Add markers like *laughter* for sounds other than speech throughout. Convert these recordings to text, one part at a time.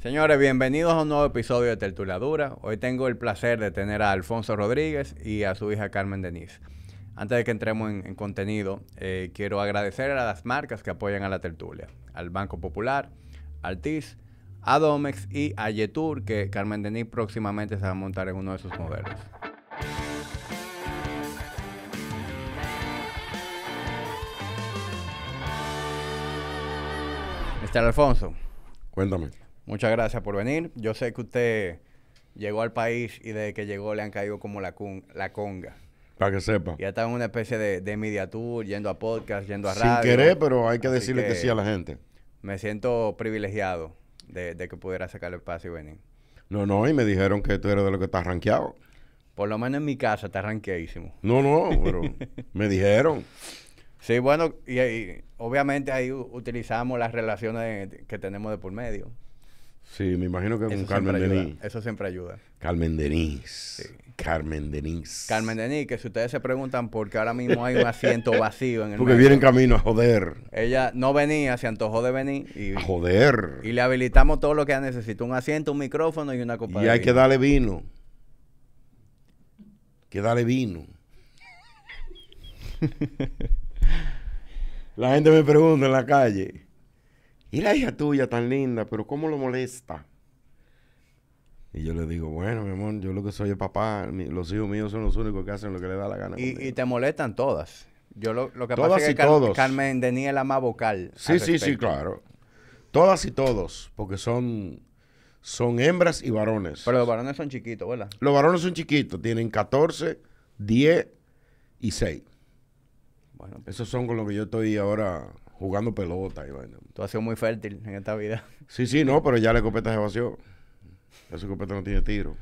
Señores, bienvenidos a un nuevo episodio de Tertuladura. Hoy tengo el placer de tener a Alfonso Rodríguez y a su hija Carmen Deniz. Antes de que entremos en, contenido, eh, quiero agradecer a las marcas que apoyan a la tertulia, al Banco Popular, TIS, a Domex y a Yetur, que Carmen Deniz próximamente se va a montar en uno de sus modelos. está Alfonso. Cuéntame. Muchas gracias por venir. Yo sé que usted llegó al país y desde que llegó le han caído como la, la conga. Para que sepa. Ya está en una especie de, de, media tour, yendo a podcast, yendo a radio. Sin querer, pero hay que decirle que, sí a la gente. Me siento privilegiado de, que pudiera sacar el espacio y venir. No, no, y me dijeron que tú eres de lo que estás rankeado. Por lo menos en mi casa está ranqueadísimo. No, no, pero *laughs* me dijeron. Sí, bueno, y obviamente ahí utilizamos las relaciones que tenemos de por medio. Sí, me imagino que Carmen Denis. Eso siempre ayuda. Carmen Denis. Carmen Denis. Carmen Denis, que si ustedes se preguntan por qué ahora mismo hay un asiento vacío en el Porque viene en camino a joder. Ella no venía, se antojó de venir. Y, joder. Y le habilitamos todo lo que necesita. Un asiento, un micrófono y una copa Y hay que darle vino. Que darle vino. *laughs* La gente me pregunta en la calle y la hija tuya tan linda, pero ¿cómo lo molesta? Y yo le digo, bueno, mi amor, yo lo que soy es papá, los hijos míos son los únicos que hacen lo que le da la gana. Y, te molestan todas. Yo lo, lo que pasa es que Carmen Denis la más vocal. Sí, sí, sí, claro. Todas y todos, porque son, son hembras y varones. Pero los varones son chiquitos, ¿verdad? Los varones son chiquitos, tienen 14, 10 y 6. Bueno, pues esos son con los que yo estoy ahora jugando pelota y Tú has sido muy fértil en esta vida. *laughs* Sí, sí, no, pero ya la escopeta se vació. Esa escopeta no tiene tiro.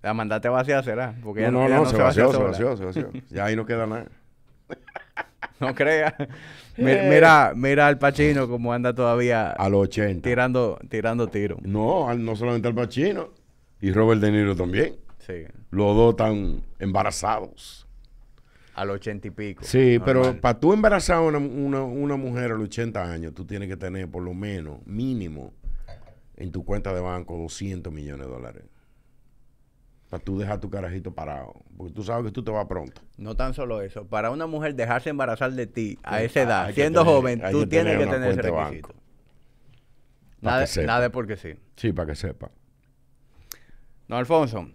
La mandaste vaciar, será. Porque no, no, se, vació, se vació, se *laughs* vació. Ya ahí no queda nada. *laughs* No creas. Eh. Mira, mira, al Pachino como anda todavía. A 80. Tirando, tirando tiro. No, no solamente al Pachino. Y Robert De Niro también. Sí. Los dos están embarazados al ochenta y pico. Sí, pero para tú embarazar a una, mujer a los 80 años, tú tienes que tener por lo menos, mínimo, en tu cuenta de banco 200 millones de dólares. Para tú dejar tu carajito parado. Porque tú sabes que tú te vas pronto. No tan solo eso. Para una mujer dejarse embarazar de ti a esa edad, siendo joven, tú tienes que tener ese requisito. Nada, nada porque sí. Sí, para que sepa. No, Alfonso,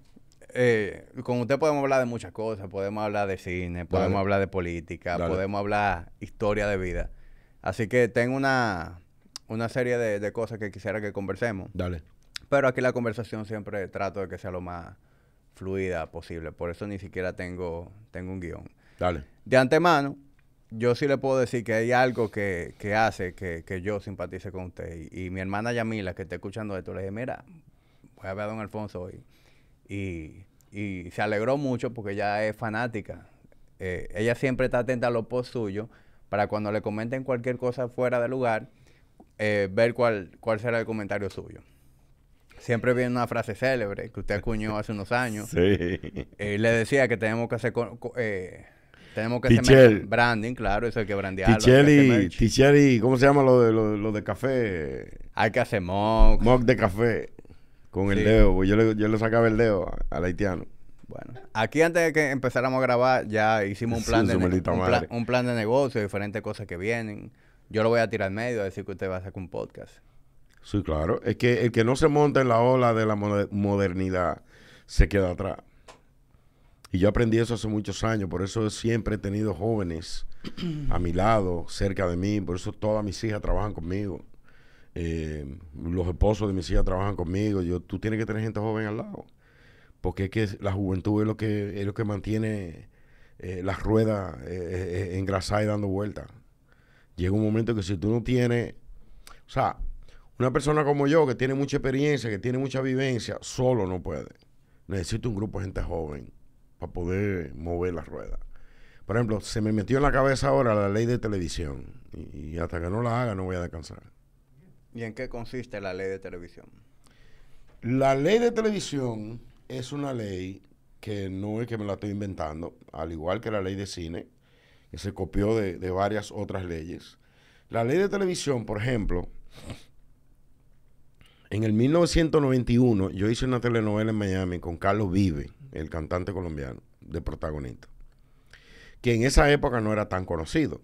eh, con usted podemos hablar de muchas cosas. Podemos hablar de cine, podemos hablar de política, podemos hablar historia de vida. Así que tengo una, serie de, cosas que quisiera que conversemos. Dale. Pero aquí la conversación siempre trato de que sea lo más fluida posible. Por eso ni siquiera tengo, tengo un guión. Dale. De antemano, yo sí le puedo decir que hay algo que, hace que, yo simpatice con usted. y, mi hermana Yamila, que está escuchando esto, le dije, mira, voy a ver a don Alfonso hoy y, y se alegró mucho porque ella es fanática. Eh, ella siempre está atenta a los posts suyos para cuando le comenten cualquier cosa fuera de lugar, eh, ver cuál, cuál será el comentario suyo. Siempre viene una frase célebre que usted acuñó hace unos años. *laughs* Sí. Eh, le decía que tenemos que hacer... tenemos que hacer branding, claro, eso el que brandearlo. Tichel y, ¿cómo se llama lo de, de café? Hay que hacer mock. Mock de café. Con el dedo, pues yo le, yo le sacaba el dedo al haitiano. Bueno, aquí antes de que empezáramos a grabar, ya hicimos un plan, de, un plan, de negocio, diferentes cosas que vienen. Yo lo voy a tirar al medio a decir que usted va a sacar un podcast. Sí, claro. Es que el que no se monta en la ola de la modernidad se queda atrás. Y yo aprendí eso hace muchos años, por eso siempre he tenido jóvenes a mi lado, cerca de mí, por eso todas mis hijas trabajan conmigo. Eh, los esposos de mis hijas trabajan conmigo. Yo, tú tienes que tener gente joven al lado. Porque es que la juventud es lo que, es lo que mantiene eh, las ruedas eh, engrasadas y dando vueltas. Llega un momento que si tú no tienes. O sea, una persona como yo que tiene mucha experiencia, que tiene mucha vivencia, solo no puede. Necesito un grupo de gente joven para poder mover las ruedas. Por ejemplo, se me metió en la cabeza ahora la ley de televisión. y hasta que no la haga, no voy a descansar. ¿Y en qué consiste la ley de televisión? La ley de televisión es una ley que no es que me la estoy inventando, al igual que la ley de cine, que se copió de, varias otras leyes. La ley de televisión, por ejemplo, en el 1991 yo hice una telenovela en Miami con Carlos Vive, el cantante colombiano, de protagonista, que en esa época no era tan conocido.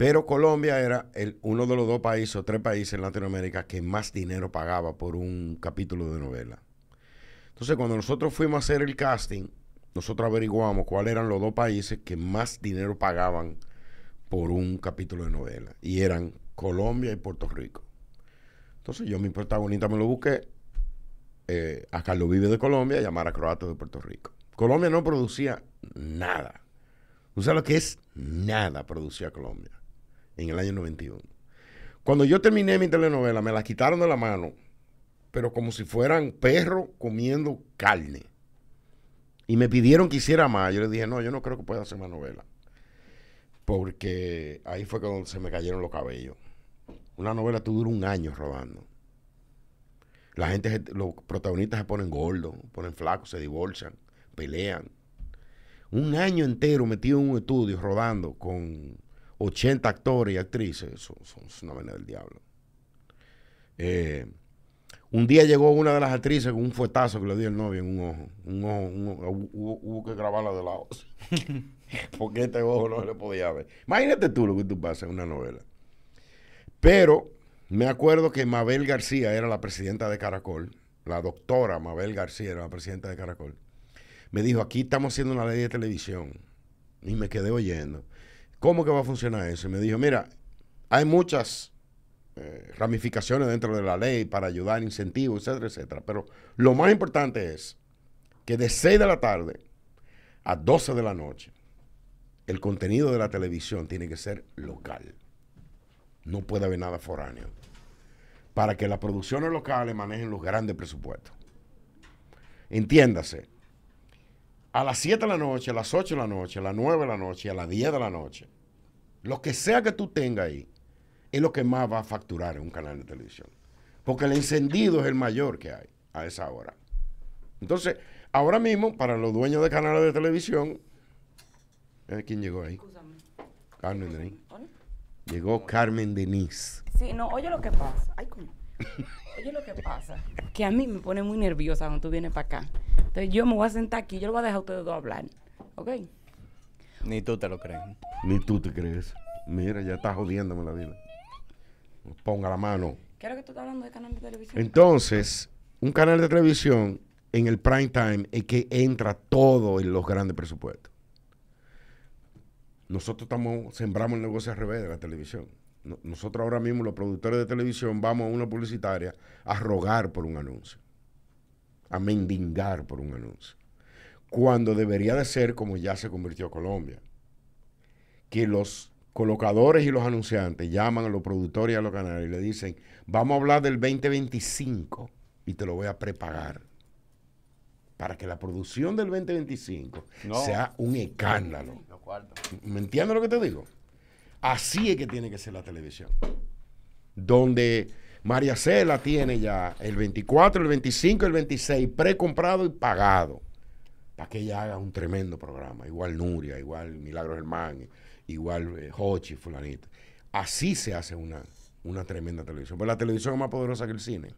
Pero Colombia era uno de los dos países o tres países en Latinoamérica que más dinero pagaba por un capítulo de novela. Entonces, cuando nosotros fuimos a hacer el casting, nosotros averiguamos cuáles eran los dos países que más dinero pagaban por un capítulo de novela. Y eran Colombia y Puerto Rico. Entonces, yo mi protagonista me lo busqué eh, a Carlos Vive de Colombia y a Croato de Puerto Rico. Colombia no producía nada. O sea, lo que es nada producía Colombia en el año 91. Cuando yo terminé mi telenovela, me la quitaron de la mano, pero como si fueran perros comiendo carne. Y me pidieron que hiciera más. Yo le dije, no, yo no creo que pueda hacer más novela. Porque ahí fue cuando se me cayeron los cabellos. Una novela tú dura un año rodando. La gente, los protagonistas se ponen gordos, ponen flacos, se divorcian, pelean. Un año entero metido en un estudio rodando con 80 actores y actrices, son una del diablo. Eh, un día llegó una de las actrices con un fuetazo que le dio el novio en un ojo. Un ojo, hubo, que grabarla de lado. *laughs* Porque este ojo no se le podía ver. Imagínate tú lo que tú pasas en una novela. Pero me acuerdo que Mabel García era la presidenta de Caracol. La doctora Mabel García era la presidenta de Caracol. Me dijo, aquí estamos haciendo una ley de televisión. Y me quedé oyendo. ¿Cómo que va a funcionar eso? Y me dijo, mira, hay muchas eh, ramificaciones dentro de la ley para ayudar, incentivos, etcétera, etcétera. Pero lo más importante es que de 6 de la tarde a 12 de la noche, el contenido de la televisión tiene que ser local. No puede haber nada foráneo. Para que las producciones locales manejen los grandes presupuestos. Entiéndase, a las 7 de la noche, a las 8 de la noche, a las 9 de la noche, a las 10 de la noche. Lo que sea que tú tengas ahí es lo que más va a facturar en un canal de televisión. Porque el encendido es el mayor que hay a esa hora. Entonces, ahora mismo, para los dueños de canales de televisión, ¿eh? ¿quién llegó ahí? Carmen Denis. Llegó Carmen Denis. Sí, no, oye lo que pasa. Oye, lo que pasa, que a mí me pone muy nerviosa cuando tú vienes para acá. Entonces yo me voy a sentar aquí, yo lo voy a dejar a ustedes dos hablar. ¿Ok? Ni tú te lo crees. Ni tú te crees. Mira, ya está jodiéndome la vida. Ponga la mano. que tú hablando de canal de televisión? Entonces, un canal de televisión en el prime time es que entra todo en los grandes presupuestos. Nosotros estamos, sembramos el negocio al revés de la televisión nosotros ahora mismo, los productores de televisión, vamos a una publicitaria a rogar por un anuncio, a mendigar por un anuncio, cuando debería de ser como ya se convirtió Colombia, que los colocadores y los anunciantes llaman a los productores y a los canales y le dicen, vamos a hablar del 2025 y te lo voy a prepagar para que la producción del 2025 sea un escándalo. ¿Me entiendes lo que te digo? Así es que tiene que ser la televisión. Donde María Cela tiene ya el 24, el 25, el 26 precomprado y pagado. Para que ella haga un tremendo programa. Igual Nuria, igual Milagros Germán, igual Hochi, eh, fulanito. Así se hace una, una tremenda televisión. Pero pues la televisión es más poderosa que el cine.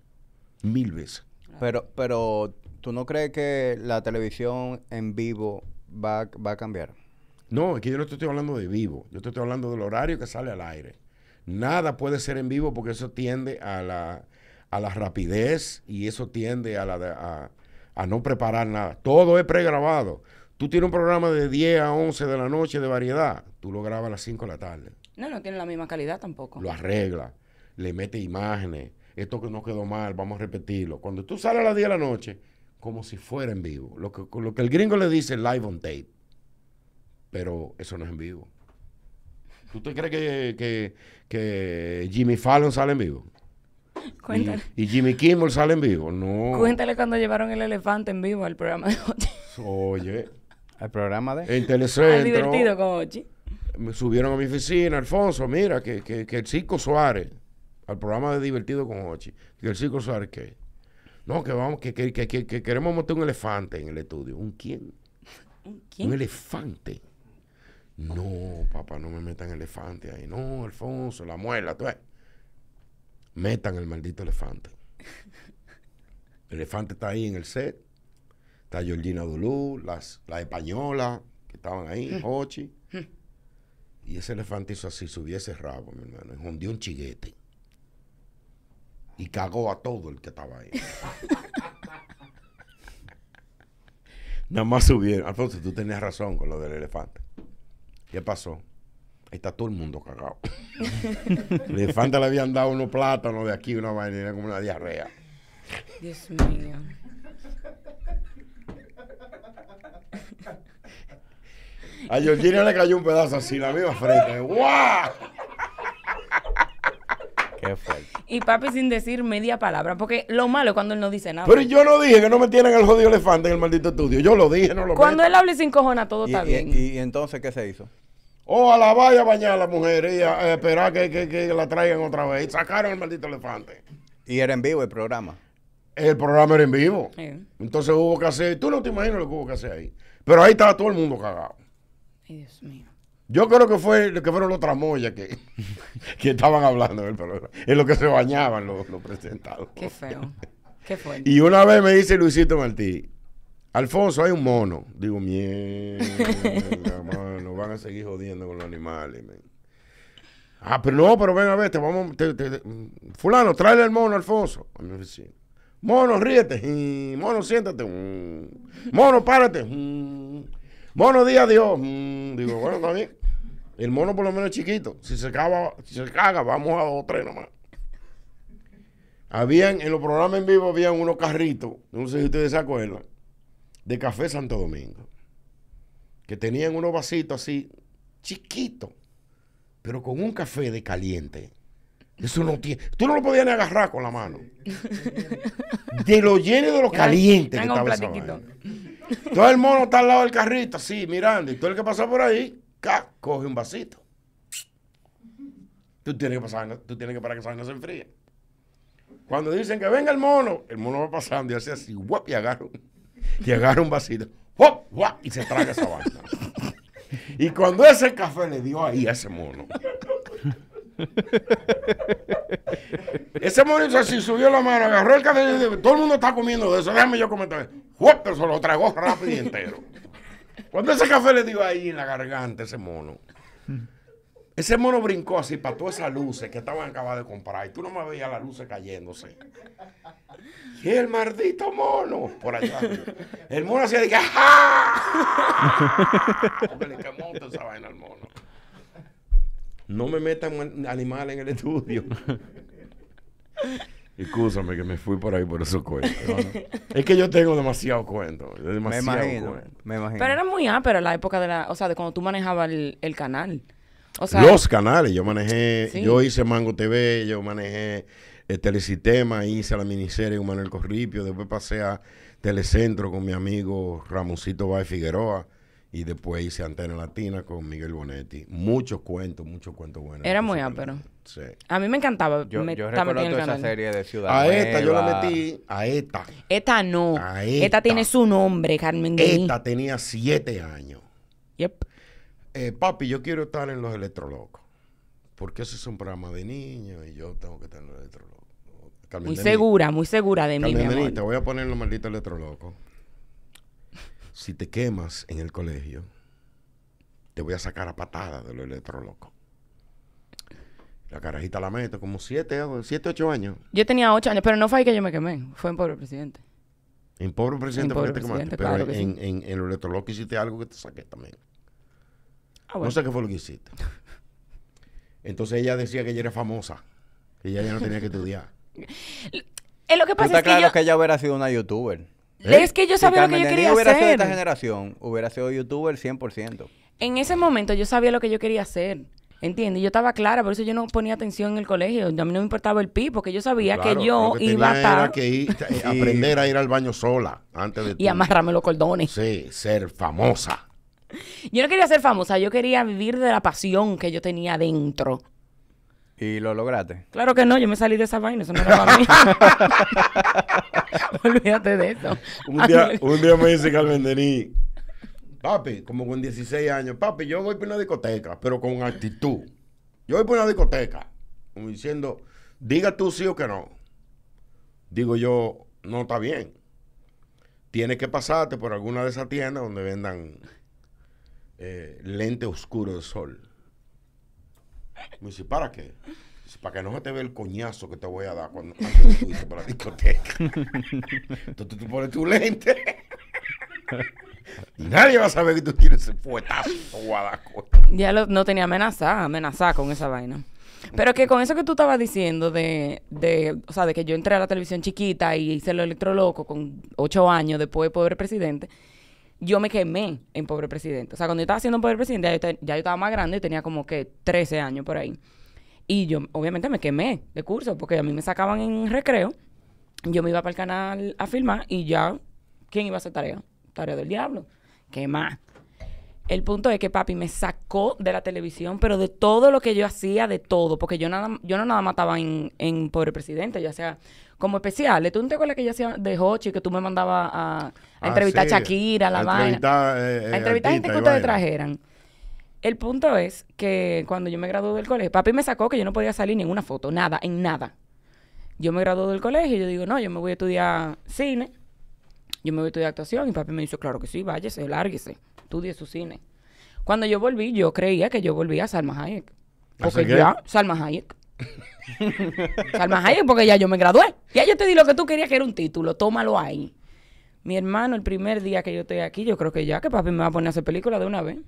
Mil veces. Pero, pero ¿tú no crees que la televisión en vivo va, va a cambiar? No, aquí que yo no estoy hablando de vivo, yo estoy hablando del horario que sale al aire. Nada puede ser en vivo porque eso tiende a la, rapidez y eso tiende a, a, no preparar nada. Todo es pregrabado. Tú tienes un programa de 10 a 11 de la noche de variedad, tú lo grabas a las 5 de la tarde. No, no tiene la misma calidad tampoco. Lo arregla, le mete imágenes, esto que no quedó mal, vamos a repetirlo. Cuando tú sales a las 10 de la noche, como si fuera en vivo, lo que, lo que el gringo le dice live on tape. Pero eso no es en vivo. ¿Tú te crees que, Jimmy Fallon sale en vivo? Cuéntale. Y, Jimmy Kimmel sale en vivo. No. Cuéntale cuando llevaron el elefante en vivo al programa de Ochi. Oye. Al programa de. divertido con Ochi. Me subieron a mi oficina, Alfonso. Mira, que, que, que el Circo Suárez. Al programa de Divertido con Ochi. Que el Circo Suárez, ¿qué? No, que vamos, que, que, queremos montar un elefante en el estudio. ¿Un quién? ¿Un quién? Un elefante. No, papá, no me metan elefante ahí. No, Alfonso, la muela, tú ves. Metan el maldito elefante. El elefante está ahí en el set. Está Georgina Dulú, las, la españolas que estaban ahí, mm. Hochi. Mm. Y ese elefante hizo así, subiese ese rabo, mi hermano, y hundió un chiguete. Y cagó a todo el que estaba ahí. *laughs* Nada más subieron. Alfonso, tú tenías razón con lo del elefante. ¿Qué pasó? Ahí está todo el mundo cagado. *laughs* el elefante le habían dado unos plátanos de aquí, una vaina, como una diarrea. Dios mío. A Georgina le cayó un pedazo así, la misma frente. ¡Guau! Qué fuerte. Y papi sin decir media palabra, porque lo malo es cuando él no dice nada. Pero yo no dije que no me tienen el jodido elefante en el maldito estudio. Yo lo dije, no lo Cuando él habla sin cojona todo está bien. y entonces, ¿qué se hizo? O oh, a la vaya a bañar a la mujer y a, esperar que, la traigan otra vez. Y sacaron el maldito elefante. ¿Y era en vivo el programa? El programa era en vivo. Entonces hubo que hacer. Tú no te imaginas lo que hubo que hacer ahí. Pero ahí estaba todo el mundo cagado. Dios mío. Yo creo que fue que fueron los tramoyas que, *laughs* que estaban hablando del programa. En lo que se bañaban los, los presentados. Qué feo. Qué fuerte. Y una vez me dice Luisito Martí, Alfonso, hay un mono. Digo, mierda, *laughs* mano, van a seguir jodiendo con los animales, Ah, pero no, pero ven a ver, vamos. Fulano, tráele el mono, Alfonso. Mono, ríete. Mono, siéntate. Mono, párate. Mono, di Dios. Digo, bueno, está El mono por lo menos es chiquito. Si se caga, si se caga vamos a dos o tres nomás. Habían, en los programas en vivo habían unos carritos. No sé si ustedes se acuerdan de Café Santo Domingo, que tenían unos vasitos así, chiquitos, pero con un café de caliente. Eso no tiene. Tú no lo podías ni agarrar con la mano. *laughs* De lo lleno de lo caliente que estaba esa Todo el mono está al lado del carrito, así, mirando. Y todo el que pasa por ahí, ca, coge un vasito. Tú tienes que pasar, tú tienes que parar que esa no se enfríe. Cuando dicen que venga el mono, el mono va pasando y hace así, guapi y *laughs* y agarra un vasito y se traga esa vaina. Y cuando ese café le dio ahí a ese mono, *laughs* ese mono se así, subió la mano, agarró el café y dijo, todo el mundo está comiendo de eso, déjame yo comentar. ¡Wop! Pero se lo tragó rápido y entero. Cuando ese café le dio ahí en la garganta ese mono, ese mono brincó así para todas esas luces que estaban acabadas de comprar. Y tú no me veías las luces cayéndose. Y el maldito mono. Por allá. El mono hacía de que ¡Ah!". *laughs* Porque le quemó vaina al mono. No me metan animal en el estudio. ¡Excúsame que me fui por ahí por esos cuentos. es que yo tengo demasiado cuento. Demasiado me imagino. Pero era muy ápera la época de la. O sea, de cuando tú manejabas el canal los canales. Yo manejé, yo hice Mango TV, yo manejé el eh, Telesistema, hice la miniserie Manuel Corripio, después pasé a Telecentro con mi amigo Ramoncito Baez Figueroa. Y después hice Antena Latina con Miguel Bonetti. Muchos cuentos, muchos cuentos buenos. Era muy ápero. Sí. A mí me encantaba. Yo, recuerdo esa serie de Ciudad A esta yo la metí. A esta. Esta no. A esta. esta. tiene su nombre, Carmen Esta tenía siete años. Yep. Eh, papi, yo quiero estar en los electrolocos. Porque eso es un programa de niños y yo tengo que estar en los electrolocos. muy segura, muy segura de mí, mi te voy a poner los malditos electrolocos. Si te quemas en el colegio, te voy a sacar a patada de los electrolocos. La carajita la meto como siete, siete, ocho años. Yo tenía ocho años, pero no fue ahí que yo me quemé. Fue en Pobre Presidente. En Pobre Presidente, en te pero en, en, hiciste algo que te saqué también. Ah, no sé qué fue lo que hiciste. Entonces ella decía que ella era famosa, que ella ya no tenía que estudiar. Está eh, lo que pasa es claro que, yo... ella hubiera sido una youtuber. Es ¿Eh? que yo sabía lo que yo quería hacer. hubiera Sido esta generación, hubiera sido youtuber 100%. En ese momento yo sabía lo que yo quería hacer. ¿Entiendes? Yo estaba clara, por eso yo no ponía atención en el colegio. A mí no me importaba el pi, porque yo sabía que yo iba a estar... que *laughs* eh, aprender a ir al baño sola antes de... Y amarrarme los cordones. Sí, ser famosa. Yo no quería ser famosa, yo quería vivir de la pasión que yo tenía dentro. ¿Y lo lograste? Claro que no, yo me salí de esa vaina, eso no era para mí. *laughs* Olvídate de eso. Un día, un día me dice Denis, papi, como con 16 años, papi, yo voy por una discoteca, pero con actitud. Yo voy por una discoteca, como diciendo, diga tú sí o que no. Digo yo, no está bien. Tienes que pasarte por alguna de esas tiendas donde vendan eh, lente oscuro de sol. Me dice, ¿para qué? para que no se te vea el coñazo que te voy a dar cuando antes te para la discoteca. *laughs* Entonces tú pones tu lente. *laughs* y nadie va a saber que tú tienes ese puetazo guadaco. Ya no tenía amenazada, amenazada con esa vaina. Pero que con eso que tú estabas diciendo de, o sea, de que yo entré a la televisión chiquita y hice lo electroloco con ocho años después de poder presidente, yo me quemé en Pobre Presidente. O sea, cuando yo estaba haciendo Pobre Presidente, ya yo, estaba más grande, y tenía como que 13 años por ahí. Y yo, obviamente, me quemé de curso, porque a mí me sacaban en recreo, yo me iba para el canal a filmar y ya, ¿quién iba a hacer tarea? Tarea del diablo. ¿Qué más? El punto es que papi me sacó de la televisión, pero de todo lo que yo hacía, de todo, porque yo, nada, yo no nada mataba en, en Pobre Presidente, yo sea como especiales. ¿Tú no te acuerdas que yo hacía de Hochi, que tú me mandabas a, ah, entrevistar a Shakira, la a vaina? Entrevistar, eh, a eh, gente que ustedes trajeran. El punto es que cuando yo me gradué del colegio, papi me sacó que yo no podía salir ni en una foto, nada, en nada. Yo me gradué del colegio y yo digo, no, yo me voy a estudiar cine, yo me voy a estudiar actuación. Y papi me dice, claro que sí, váyase, lárguese, estudie su cine. Cuando yo volví, yo creía que yo volvía a Salma Hayek. Porque ya, Salma Hayek. *laughs* Salma ahí porque ya yo me gradué. Ya yo te di lo que tú querías, que era un título. Tómalo ahí. Mi hermano, el primer día que yo estoy aquí, yo creo que ya, que papi me va a poner a hacer películas de una vez.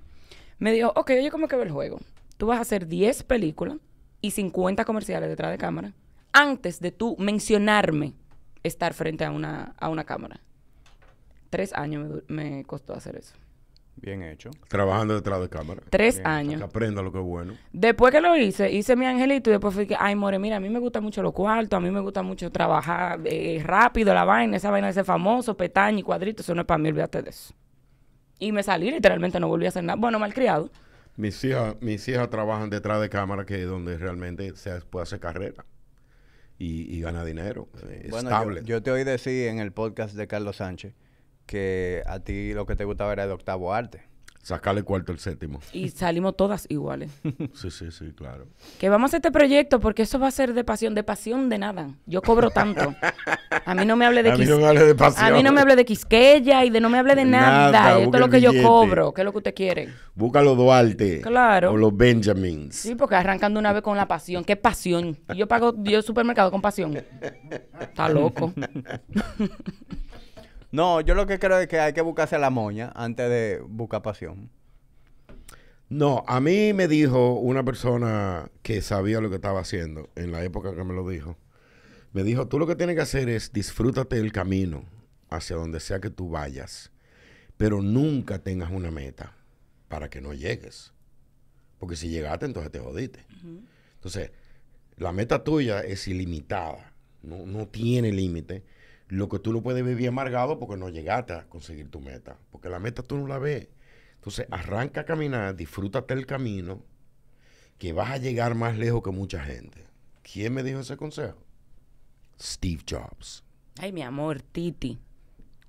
Me dijo, ok, oye, ¿cómo que ve el juego? Tú vas a hacer 10 películas y 50 comerciales detrás de cámara antes de tú mencionarme estar frente a una, a una cámara. Tres años me costó hacer eso. Bien hecho. Trabajando detrás de cámara. Tres años. Que aprenda lo que es bueno. Después que lo hice, hice mi angelito y después fui que, ay, more, mira, a mí me gusta mucho lo cuartos, a mí me gusta mucho trabajar eh, rápido la vaina, esa vaina de ser famoso, petaña y cuadrito, eso no es para mí, olvídate de eso. Y me salí, literalmente no volví a hacer nada. Bueno, malcriado. Mis hijas, mis hijas trabajan detrás de cámara, que es donde realmente se puede hacer carrera. Y, y gana dinero. Eh, estable. yo te oí decir en el podcast de Carlos Sánchez que a ti lo que te gustaba era de octavo arte. Sacarle cuarto el séptimo. Y salimos todas iguales. *laughs* sí, sí, sí, claro. Que vamos a este proyecto porque eso va a ser de pasión, de pasión de nada. Yo cobro tanto. A mí no me hable de A mí no me hable de A mí no me hable de Quisqueya y de no me hable de nada. Esto es lo que yo cobro, que es lo que usted quiere. Búscalo Duarte. Claro. O los Benjamins. Sí, porque arrancando una vez con la pasión. ¿Qué pasión? Yo pago yo supermercado con pasión. Está loco. *laughs* No, yo lo que creo es que hay que buscarse la moña antes de buscar pasión. No, a mí me dijo una persona que sabía lo que estaba haciendo en la época que me lo dijo. Me dijo, tú lo que tienes que hacer es disfrútate el camino hacia donde sea que tú vayas, pero nunca tengas una meta para que no llegues. Porque si llegaste, entonces te jodiste. Entonces, la meta tuya es ilimitada, no, no tiene límite lo que tú no puedes vivir amargado porque no llegaste a conseguir tu meta, porque la meta tú no la ves. Entonces arranca a caminar, disfrútate el camino, que vas a llegar más lejos que mucha gente. ¿Quién me dijo ese consejo? Steve Jobs. Ay, mi amor, Titi.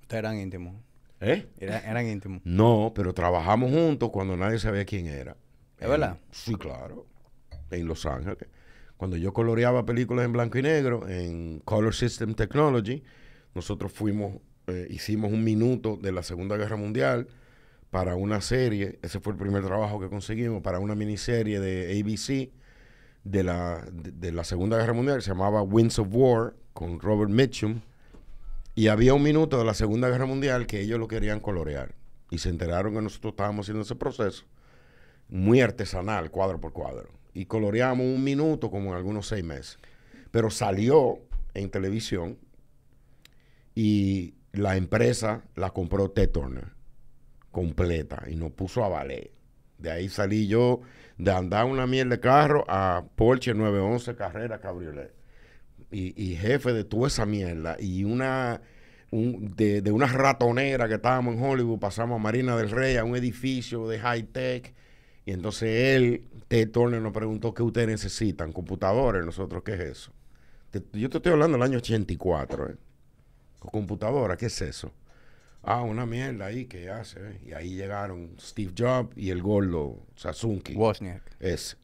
Ustedes eran íntimos. ¿Eh? eran íntimos. *laughs* No, pero trabajamos juntos cuando nadie sabía quién era. ¿Es verdad? Sí, claro. En Los Ángeles. Cuando yo coloreaba películas en blanco y negro, en Color System Technology, nosotros fuimos, eh, hicimos un minuto de la Segunda Guerra Mundial para una serie, ese fue el primer trabajo que conseguimos, para una miniserie de ABC de la, de, la Segunda Guerra Mundial, se llamaba Winds of War, con Robert Mitchum, y había un minuto de la Segunda Guerra Mundial que ellos lo querían colorear, y se enteraron que nosotros estábamos haciendo ese proceso, muy artesanal, cuadro por cuadro, y coloreamos un minuto como en algunos seis meses, pero salió en televisión y la empresa la compró T-Turner... completa y nos puso a valer. De ahí salí yo de andar una mierda de carro a Porsche 911 Carrera Cabriolet. Y, y jefe de toda esa mierda. Y una de, de, una ratonera que estábamos en Hollywood, pasamos a Marina del Rey, a un edificio de high tech. Y entonces él, t Turner, nos preguntó qué ustedes necesitan, computadores, nosotros, ¿qué es eso? yo te estoy hablando del año 84, ¿eh? computadora, ¿qué es eso? Ah, una mierda ahí que hace. Y ahí llegaron Steve Jobs y el gordo Sasuke. Wozniak. Ese.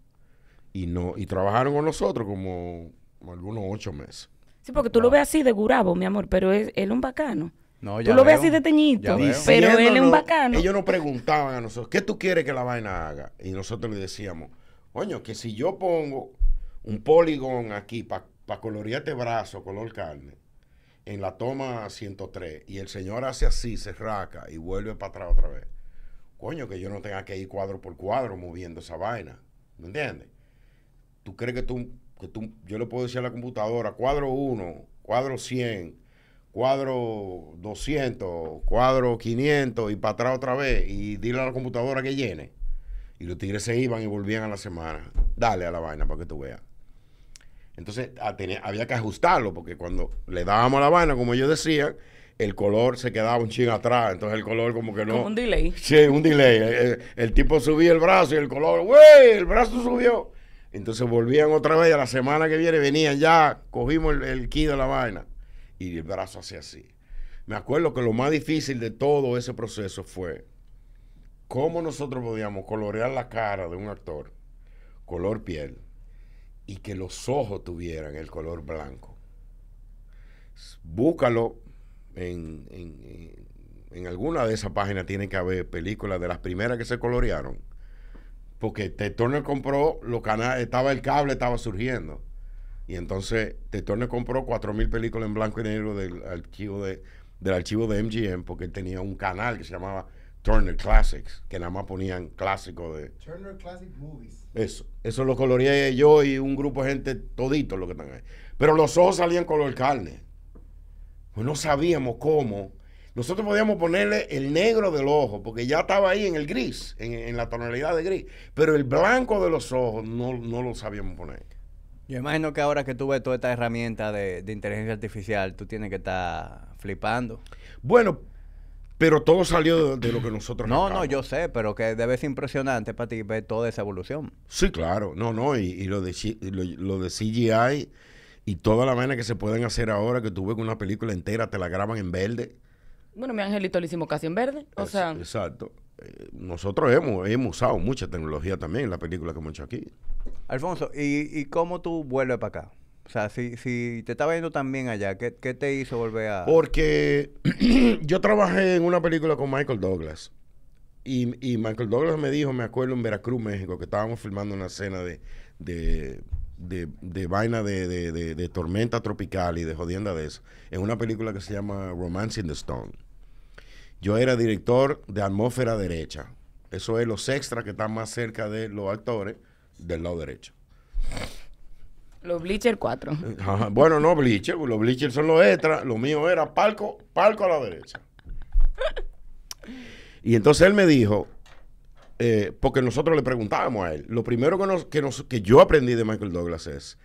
Y, no, y trabajaron con nosotros como, algunos ocho meses. Sí, porque tú lo ves así de gurabo, mi amor, pero él es un bacano. No, tú lo ves así de teñito, pero él es un bacano. Ellos nos preguntaban a nosotros, ¿qué tú quieres que la vaina haga? Y nosotros le decíamos, coño, que si yo pongo un polígono aquí para colorearte colorear brazo, color carne, en la toma 103 y el señor hace así, se raca y vuelve para atrás otra vez, coño, que yo no tenga que ir cuadro por cuadro moviendo esa vaina. ¿Me entiendes? ¿Tú crees que tú, que tú, yo le puedo decir a la computadora, cuadro 1, cuadro 100, cuadro 200, cuadro 500 y para atrás otra vez y dile a la computadora que llene? Y los tigres se iban y volvían a la semana. Dale a la vaina para que tú veas. Entonces ah, había que ajustarlo, porque cuando le dábamos la vaina, como ellos decían, el color se quedaba un ching atrás, entonces el color como que no. un delay. Sí, un delay. Eh, eh, el, tipo subía el brazo y el color, ¡güey! El brazo subió. Entonces volvían otra vez, a la semana que viene venían ya, cogimos el, el de la vaina y el brazo hacía así. Me acuerdo que lo más difícil de todo ese proceso fue cómo nosotros podíamos colorear la cara de un actor, color piel, y que los ojos tuvieran el color blanco. Búscalo en, alguna de esas páginas, tiene que haber películas de las primeras que se colorearon. Porque te compró los canales, estaba el cable, estaba surgiendo. Y entonces Ted compró compró 4.000 películas en blanco y negro del archivo de, del archivo de MGM, porque tenía un canal que se llamaba Turner Classics, que nada más ponían clásicos de. Turner Classic Movies. Eso, eso lo coloreé yo y un grupo de gente todito lo que están ahí. Pero los ojos salían color carne. Pues no sabíamos cómo. Nosotros podíamos ponerle el negro del ojo, porque ya estaba ahí en el gris, en, la tonalidad de gris. Pero el blanco de los ojos no, lo sabíamos poner. Yo imagino que ahora que tú ves toda esta herramienta de inteligencia artificial, tú tienes que estar flipando. Bueno, pero todo salió de, lo que nosotros. No, no, yo sé, pero que debe ser impresionante para ti ver toda esa evolución. Sí, claro, no, no, y, lo, de, lo, de CGI y toda la manera que se pueden hacer ahora, que tú ves una película entera te la graban en verde. Bueno, mi angelito lo hicimos casi en verde. O sea. Exacto. Eh, nosotros hemos, hemos usado mucha tecnología también en la película que hemos hecho aquí. Alfonso, ¿y, y cómo tú vuelves para acá? O sea, si, te estaba yendo tan bien allá, ¿qué, ¿qué, te hizo volver a...? Porque *clears throat* yo trabajé en una película con Michael Douglas. Y, Michael Douglas me dijo, me acuerdo, en Veracruz, México, que estábamos filmando una escena de, vaina de, de, tormenta tropical y de jodienda de eso. En una película que se llama Romance in the Stone. Yo era director de atmósfera derecha. Eso es los extras que están más cerca de los actores del lado derecho. Los Bleacher 4. Bueno, no Bleacher, los Bleacher son los extras. Lo mío era palco, palco a la derecha. Y entonces él me dijo, eh, porque nosotros le preguntábamos a él, lo primero que, nos, que, que yo aprendí de Michael Douglas es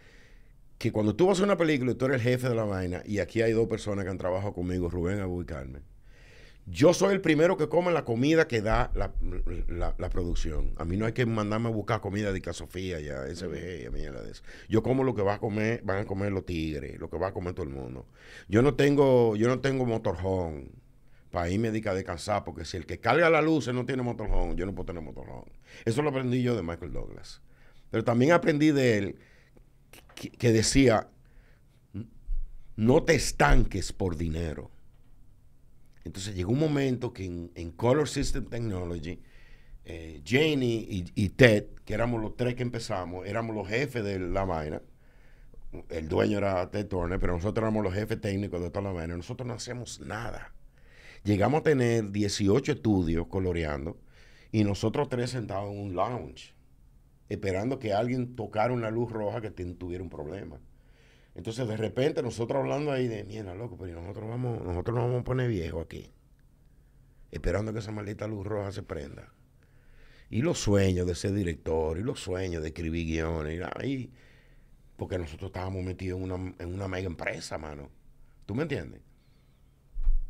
que cuando tú vas a una película y tú eres el jefe de la vaina, y aquí hay dos personas que han trabajado conmigo, Rubén Abu y Carmen, yo soy el primero que come la comida que da la, producción. A mí no hay que mandarme a buscar comida de Casofía y a SBG a de eso. Yo como lo que va a comer, van a comer los tigres, lo que va a comer todo el mundo. Yo no tengo, yo no tengo motorjón para irme a descansar, porque si el que carga la luz no tiene motorhome, yo no puedo tener motorhome. Eso lo aprendí yo de Michael Douglas. Pero también aprendí de él que decía, no te estanques por dinero. Entonces llegó un momento que en, Color System Technology, eh, Janie y, y, Ted, que éramos los tres que empezamos, éramos los jefes de la vaina. El dueño era Ted Turner, pero nosotros éramos los jefes técnicos de toda la vaina. Nosotros no hacíamos nada. Llegamos a tener 18 estudios coloreando y nosotros tres sentados en un lounge, esperando que alguien tocara una luz roja que tuviera un problema. Entonces de repente nosotros hablando ahí de mierda, loco, pero nosotros vamos, nosotros nos vamos a poner viejos aquí. Esperando que esa maldita luz roja se prenda. Y los sueños de ser director, y los sueños de escribir guiones, y ahí, porque nosotros estábamos metidos en una, en una mega empresa, mano. ¿Tú me entiendes?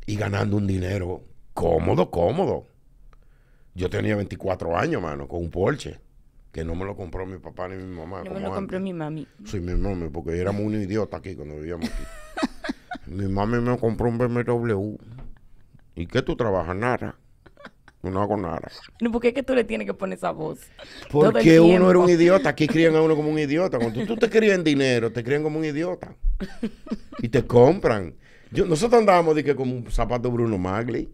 Y ganando un dinero cómodo, cómodo. Yo tenía 24 años, mano, con un Porsche que no me lo compró mi papá ni mi mamá. No me lo compró mi mami. Sí, mi mami, porque éramos un idiota aquí cuando vivíamos aquí. *laughs* mi mami me compró un BMW. ¿Y qué tú trabajas, nada? No hago nada. No, ¿Por qué es que tú le tienes que poner esa voz? Porque uno era un idiota. Aquí crían a uno como un idiota. Cuando tú te crían dinero, te crían como un idiota. *laughs* Y te compran. Yo, nosotros andábamos de que como un zapato Bruno Magli.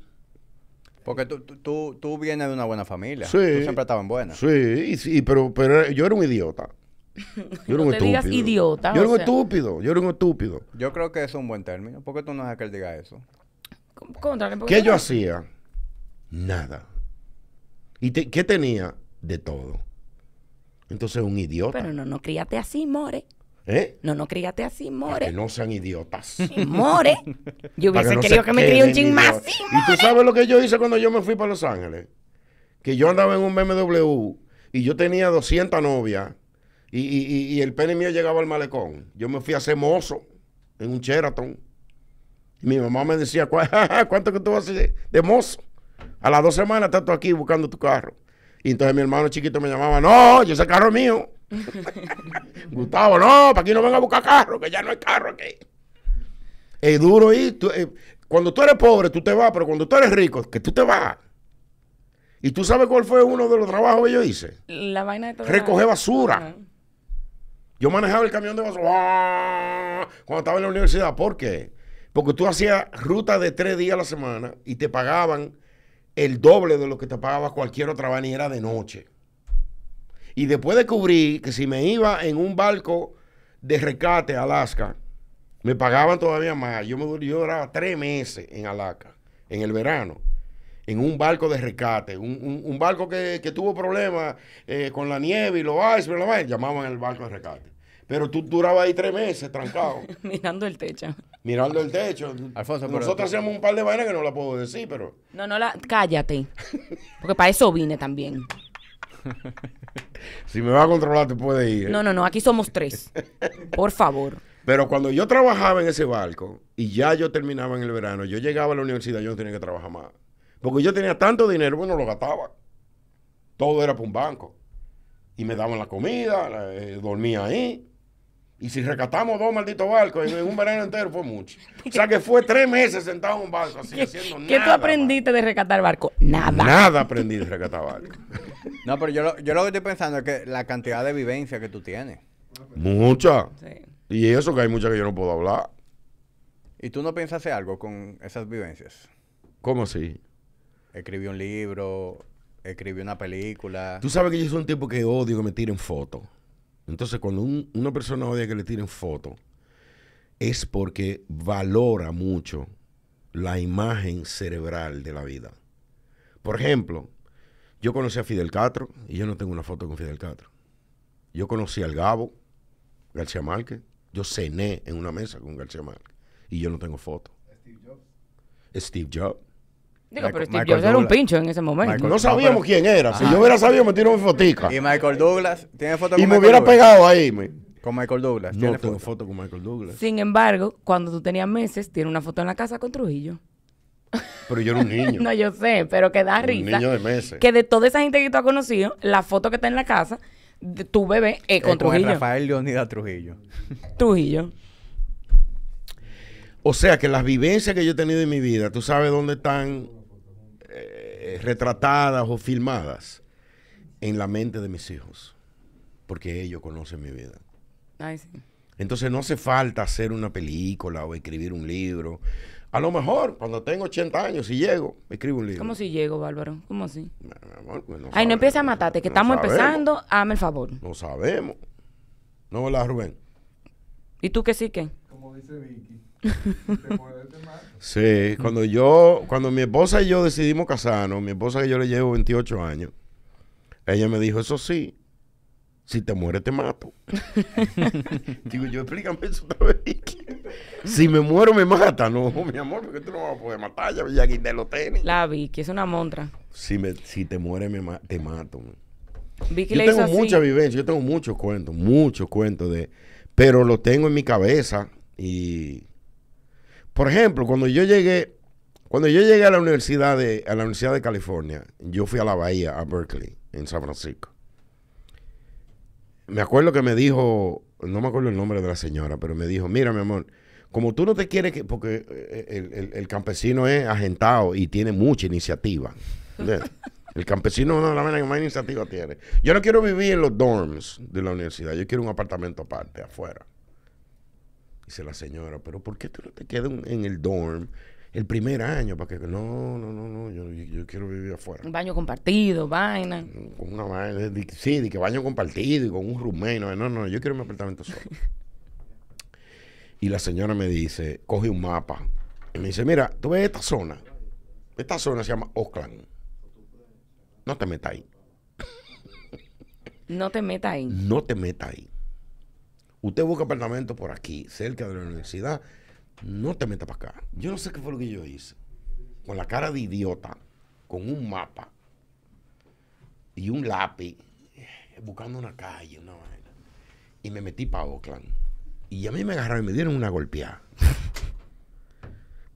Porque tú, tú, tú vienes de una buena familia. Sí. Tú siempre estabas buena. Sí, pero, pero yo era un idiota. Yo no te idiota. Yo era un estúpido. Yo era un estúpido. Yo creo que eso es un buen término. ¿Por qué tú no haces que él diga eso? ¿Qué yo hacía? Nada. ¿Y qué tenía? De todo. Entonces, un idiota. Pero no, no críate así, more. ¿Eh? No, no críate así, more. que no sean idiotas. More. *laughs* Yo hubiese querido que me críe un ching más. y tú sabes lo que yo hice cuando yo me fui para Los Ángeles. Que yo andaba en un BMW y yo tenía 200 novias y, el pene mío llegaba al malecón. Yo me fui a ser mozo en un Sheraton. mi mamá me decía, *laughs* ¿cuánto que tú vas a hacer de mozo? A las dos semanas estás tú aquí buscando tu carro. Y entonces mi hermano chiquito me llamaba, no, yo ese carro es mío. *laughs* Gustavo, no, para aquí no venga a buscar carro, que ya no hay carro aquí. Es duro ir. Eh, cuando tú eres pobre, tú te vas, pero cuando tú eres rico, que tú te vas. ¿Y tú sabes cuál fue uno de los trabajos que yo hice? La vaina de Recoger basura. Yo manejaba el camión de basura ¡ah! cuando estaba en la universidad. ¿Por qué? Porque tú hacías ruta de tres días a la semana y te pagaban el doble de lo que te pagaba cualquier otra vaina de noche. Y después descubrí que si me iba en un barco de rescate a Alaska, me pagaban todavía más. Yo, me, yo duraba tres meses en Alaska, en el verano, en un barco de rescate. Un, barco que, tuvo problemas eh, con la nieve y los icebergs, lo llamaban el barco de rescate. Pero tú durabas ahí tres meses trancado. *laughs* Mirando el techo. Mirando el techo. Nosotros hacíamos un par de vainas que no la puedo decir, pero. No, no la. Cállate. Porque para eso vine también. *laughs* si me va a controlar, te puede ir. No, no, no, aquí somos tres. Por favor. Pero cuando yo trabajaba en ese barco y ya yo terminaba en el verano, yo llegaba a la universidad, yo no tenía que trabajar más. Porque yo tenía tanto dinero, bueno, lo gastaba. Todo era para un banco. Y me daban la comida, eh, dormía ahí. Y si rescatamos dos malditos barcos en, un verano entero fue mucho. O sea *laughs* que fue tres meses sentado en un barco así haciendo nada. ¿Qué tú aprendiste de rescatar barcos? Nada. Nada aprendí de rescatar barcos. No, pero yo lo, yo lo que estoy pensando es que la cantidad de vivencia que tú tienes. Mucha. Y eso que hay muchas que yo no puedo hablar. ¿Y tú no pensaste algo con esas vivencias? ¿Cómo así? Escribí un libro, escribí una película. Tú sabes que yo soy un tipo que odio que me tiren fotos. Entonces, cuando una persona odia que le tiren foto, es porque valora mucho la imagen cerebral de la vida. Por ejemplo, yo conocí a Fidel Castro y yo no tengo una foto con Fidel Castro. Yo conocí al Gabo, García Márquez. Yo cené en una mesa con García Márquez y yo no tengo foto. Steve Jobs. Steve Jobs. Digo, pero Steve Jobs era un pincho en ese momento. no sabíamos quién era. Si yo hubiera sabido, me tiró una fotica. Y Michael Douglas tiene foto con Y me hubiera pegado ahí. Con Michael Douglas. No tiene tengo foto? con Michael Douglas. Sin embargo, cuando tú tenías meses, tiene una foto en la casa con Trujillo. Pero yo era un niño. *laughs* no, yo sé, pero que da un niño de meses. Que de toda esa gente que tú has conocido, la foto que está en la casa, de tu bebé es con, con Trujillo. Rafael Leonidas Trujillo. Trujillo. O sea que las vivencias que yo he tenido en mi vida, tú sabes dónde están eh, retratadas o filmadas en la mente de mis hijos, porque ellos conocen mi vida. Entonces no hace falta hacer una película o escribir un libro. A lo mejor, cuando tengo 80 años, si llego, escribo un libro. ¿Cómo si llego, Bárbaro? ¿Cómo así? ahí pues no empieza a matarte, que estamos empezando. Hazme el favor. No sabemos. ¿No, hola, Rubén? ¿Y tú qué sí que Como dice Vicky sí, cuando yo, cuando mi esposa y yo decidimos casarnos, mi esposa que yo le llevo 28 años, ella me dijo, eso sí, si te mueres te mato. *laughs* Digo, yo explícame eso otra vez. si me muero me mata. No, mi amor, porque tú no vas a poder matar, ya, ya quité los tenis. La Vicky es una montra. Si, si te mueres me te mato. yo tengo mucha vivencia, yo tengo muchos cuentos, muchos cuentos de... Pero lo tengo en mi cabeza y por ejemplo, cuando yo llegué, cuando yo llegué a la Universidad de, la Universidad de California, yo fui a la Bahía, a Berkeley, en San Francisco. Me acuerdo que me dijo, no me acuerdo el nombre de la señora, pero me dijo, mira mi amor, como tú no te quieres, que, porque eh, eh, el, campesino es agentado y tiene mucha iniciativa. *laughs* El campesino es la de que más iniciativa tiene. Yo no quiero vivir en los dorms de la universidad, yo quiero un apartamento aparte, afuera. Dice la señora, pero ¿por qué tú no te quedas en el dorm el primer año? Para que no, no, no, no, yo, quiero vivir afuera. Un baño compartido, vaina. Mm, sí, de que baño compartido y con un rumeno. No, no, yo quiero mi apartamento solo. *laughs* y la señora me dice, coge un mapa. Y me dice, mira, tú ves esta zona. Esta zona se llama Oakland. No te metas ahí. No te metas ahí. No te metas ahí. Usted busca apartamento por aquí, cerca de la universidad, no te metas para acá. Yo no sé qué fue lo que yo hice. Con la cara de idiota, con un mapa y un lápiz, buscando una calle, una Y me metí para Oakland. Y a mí me agarraron y me dieron una golpeada.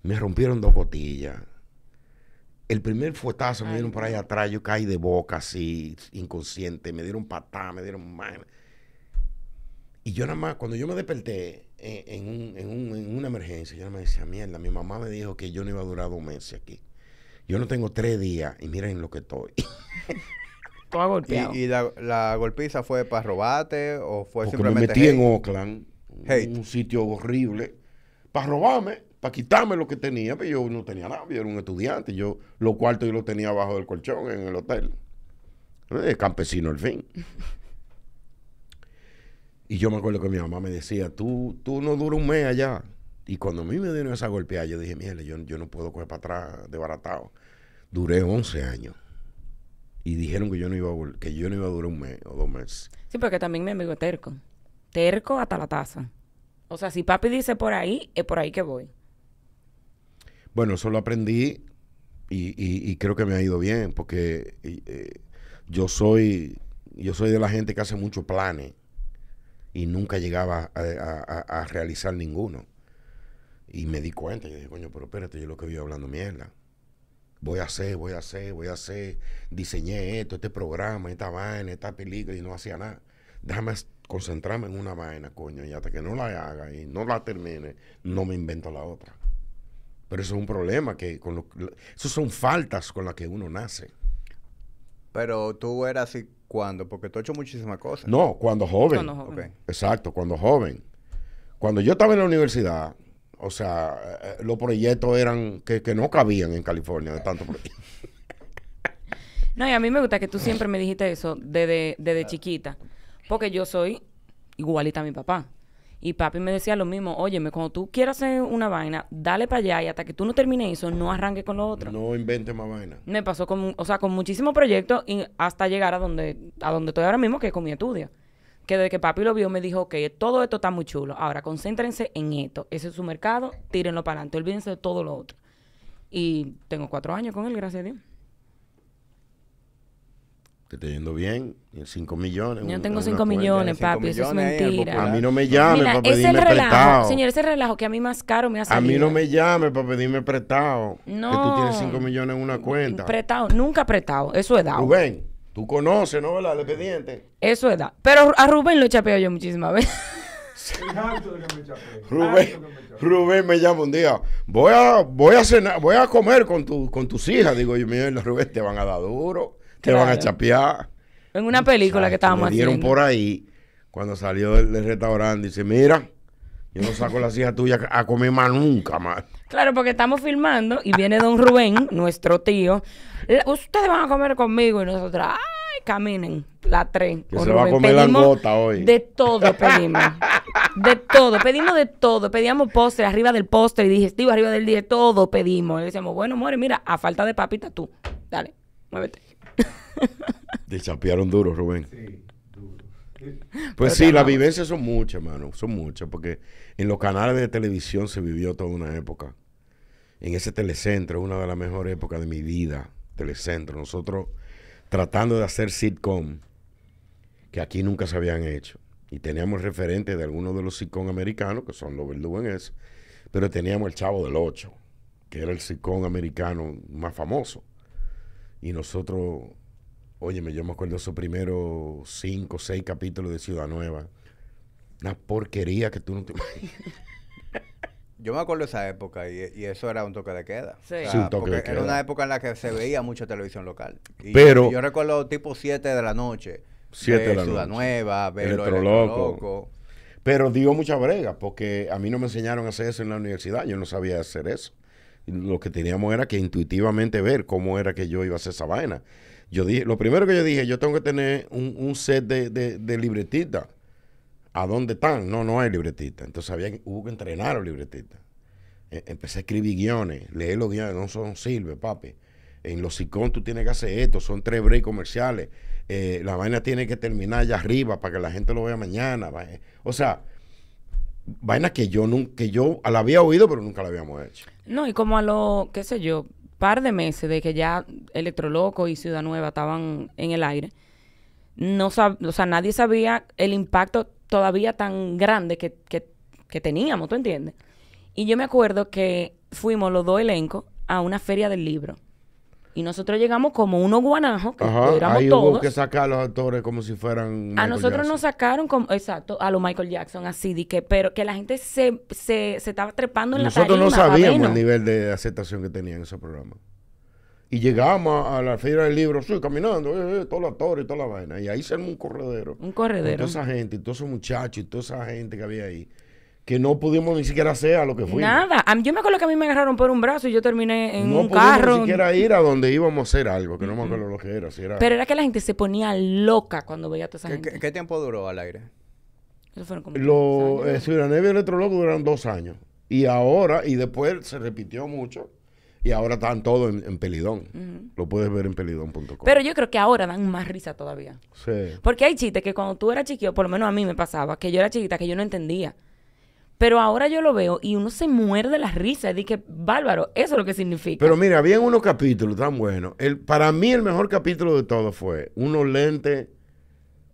me rompieron dos botillas. El primer fuetazo me dieron por ahí atrás, yo caí de boca así, inconsciente, me dieron patada, me dieron Madre. Y yo nada más, cuando yo me desperté eh, en, una emergencia, yo nada más decía, mierda, mi mamá me dijo que yo no iba a durar dos meses aquí. Yo no tengo tres días y miren lo que estoy. *laughs* ¿Y, la, golpiza fue para robarte o fue Porque Me metí en Oakland, un sitio horrible, para robarme, para quitarme lo que tenía, pero pues yo no tenía nada, yo era un estudiante, yo los cuartos yo los tenía abajo del colchón en el hotel. Eh, campesino al fin. *laughs* Y yo me acuerdo que mi mamá me decía, tú, tú no duras un mes allá. Y cuando a mí me dieron esa golpeada, yo dije, mire, yo, no puedo coger para atrás de baratado. Duré 11 años. Y dijeron que yo no iba a, que yo no iba a durar un mes o dos meses. Sí, porque también mi amigo es terco. Terco hasta la taza. O sea, si papi dice por ahí, es por ahí que voy. Bueno, eso lo aprendí y, y, creo que me ha ido bien porque eh, eh, yo soy yo soy de la gente que hace muchos planes y nunca llegaba a, realizar ninguno. Y me di cuenta, yo dije, coño, pero espérate, yo lo que vivo hablando mierda. Voy a hacer, voy a hacer, voy a hacer. Diseñé esto, este programa, esta vaina, esta película y no hacía nada. Déjame concentrarme en una vaina, coño, y hasta que no la haga y no la termine, no me invento la otra. Pero eso es un problema que con lo, eso son faltas con las que uno nace. Pero tú eras así ¿Cuándo? Porque tú has hecho muchísimas cosas. No, cuando joven. Cuando joven. Exacto, cuando joven. Cuando yo estaba en la universidad, o sea, eh, eh, los proyectos eran que, no cabían en California de tanto *laughs* No, y a mí me gusta que tú siempre me dijiste eso desde, desde chiquita, porque yo soy igualita a mi papá. Y papi me decía lo mismo, óyeme, cuando tú quieras hacer una vaina, dale para allá y hasta que tú no termines eso, no arranques con lo otro. No inventes más vaina. Me pasó con, o sea, con muchísimos proyectos y hasta llegar a donde, a donde estoy ahora mismo, que es con mi estudio. Que desde que papi lo vio me dijo, ok, todo esto está muy chulo. Ahora, concéntrense en esto. Ese es su mercado, tírenlo para adelante. Olvídense de todo lo otro. Y tengo cuatro años con él, gracias a Dios te está yendo bien, 5 millones. Yo tengo 5 millones, papi, eso es mentira. a mí no me llame para pedirme prestado. Señor, ese relajo que a mí más caro me hace. A mí no me llame para pedirme prestado. No. Que tú tienes 5 millones en una cuenta. Prestado, nunca prestado, eso es dado. Rubén, tú conoces, ¿no? ¿Verdad? El expediente. Eso es dado. Pero a Rubén lo chapeo yo muchísimas veces. Rubén, Rubén me llama un día. Voy a, voy a cenar, voy a comer con, tu, con tus hijas. Digo, yo, los Rubén, te van a dar duro te van a chapear. En una película que estábamos haciendo. dieron por ahí, cuando salió del, restaurante, restaurante, dice, mira, yo no saco la silla tuya a comer más nunca más. Claro, porque estamos filmando y viene don Rubén, *laughs* nuestro tío. Ustedes van a comer conmigo y nosotras, ay, caminen, la tres. Que se va a comer la gota hoy. De todo pedimos. De todo, pedimos de todo. Pedíamos postre arriba del postre, y digestivo arriba del día, todo pedimos. Y decíamos, bueno, more, mira, a falta de papita tú, dale, muévete. *laughs* Te chapearon duro, Rubén. Sí, duro. Pues sí, las vivencias son muchas, mano, son muchas, porque en los canales de televisión se vivió toda una época. En ese telecentro, una de las mejores épocas de mi vida, telecentro. Nosotros tratando de hacer sitcom que aquí nunca se habían hecho. Y teníamos referentes de algunos de los sitcom americanos, que son los verdugos en eso, pero teníamos el Chavo del Ocho, que era el sitcom americano más famoso. Y nosotros, óyeme, yo me acuerdo esos primeros cinco, seis capítulos de Ciudad Nueva. Una porquería que tú no te *laughs* Yo me acuerdo de esa época y, y, eso era un toque de queda. Sí, un toque de queda. Era una época en la que se veía mucha televisión local. Pero. Yo, recuerdo tipo 7 de la noche. 7 eh, de la Ciudad Nueva, verlo El loco. Pero dio mucha brega porque a mí no me enseñaron a hacer eso en la universidad. Yo no sabía hacer eso lo que teníamos era que intuitivamente ver cómo era que yo iba a hacer esa vaina. Yo dije, lo primero que yo dije, yo tengo que tener un, set de, de, libretitas. ¿A dónde están? No, no hay libretita. Entonces había, hubo que entrenar a los libretistas. E, empecé a escribir guiones, leer los guiones, no son sirve, papi. En los sicón tú tienes que hacer esto, son tres breaks comerciales. Eh, la vaina tiene que terminar allá arriba para que la gente lo vea mañana. Eh. O sea, vaina que yo, nunca, yo la había oído, pero nunca la habíamos hecho. No, y como a lo, qué sé yo, par de meses de que ya Electroloco y Ciudad Nueva estaban en el aire, no o sea, nadie sabía el impacto todavía tan grande que teníamos, ¿tú entiendes? Y yo me acuerdo que fuimos los dos elencos a una feria del libro y nosotros llegamos como unos guanajos, que ahí hubo que sacar a los actores como si fueran. a nosotros nos sacaron, como, exacto, a los Michael Jackson, así, de que, pero que la gente se, estaba trepando en nosotros la Nosotros no sabíamos el nivel de aceptación que tenían ese programa Y llegamos a la feria del libro, sí, caminando, eh, eh, todos los actores y toda la vaina. Y ahí se un corredero. Un corredero. toda esa gente, y todos esos muchachos, y toda esa gente que había ahí que no pudimos ni siquiera hacer a lo que fuimos. Nada. yo me acuerdo que a mí me agarraron por un brazo y yo terminé en un carro. No ni siquiera ir a donde íbamos a hacer algo, que no me acuerdo lo que era, Pero era que la gente se ponía loca cuando veía a toda esa ¿Qué, gente. ¿Qué, tiempo duró al aire? Eso fueron como Lo, eh, ciudadanos y Electroloco duraron dos años. Y ahora, y después se repitió mucho. Y ahora están todos en, Pelidón. Mm-hmm. Lo puedes ver en pelidón.com. Pero yo creo que ahora dan más risa todavía. Sí. Porque hay chistes que cuando tú eras chiquito, por lo menos a mí me pasaba, que yo era chiquita, que yo no entendía. Pero ahora yo lo veo y uno se muerde risa. Y Dice, bárbaro, eso es lo que significa. Pero mira, había unos capítulos tan buenos. El, para mí el mejor capítulo de todo fue unos lentes,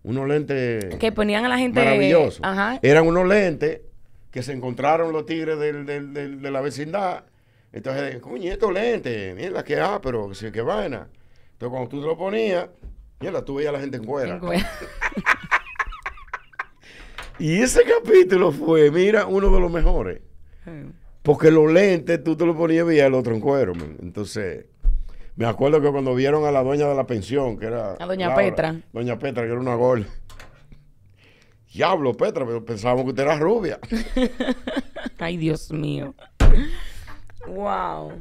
unos lentes... Que ponían a la gente... Maravilloso. Ajá. Eran unos lentes que se encontraron los tigres de la vecindad. Entonces, coño, estos lentes, mira que ah, pero qué vaina. Entonces cuando tú te lo ponías, mira, tú veías a la gente en cuera. En cuera. *laughs* Y ese capítulo fue, mira, uno de los mejores. Hmm. Porque los lentes tú te lo ponías bien, el otro en cuero. Entonces, me acuerdo que cuando vieron a la dueña de la pensión, que era. A doña Petra. Doña Petra, que era una gol. Diablo, Petra, pero pensábamos que usted era rubia. *laughs* Ay, Dios mío. Wow.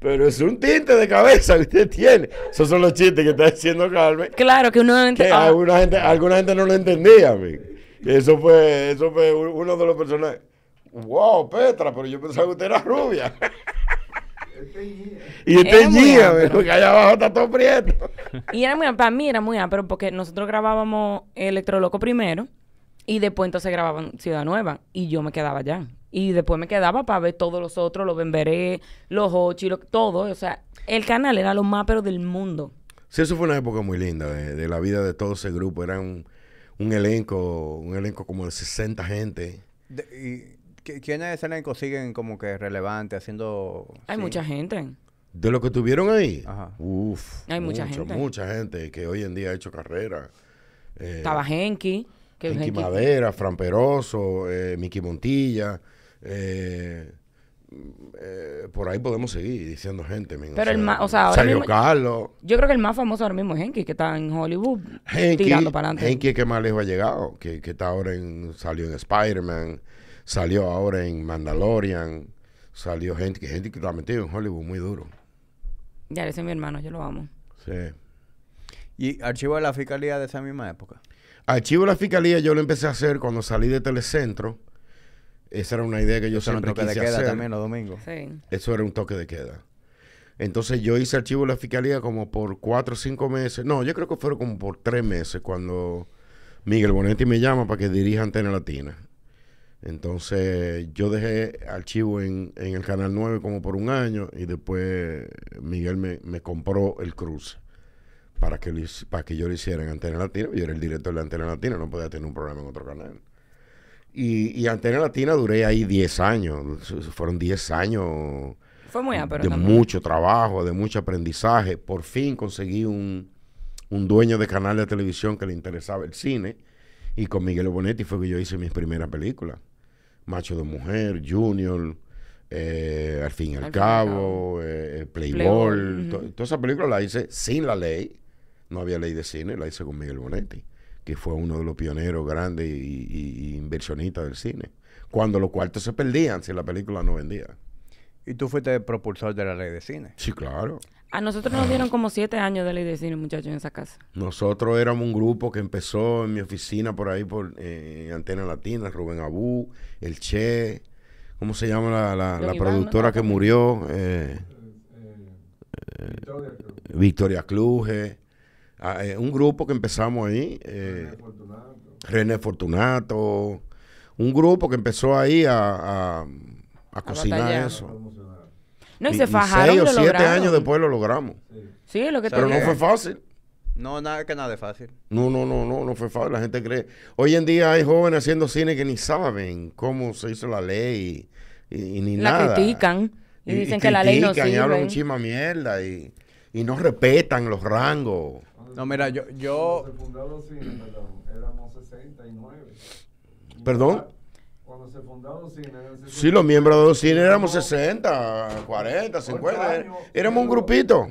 Pero es un tinte de cabeza que usted tiene. Esos son los chistes que está diciendo Carmen. Claro, que uno no lo ah. Alguna, gente, alguna gente no lo entendía, amigo. Eso fue, eso fue uno de los personajes. Wow, Petra, pero yo pensaba que usted era rubia. y este porque que allá abajo está todo prieto. y era muy, para mí era muy pero porque nosotros grabábamos Electroloco primero y después entonces grababan Ciudad Nueva y yo me quedaba allá. Y después me quedaba para ver todos los otros, los Bemberé, los Hochi, todo. O sea, el canal era lo más pero del mundo. Sí, eso fue una época muy linda de, eh, de la vida de todo ese grupo. Eran un elenco, un elenco como de 60 gente. y, ¿Quiénes de ese elenco siguen como que relevante, haciendo...? Hay mucha gente. De lo que tuvieron ahí, Ajá. Hay mucha gente. Mucha gente que hoy en día ha hecho carrera. Eh, Estaba Henky. Que Madera, Fran Peroso, eh, Montilla, eh, eh, por ahí podemos seguir diciendo gente. Pero el o sea, Yo creo que el más famoso ahora mismo es Henky, que está en Hollywood tirando para adelante. Henky que más lejos ha llegado, que, está ahora en, salió en Spider-Man, salió ahora en Mandalorian, salió gente, gente que está metido en Hollywood muy duro. Ya, ese mi hermano, yo lo amo. Sí. ¿Y archivo de la fiscalía de esa misma época? Archivo de la fiscalía yo lo empecé a hacer cuando salí de Telecentro esa era una idea que yo siempre quise de queda hacer. Eso era un toque de queda. Entonces yo hice archivo de la fiscalía como por cuatro o cinco meses. No, yo creo que fueron como por tres meses cuando Miguel Bonetti me llama para que dirija Antena Latina. Entonces yo dejé archivo en, el Canal 9 como por un año y después Miguel me, compró el cruce para que, para que yo lo hiciera en Antena Latina. Yo era el director de Antena Latina, no podía tener un programa en otro canal. Y, y Antena Latina duré ahí 10 años. Fueron 10 años. De mucho trabajo, de mucho aprendizaje. Por fin conseguí un, dueño de canal de televisión que le interesaba el cine. Y con Miguel Bonetti fue que yo hice mis primeras películas. Macho de Mujer, Junior, eh, Al fin y al, cabo, Playball. Play la Todas esas películas las hice sin la ley. No había ley de cine, la hice con Miguel Bonetti que fue uno de los pioneros grandes y, inversionistas del cine. Cuando los cuartos se perdían si la película no vendía. ¿Y tú fuiste propulsor de la ley de cine? Sí, claro. A nosotros nos dieron como siete años de ley de cine, muchachos, en esa casa. Nosotros éramos un grupo que empezó en mi oficina por ahí, por eh, Antena Latina, Rubén Abú, El Che, ¿cómo se llama la, productora que murió? Eh, eh, Victoria Cluje. Ah, eh, un grupo que empezamos ahí. Eh, René Fortunato. Un grupo que empezó ahí a, a, cocinar eso. No, y, se fajaron. Seis siete años después lo logramos. Sí, lo que Pero no fue fácil. No, nada que nada es fácil. No, no, no, no, no fue fácil. La gente cree. Hoy en día hay jóvenes haciendo cine que ni saben cómo se hizo la ley y, ni nada. La critican y, dicen que la ley no sirve. Y hablan un mierda y no respetan los rangos. No, mira, yo. yo... Cuando se fundaron cines, perdón, éramos 69. ¿Perdón? Cuando se fundaron cines... Sí, los miembros de los cines éramos 60, 40, 50. éramos un grupito.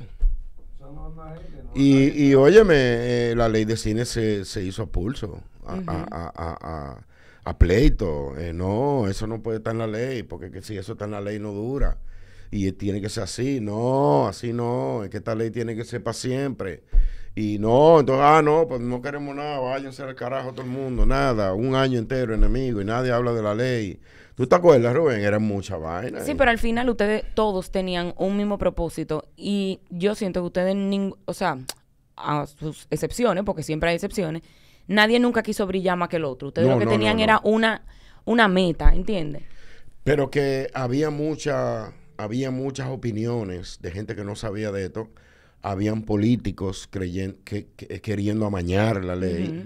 Y, y óyeme, eh, la ley de cine se, hizo a pulso, a, a, a, a, pleito. Eh, no, eso no puede estar en la ley, porque si eso está en la ley no dura y tiene que ser así. No, así no, es que esta ley tiene que ser para siempre. Y no, entonces, ah, no, pues no queremos nada, váyanse al carajo todo el mundo, nada, un año entero enemigo y nadie habla de la ley. ¿Tú te acuerdas, Rubén? Era mucha vaina. Sí, pero al final ustedes todos tenían un mismo propósito y yo siento que ustedes, o sea, a sus excepciones, porque siempre hay excepciones, nadie nunca quiso brillar más que el otro. Ustedes lo que tenían era una, una meta, ¿entiendes? Pero que había, mucha, había muchas opiniones de gente que no sabía de esto habían políticos creyendo, que, queriendo amañar la ley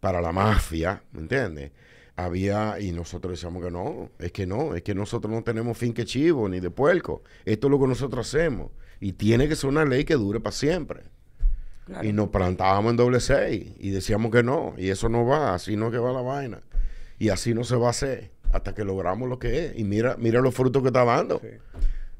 para la mafia, ¿me entiendes? Había, y nosotros decíamos que no, es que no, es que nosotros no tenemos fin que chivo ni de puerco. Esto es lo que nosotros hacemos. Y tiene que ser una ley que dure para siempre. Y nos plantábamos en doble seis y decíamos que no, y eso no va, así no que va la vaina. Y así no se va a hacer hasta que logramos lo que es. Y mira, mira los frutos que está dando.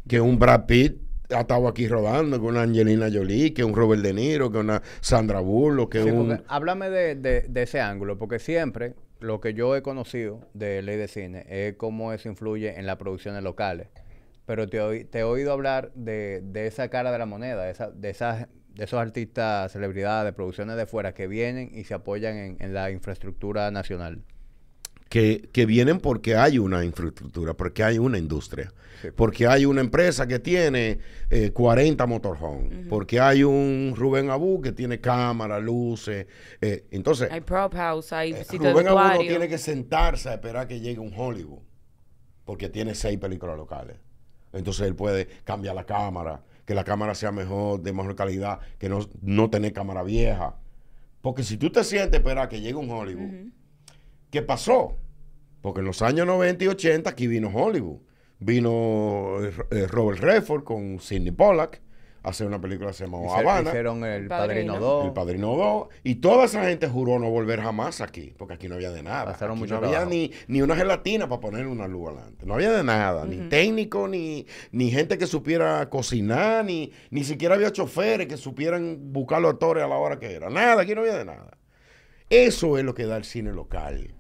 Que un Brad Pitt ha estado aquí rodando, con una Angelina Jolie, que un Robert De Niro, que una Sandra Bullock, que un... Háblame de, de, ese ángulo, porque siempre lo que yo he conocido de ley de cine es cómo eso influye en las producciones locales. Pero te, te he oído hablar de, de, esa cara de la moneda, de, esa, de, esas, de esos artistas, celebridades, de producciones de fuera que vienen y se apoyan en, en la infraestructura nacional que, vienen porque hay una infraestructura, porque hay una industria, porque hay una empresa que tiene 40 eh, motorhomes, porque hay un Rubén Abu que tiene cámara, luces. Eh, entonces, hay prop house, hay eh, Rubén no tiene que sentarse a esperar que llegue un Hollywood, porque tiene seis películas locales. Entonces él puede cambiar la cámara, que la cámara sea mejor, de mejor calidad, que no, no tener cámara vieja. Porque si tú te sientes a esperar que llegue un Hollywood, ¿qué pasó? Porque en los años 90 y 80 aquí vino Hollywood. Vino eh, eh, Robert Redford con Sidney Pollack a hacer una película que se llamaba Habana. Hicieron El Padrino 2. El Padrino 2. Y toda esa gente juró no volver jamás aquí, porque aquí no había de nada. Pasaron no había ni, ni, una gelatina para poner una luz adelante. No había de nada, ni técnico, ni, ni gente que supiera cocinar, ni, ni siquiera había choferes que supieran buscar los actores a la hora que era. Nada, aquí no había de nada. Eso es lo que da el cine local.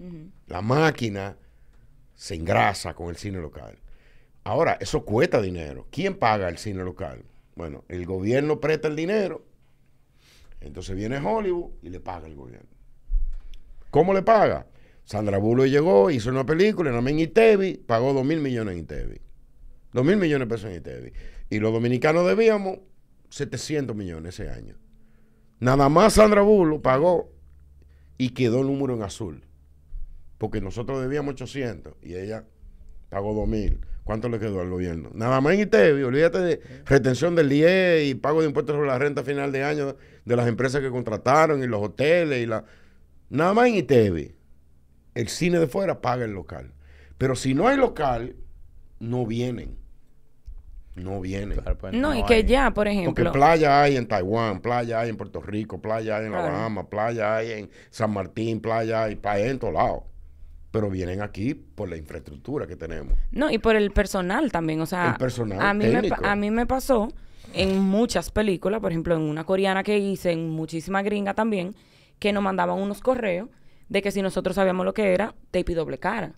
La máquina se engrasa con el cine local. Ahora, eso cuesta dinero. ¿Quién paga el cine local? Bueno, el gobierno presta el dinero. Entonces viene Hollywood y le paga el gobierno. ¿Cómo le paga? Sandra Bullock llegó, hizo una película, en en Itevi, pagó 2 mil millones en Itevi. 2 mil millones de pesos en Itevi. Y los dominicanos debíamos 700 millones ese año. Nada más Sandra Bullock pagó y quedó el número en azul. Porque nosotros debíamos 800 y ella pagó 2000. ¿Cuánto le quedó al gobierno? Nada más en ITEBI, olvídate de retención del IE y pago de impuestos sobre la renta final de año de las empresas que contrataron y los hoteles y la. Nada más en ITEBI. El cine de fuera paga el local. Pero si no hay local, no vienen no vienen. Pues, no, y que ya, por ejemplo. Porque playa hay en Taiwán, playa hay en Puerto Rico, playa hay en La Bahama, playa hay en San Martín, playa hay, en todos lados. Pero vienen aquí por la infraestructura que tenemos. No, y por el personal también. O sea, el personal a mí, me, a mí me pasó en muchas películas, por ejemplo, en una coreana que hice, en muchísima gringa también, que nos mandaban unos correos de que si nosotros sabíamos lo que era, tape y doble cara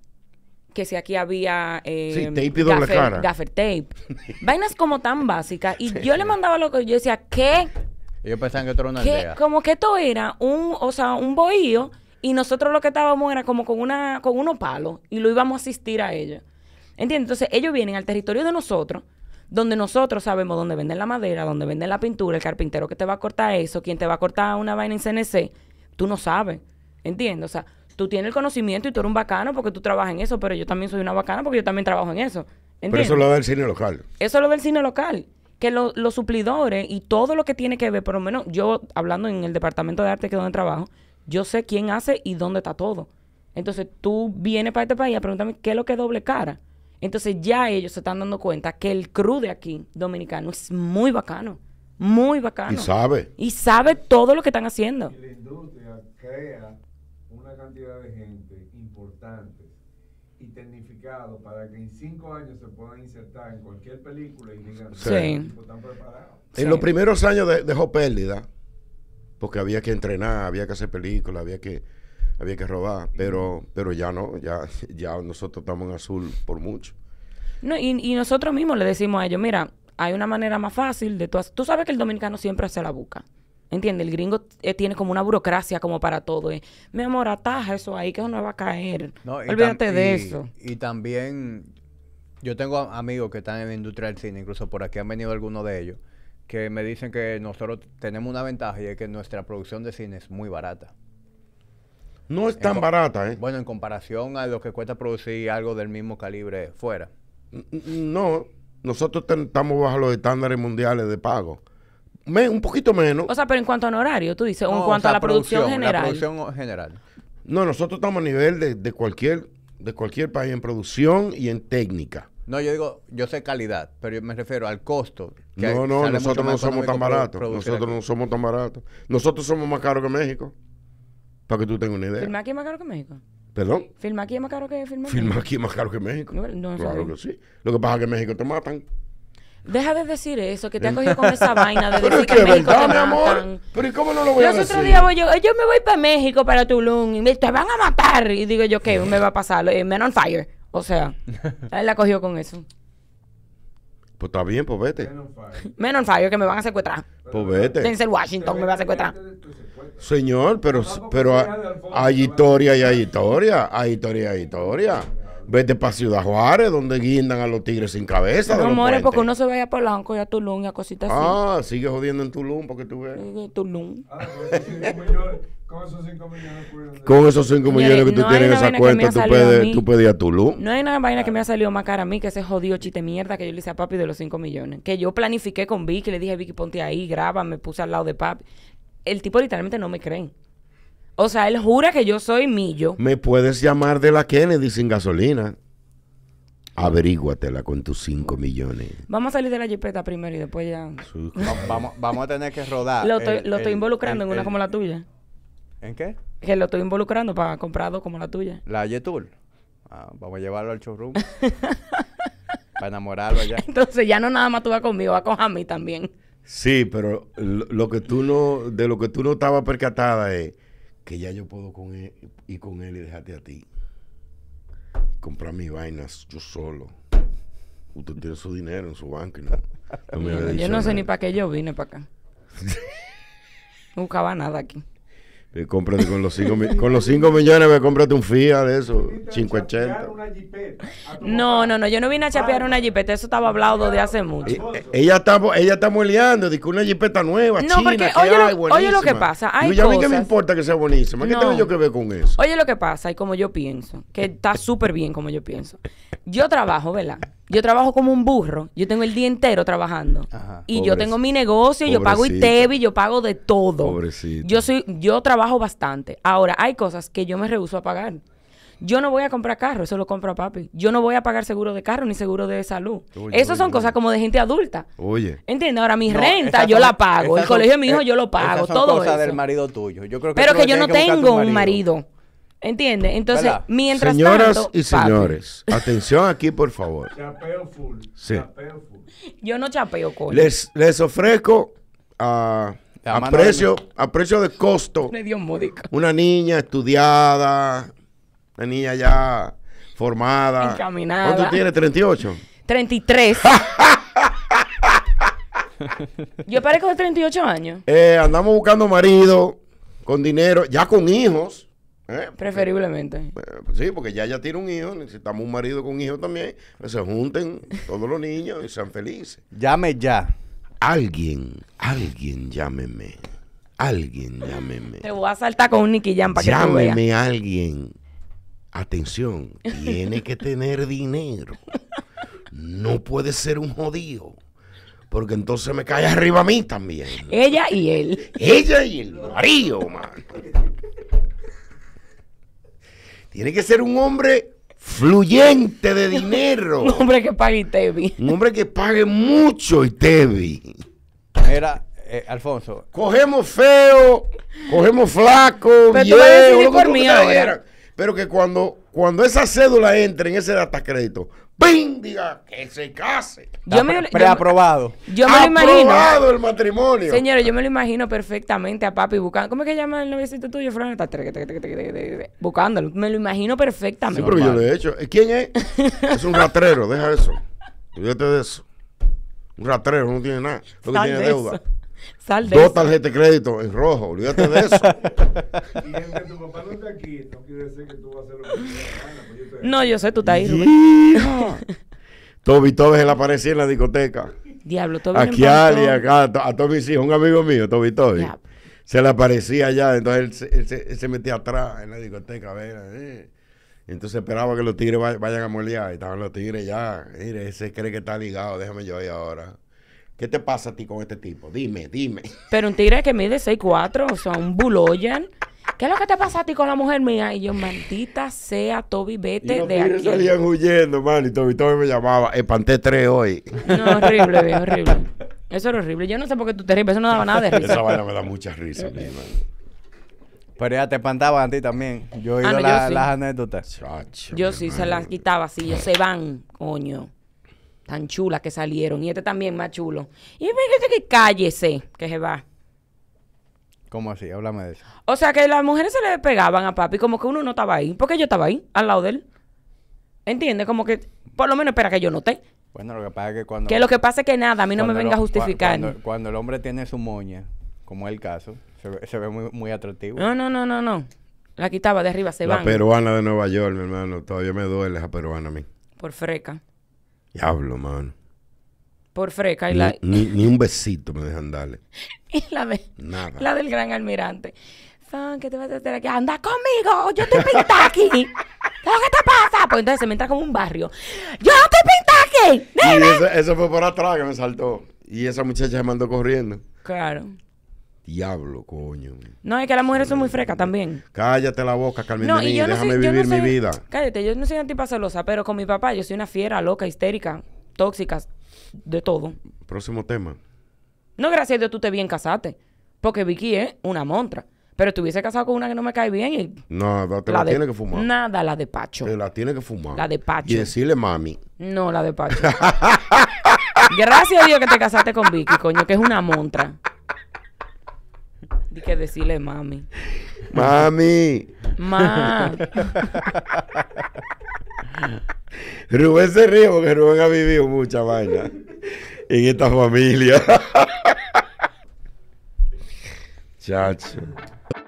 que si aquí había eh, sí, tape y doble cara. gaffer tape. *laughs* Vainas como tan básicas. Y yo le mandaba lo que yo decía, ¿qué? Ellos pensaban que esto era una aldea. Como que esto era un, o sea, un bohío y nosotros lo que estábamos era como con una con unos palos y lo íbamos a asistir a ellos. ¿Entiendes? Entonces ellos vienen al territorio de nosotros donde nosotros sabemos dónde venden la madera, dónde venden la pintura, el carpintero que te va a cortar eso, quién te va a cortar una vaina en CNC, tú no sabes. ¿Entiendes? O sea, tú tienes el conocimiento y tú eres un bacano porque tú trabajas en eso, pero yo también soy una bacana porque yo también trabajo en eso. Pero eso lo ve el cine local. Eso lo lo el cine local. Que los suplidores y todo lo que tiene que ver, por lo menos yo hablando en el departamento de arte que es donde trabajo, yo sé quién hace y dónde está todo. Entonces tú vienes para este país a preguntarme qué es lo que es doble cara. Entonces ya ellos se están dando cuenta que el crew de aquí, dominicano, es muy bacano. Muy bacano. Y sabe. Y sabe todo lo que están haciendo. Y de gente importante y tecnificado para que en cinco años se puedan insertar en cualquier película y digan sí. En los primeros años dejó pérdida, porque había que entrenar, había que hacer películas, había que había que robar, pero pero ya no, ya ya nosotros estamos en azul por mucho. No, y, nosotros mismos le decimos a ellos, mira, hay una manera más fácil de tú, tú sabes que el dominicano siempre hace la busca ¿Entiendes? El gringo eh, tiene como una burocracia como para todo. Eh. Mi amor, ataja eso ahí, que eso no va a caer. Olvídate de eso. Y también, yo tengo amigos que están en la industria del cine, incluso por aquí han venido algunos de ellos, que me dicen que nosotros tenemos una ventaja y es que nuestra producción de cine es muy barata. No es tan barata, ¿eh? Bueno, en comparación a lo que cuesta producir algo del mismo calibre fuera. No, nosotros estamos bajo los estándares mundiales de pago un poquito menos. O sea, pero en cuanto a horario, tú dices, o en cuanto a la producción, general. La producción general. No, nosotros estamos a nivel de, de, cualquier, de cualquier país en producción y en técnica. No, yo digo, yo sé calidad, pero yo me refiero al costo. no, no, nosotros no somos tan baratos. Nosotros no somos tan baratos. Nosotros somos más caros que México. Para que tú tengas una idea. filma aquí es más caro que México? ¿Perdón? filma aquí es más caro que México? filma aquí es más caro que México. No, no claro que sí. Lo que pasa es que en México te matan. Deja de decir eso, que te ha *laughs* cogido con esa vaina de decir que, México verdad, mi amor. Pero ¿y cómo no lo voy a decir? yo, me voy para México, para Tulum, y me te van a matar. Y digo yo, ¿qué me va a pasar? Eh, men on fire. O sea, *laughs* él la cogió con eso. Pues está bien, pues vete. Men on fire, que me van a secuestrar. Pues vete. el Washington me va a secuestrar. Señor, pero, pero hay historia y hay historia. Hay historia y hay historia. Vete para Ciudad Juárez, donde guindan a los tigres sin cabeza. No muere porque uno se vaya por Blanco y a Tulum y a cositas así. Ah, sigue jodiendo en Tulum porque tú ves. Tulum. Ah, Con esos 5 millones, esos que tú tienes en esa cuenta, tú pedías a Tulum. No hay nada vaina que me ha salido más cara a mí que ese jodido chiste mierda que yo le hice a papi de los 5 millones. Que yo planifiqué con Vicky, le dije, a Vicky, ponte ahí, graba, me puse al lado de papi. El tipo literalmente no me creen. O sea, él jura que yo soy Millo. Me puedes llamar de la Kennedy sin gasolina. Averíguatela con tus 5 millones. Vamos a salir de la Jeepeta primero y después ya. vamos, vamos a tener que rodar. Lo estoy, involucrando en una como la tuya. ¿En qué? Que lo estoy involucrando para comprar dos como la tuya. La Yetul. Ah, vamos a llevarlo al showroom. *laughs* para enamorarlo allá. Entonces ya no nada más tú vas conmigo, vas con Jamie también. Sí, pero lo, que tú no, de lo que tú no estabas percatada es que ya yo puedo con él, ir con él y dejarte a ti. Comprar mis vainas yo solo. Usted tiene su dinero en su banco. ¿no? no yo no sé ni para qué yo vine para acá. *laughs* no buscaba nada aquí. Eh, cómprate con los 5 con los cinco millones, me cómprate un Fiat de eso, 580. No, no, no, yo no vine a chapear una jipeta, eso estaba hablado de hace mucho. Eh, ella está ella está mueleando, dice una jipeta nueva, china, que oye, hay, lo, oye, lo, que pasa, hay yo, ya a que me importa que sea buenísima, ¿qué tengo yo que ver con eso? Oye lo que pasa y como yo pienso, que está súper bien como yo pienso. Yo trabajo, ¿verdad? yo trabajo como un burro, yo tengo el día entero trabajando. y yo tengo mi negocio, yo pago ITEVI, yo pago de todo. Pobrecito. Yo soy, yo trabajo bastante. Ahora, hay cosas que yo me rehuso a pagar. Yo no voy a comprar carro, eso lo compro a papi. Yo no voy a pagar seguro de carro ni seguro de salud. Esas son cosas como de gente adulta. Oye. ¿Entiendes? Ahora, mi renta yo la e-, pago. El colegio de mi hijo e-, yo lo pago. todo del marido tuyo. Pero que yo no tengo un marido. ¿Entiendes? Entonces, mientras Señoras y señores, atención aquí, por favor. Chapeo full. Chapeo full. Yo no chapeo, con. Les, les ofrezco ah, a, precio, a precio de costo. Medio Una niña estudiada, una niña ya formada. Encaminada. ¿Cuánto tiene? ¿38? 33. *laughs* Yo parezco de 38 años. Eh, andamos buscando marido, con dinero, ya con hijos. ¿Eh? Preferiblemente. Eh, sí, porque ya ya tiene un hijo, necesitamos un marido con un hijo también, se junten todos los niños y sean felices. Llame ya. Alguien, alguien llámeme. Alguien llámeme. Te voy a saltar con un Nicky para llámeme que alguien. Atención, tiene que tener dinero. No puede ser un jodido. Porque entonces me cae arriba a mí también. Ella y él. Ella y el marido, man. Tiene que ser un hombre fluyente de *laughs* dinero. un hombre que pague Itevi. Un hombre que pague mucho Itevi. Mira, eh, Alfonso. Cogemos feo, cogemos flaco, pero lo que, mí, Pero que cuando, cuando esa cédula entre en ese data crédito, Diga, que se case. Yo me, preaprobado. me lo Aprobado el matrimonio. Señores, yo me lo imagino perfectamente a papi buscando. ¿Cómo es que llama el noviecito tuyo, Fran? Buscándolo. Me lo imagino perfectamente. Sí, pero yo lo he hecho. ¿Eh, ¿Quién es? *laughs* es un rastrero. deja eso. Fíjate de eso. Un ratrero no tiene nada. Lo que tiene deuda. Eso. Sal de Dos tarjetas de crédito en rojo, olvídate de eso. *laughs* y aunque tu papá no está aquí, no quiere decir que tú vas a hacer lo que pues no, yo sé, tu estás ahí. *laughs* Toby Toby se le aparecía en la discoteca. Diablo, Toby. Aquí Ali, acá, a, a Toby sí, un amigo mío, Toby Toby. Se le aparecía allá, entonces él se, metía atrás en la discoteca, a Eh. Entonces esperaba que los tigres vayan a molear. Estaban los tigres ya. Mire, ese cree que está ligado, déjame yo ahí ahora. ¿Qué te pasa a ti con este tipo? Dime, dime. Pero un tigre que mide 6'4, o sea, un buloyan. ¿Qué es lo que te pasa a ti con la mujer mía? Y yo, maldita sea, Toby, vete y los de salían huyendo, man, y Toby, Toby me llamaba, espanté tres hoy. No, horrible, bien, horrible. Eso era horrible. Yo no sé por qué tú te ríes, eso no daba nada de risa. Esa vaina me da mucha risa, mi man. Pero ya te espantaban a ti también. Yo he oído las anécdotas. yo sí, se las quitaba así. Yo se van, coño tan chulas que salieron. Y este también más chulo. Y fíjate que cállese, que se va. ¿Cómo así? Háblame de eso. O sea, que las mujeres se le pegaban a papi como que uno no estaba ahí. Porque yo estaba ahí, al lado de él. ¿Entiendes? Como que, por lo menos espera que yo noté. Bueno, lo que pasa es que cuando... Que lo que pasa es que nada, a mí no me venga a justificar. Cuando, el hombre tiene su moña, como es el caso, se ve, muy, muy atractivo. No, no, no, no, no. La quitaba de arriba, se va. La peruana de Nueva York, mi hermano. Todavía me duele esa peruana a mí. Por freca. Diablo, mano. Por freca. Y ni, la... ni, un besito me dejan darle. *laughs* y la, la del gran almirante. Fan, ¿qué te vas a hacer aquí? Anda conmigo, yo estoy pintada aquí. *laughs* ¿Qué te pasa? Pues entonces se me entra como un barrio. Yo estoy pintada aquí. Eso, eso fue por atrás que me saltó. Y esa muchacha se mandó corriendo. Claro. Diablo, coño. No, es que las mujeres son muy frecas también. Cállate la boca, Carmen. déjame vivir mi vida. Cállate, yo no soy una celosa, pero con mi papá yo soy una fiera, loca, histérica, tóxica, de todo. Próximo tema. No, gracias a Dios tú te bien casaste. Porque Vicky es una montra. Pero estuviese casado con una que no me cae bien y. Nada, te la, tiene que fumar. Nada, la de Pacho. Te la tiene que fumar. La de Pacho. Y decirle mami. No, la de Pacho. *laughs* gracias a Dios que te casaste con Vicky, coño, que es una montra que decirle mami. Mami. Mami. Rubén se ríe porque Rubén ha vivido mucha vaina en esta familia. Chacho.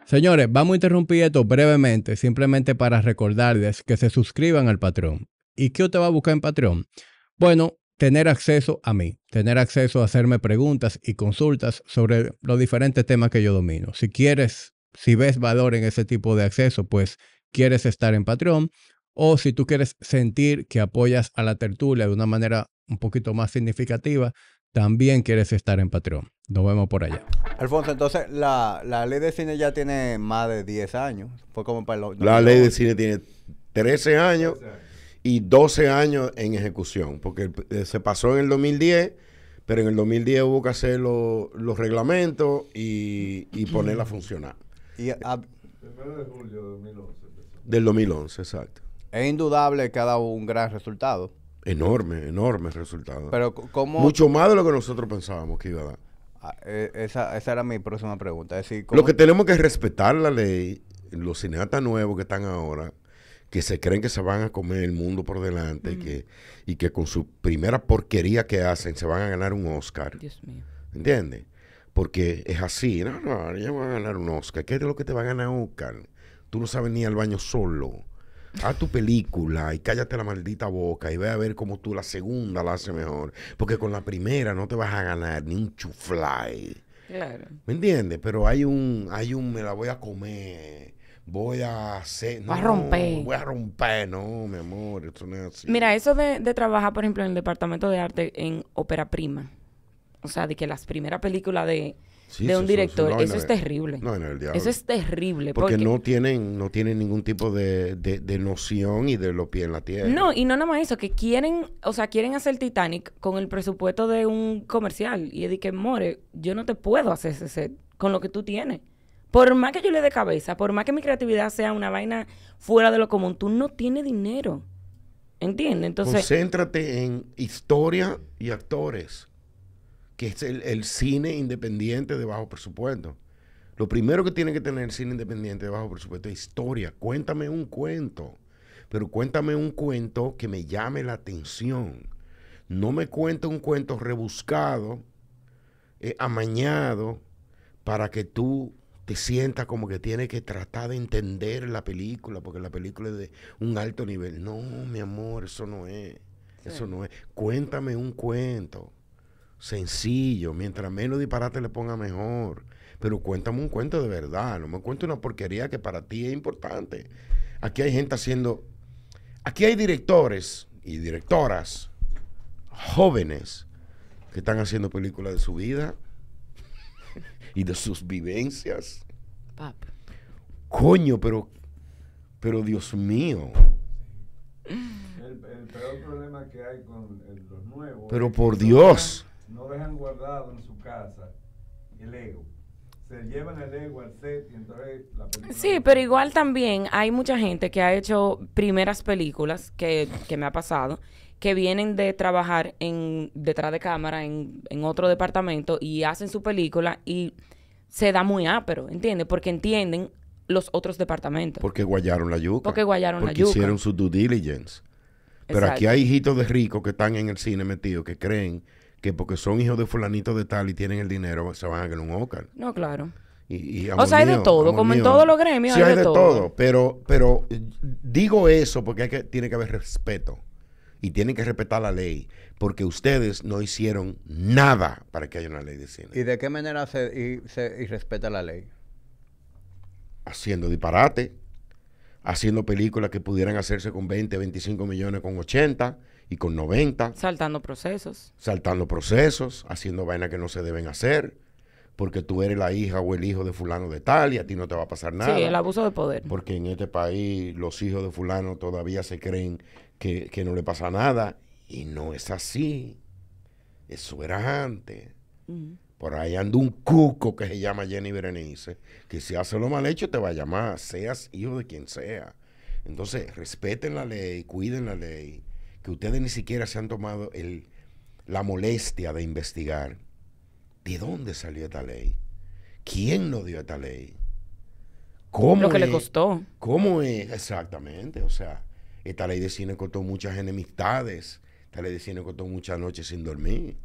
Señores, vamos a interrumpir esto brevemente, simplemente para recordarles que se suscriban al patrón. ¿Y qué usted va a buscar en Patreon? Bueno, tener acceso a mí, tener acceso a hacerme preguntas y consultas sobre los diferentes temas que yo domino. Si quieres, si ves valor en ese tipo de acceso, pues quieres estar en Patreon o si tú quieres sentir que apoyas a la tertulia de una manera un poquito más significativa, también quieres estar en Patreon. Nos vemos por allá. Alfonso, entonces la, ley de cine ya tiene más de 10 años. Fue como para La ley de cine tiene 13 años y 12 años en ejecución, porque eh, se pasó en el 2010, pero en el 2010 hubo que hacer los reglamentos y, y ponerla a funcionar. Y a, de julio de 2011. Del 2011, exacto. Es indudable que ha dado un gran resultado. Enorme, enorme resultado. Pero ¿cómo? Mucho más de lo que nosotros pensábamos que iba a dar. Ah, eh, esa, era mi próxima pregunta. decir, Lo que tenemos que respetar la ley, los cineastas nuevos que están ahora, que se creen que se van a comer el mundo por delante y, que, y que con su primera porquería que hacen se van a ganar un Oscar. Dios mío. ¿Entiendes? Porque es así, no, no, ya van a ganar un Oscar. ¿Qué es lo que te va a ganar Oscar? Tú no sabes ni al baño solo. Haz tu película y cállate la maldita boca y ve a ver cómo tú la segunda la haces mejor. Porque con la primera no te vas a ganar ni un chufly. Claro. ¿Me entiendes? Pero hay un, hay un me la voy a comer voy a hacer. romper. Voy a romper, no, mi amor, esto no Mira, eso de, trabajar, por ejemplo, en el departamento de arte en ópera prima. O sea, de que las primeras películas de, un director, eso, es terrible. Eso es terrible. Porque, no tienen, no tienen ningún tipo de, noción y de los pies en la tierra. No, y no nada más eso, que quieren, o sea, quieren hacer Titanic con el presupuesto de un comercial. Y es de que, more, yo no te puedo hacer ese set con lo que tú tienes. Por más que yo le dé cabeza, por más que mi creatividad sea una vaina fuera de lo común, tú no tienes dinero. ¿Entiendes? Entonces. Concéntrate en historia y actores, que es el, cine independiente de bajo presupuesto. Lo primero que tiene que tener el cine independiente de bajo presupuesto es historia. Cuéntame un cuento, pero cuéntame un cuento que me llame la atención. No me cuente un cuento rebuscado, eh, amañado, para que tú te sientas como que tienes que tratar de entender la película, porque la película es de un alto nivel. No, mi amor, eso no es. Eso no es. Cuéntame un cuento. Sencillo. Mientras menos disparate le ponga mejor. Pero cuéntame un cuento de verdad. No me cuente una porquería que para ti es importante. Aquí hay gente haciendo. Aquí hay directores y directoras jóvenes que están haciendo películas de su vida y de sus vivencias. Papi. Coño, pero, pero Dios mío. El, el peor problema que hay con los nuevos. Pero por Dios. No dejan, guardado en su casa el ego se llevan el ego al set y entonces la película... Sí, pero igual también hay mucha gente que ha hecho primeras películas que, que me ha pasado que vienen de trabajar en, detrás de cámara en, otro departamento y hacen su película y se da muy ápero, ¿entiendes? Porque entienden los otros departamentos. Porque guayaron la yuca. Porque guayaron la yuca. hicieron su due diligence. Pero aquí hay hijitos de ricos que están en el cine metidos que creen que porque son hijos de fulanito de tal y tienen el dinero se van a ganar un Oscar. No, claro. o sea, hay de todo, como en todos los gremios. hay, de, todo. Pero, pero eh, digo eso porque tiene que haber respeto y tienen que respetar la ley, porque ustedes no hicieron nada para que haya una ley de cine. ¿Y de qué manera se, respeta la ley? Haciendo disparate, haciendo películas que pudieran hacerse con 20, 25 millones, con 80 y con 90. Saltando procesos. Saltando procesos, haciendo vainas que no se deben hacer porque tú eres la hija o el hijo de fulano de tal y a ti no te va a pasar nada. Sí, el abuso de poder. Porque en este país los hijos de fulano todavía se creen que, no le pasa nada. Y no es así. Eso era antes. Mm. Por ahí anda un cuco que se llama Jenny Berenice, que si hace lo mal hecho te va a llamar, seas hijo de quien sea. Entonces, respeten la ley, cuiden la ley, que ustedes ni siquiera se han tomado el, la molestia de investigar de dónde salió esta ley, quién lo dio esta ley, cómo... le costó. ¿Cómo es? Exactamente, o sea, esta ley de cine costó muchas enemistades. Esta ley de cine costó muchas noches sin dormir.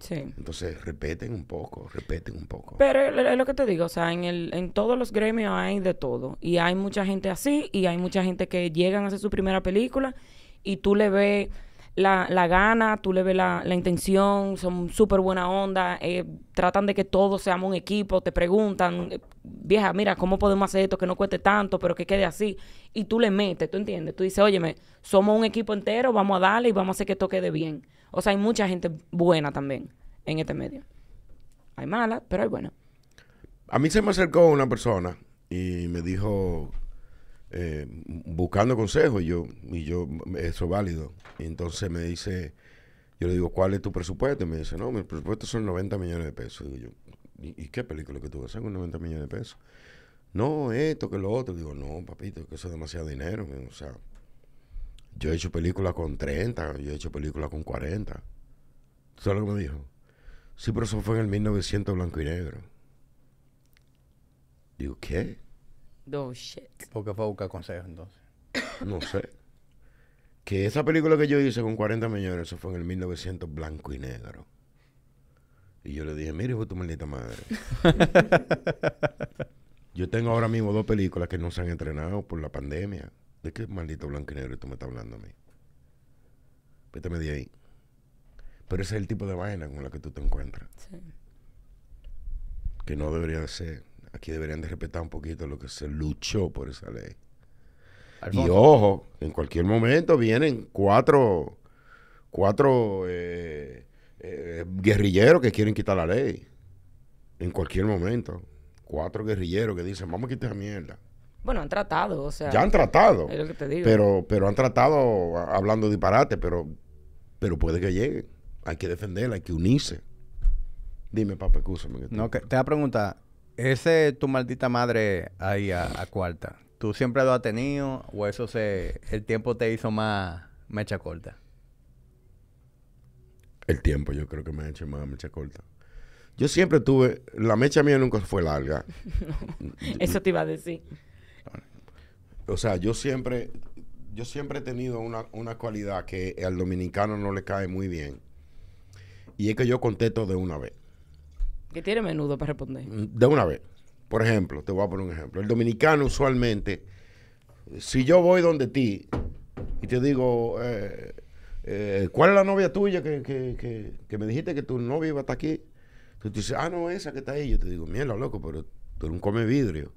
Sí. Entonces, repeten un poco, respeten un poco. Pero es lo que te digo, o sea, en, el, en todos los gremios hay de todo. Y hay mucha gente así, y hay mucha gente que llegan a hacer su primera película, y tú le ves la, gana, tú le ves la, intención, son súper buena onda, eh, tratan de que todos seamos un equipo, te preguntan, eh, vieja, mira, ¿cómo podemos hacer esto que no cueste tanto, pero que quede así? Y tú le metes, ¿tú entiendes? Tú dices, óyeme, somos un equipo entero, vamos a darle y vamos a hacer que esto quede bien. O sea, hay mucha gente buena también en este medio. Hay mala, pero hay buena. A mí se me acercó una persona y me dijo eh, buscando consejos y yo, y yo, eso es válido. Y entonces me dice, yo le digo, ¿cuál es tu presupuesto? Y me dice, no, mi presupuesto son 90 millones de pesos. Y yo, ¿y, qué película que tú vas a hacer con 90 millones de pesos? No, esto, que lo otro. Digo, no, papito, que eso es demasiado dinero. O sea, yo he hecho películas con 30, yo he hecho películas con 40. ¿Sabes lo que me dijo? Sí, pero eso fue en el 1900 blanco y negro. Digo, ¿qué? ¿Por qué fue a buscar consejos entonces? No sé. Que esa película que yo hice con 40 millones, eso fue en el 1900 blanco y negro. Y yo le dije, mire, de tu maldita madre. *laughs* yo tengo ahora mismo dos películas que no se han entrenado por la pandemia. ¿De qué maldito blanco y negro tú me estás hablando a mí? Pétame de ahí. Pero ese es el tipo de vaina con la que tú te encuentras. Sí. Que no debería ser aquí deberían de respetar un poquito lo que se luchó por esa ley. Y ojo, en cualquier momento vienen cuatro, eh, eh, guerrilleros que quieren quitar la ley. En cualquier momento. Cuatro guerrilleros que dicen, vamos a quitar mierda. Bueno, han tratado, o sea. Ya han tratado. Es lo que te digo. Pero, pero han tratado hablando disparate, pero, pero puede que llegue. Hay que defenderla, hay que unirse. Dime, papá, escúchame. No, que te voy a preguntar. Ese tu maldita madre ahí a, cuarta, ¿tú siempre lo has tenido o eso se... el tiempo te hizo más mecha corta? El tiempo yo creo que me ha hecho más mecha corta. Yo siempre tuve, la mecha mía nunca fue larga. *laughs* eso te iba a decir. O sea, yo siempre, yo siempre he tenido una, una cualidad que al dominicano no le cae muy bien. Y es que yo contesto de una vez. ¿Qué tiene menudo para responder. De una vez. Por ejemplo, te voy a poner un ejemplo. El dominicano usualmente, si yo voy donde ti y te digo, eh, eh, ¿cuál es la novia tuya que, me dijiste que tu novia iba hasta aquí? Entonces tú dices, ah, no, esa que está ahí. Yo te digo, mierda, loco, pero tú eres un come vidrio.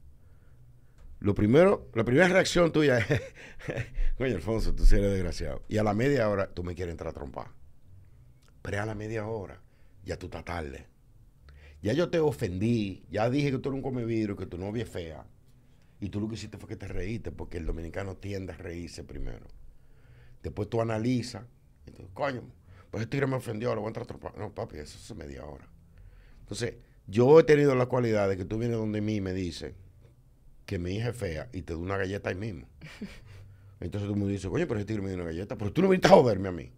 Lo primero, la primera reacción tuya es, *laughs* coño, Alfonso, tú eres desgraciado. Y a la media hora tú me quieres entrar a trompar. Pero a la media hora ya tú estás tarde. Ya yo te ofendí, ya dije que tú no un vidrio, que tu novia es fea. Y tú lo que hiciste fue que te reíste, porque el dominicano tiende a reírse primero. Después tú analizas. Entonces, coño, pues este tigre me ofendió, Ahora voy a entrar a No, papi, eso es media hora. Entonces, yo he tenido la cualidad de que tú vienes donde mí y me dices que mi hija es fea y te doy una galleta ahí mismo. Entonces tú me dices, coño, pero este tigre me dio una galleta. Pero tú no viniste a joderme a mí.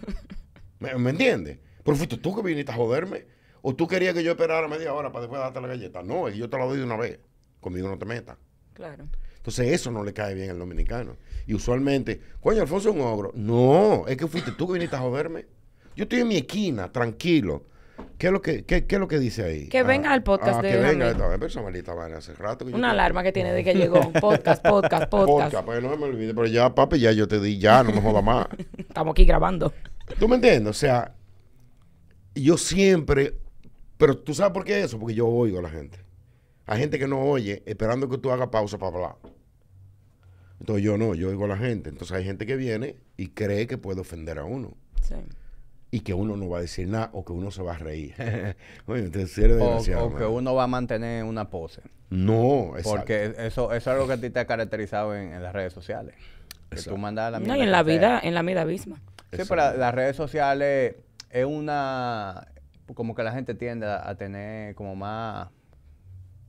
*laughs* ¿Me, ¿me entiendes? Pero fuiste tú que viniste a joderme. ¿O tú querías que yo esperara media hora para después darte la galleta? No, yo te la doy de una vez. Conmigo no te metas. Claro. Entonces eso no le cae bien al dominicano. Y usualmente, coño, Alfonso es un ogro. No, es que fuiste tú que viniste a joderme. Yo estoy en mi esquina, tranquilo. ¿Qué es lo que, qué, qué es lo que dice ahí? Que venga ah, al podcast ah, de Que venga, esta vez, a vale, hace rato. Una alarma que tiene de que llegó. Podcast, podcast, podcast. Podcast, pues no me olvide, pero ya, papi, ya yo te di, ya, no me joda más. *laughs* Estamos aquí grabando. ¿Tú me entiendes? O sea, yo siempre pero tú sabes por qué eso, porque yo oigo a la gente. Hay gente que no oye esperando que tú hagas pausa para hablar. Entonces yo no, yo oigo a la gente. Entonces hay gente que viene y cree que puede ofender a uno. Sí. Y que uno no va a decir nada o que uno se va a reír. *laughs* O, que uno va a mantener una pose. No, exacto. Porque eso, es algo que a ti te ha caracterizado en, las redes sociales. Que tú mandas a la No, y en la vida, en la vida misma. Sí, pero las redes sociales es una como que la gente tiende a, tener como más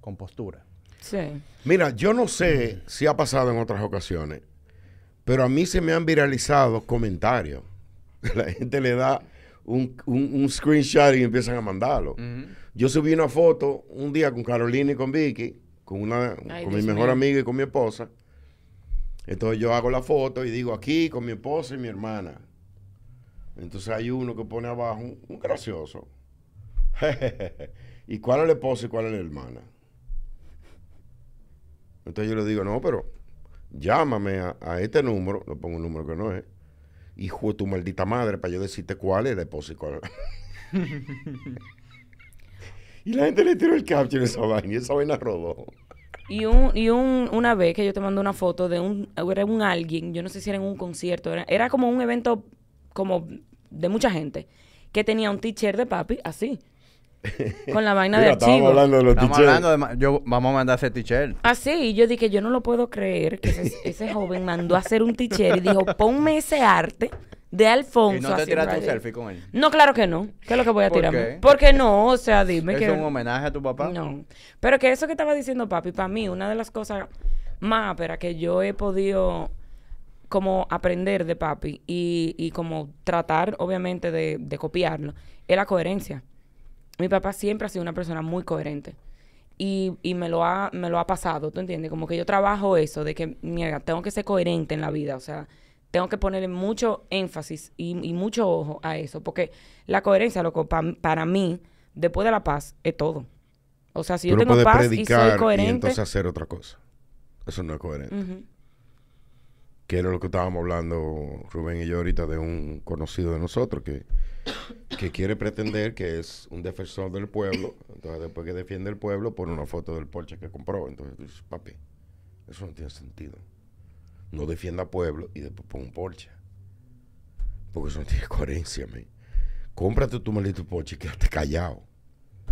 compostura. Sí. Mira, yo no sé si ha pasado en otras ocasiones, pero a mí se me han viralizado comentarios. *laughs* La gente le da un, screenshot y empiezan a mandarlo. Yo subí una foto un día con Carolina y con Vicky, con, una, con mi mejor amiga y con mi esposa. Entonces yo hago la foto y digo aquí con mi esposa y mi hermana. Entonces hay uno que pone abajo un gracioso. *laughs* ¿Y cuál es la esposa y cuál es la hermana? Entonces yo le digo, no, pero llámame a, este número, le pongo un número que no es, y de tu maldita madre, para yo decirte cuál es la esposa y cuál es *laughs* Y la gente le tiró el caption a esa vaina y esa vaina rodó. Y, un, y un, una vez que yo te mando una foto de un, era un alguien, yo no sé si era en un concierto, era, como un evento como de mucha gente, que tenía un t de papi así. Con la vaina *laughs* de archivo. hablando de los Estamos yo Vamos a mandar ese t Así, y yo dije, yo no lo puedo creer que ese, *laughs* joven mandó a hacer un t y dijo, ponme ese arte de Alfonso. Y no te tiraste un selfie con él. No, claro que no. ¿Qué es lo que voy a ¿Por qué? Porque no, o sea, dime ¿Es un homenaje a tu papá? No. Pero que eso que estaba diciendo papi, para mí, una de las cosas más pero que yo he podido como aprender de papi y, y como tratar, obviamente, de, de copiarlo, es la coherencia mi papá siempre ha sido una persona muy coherente. Y, y, me, lo ha, me lo ha pasado, ¿tú entiendes? Como que yo trabajo eso, de que, mira, tengo que ser coherente en la vida, o sea, tengo que ponerle mucho énfasis y, mucho ojo a eso, porque la coherencia, loco, para mí, después de la paz, es todo. O sea, si yo tengo paz y soy coherente... Y entonces hacer otra cosa. Eso no es coherente. Que era lo que estábamos hablando Rubén y yo ahorita de un conocido de nosotros que que quiere pretender que es un defensor del pueblo, entonces después que defiende el pueblo pone una foto del Porsche que compró, entonces tú dices, papi, eso no tiene sentido. No defienda pueblo y después pone un Porsche. Porque eso no tiene coherencia, me Cómprate tu maldito porche y quédate callado.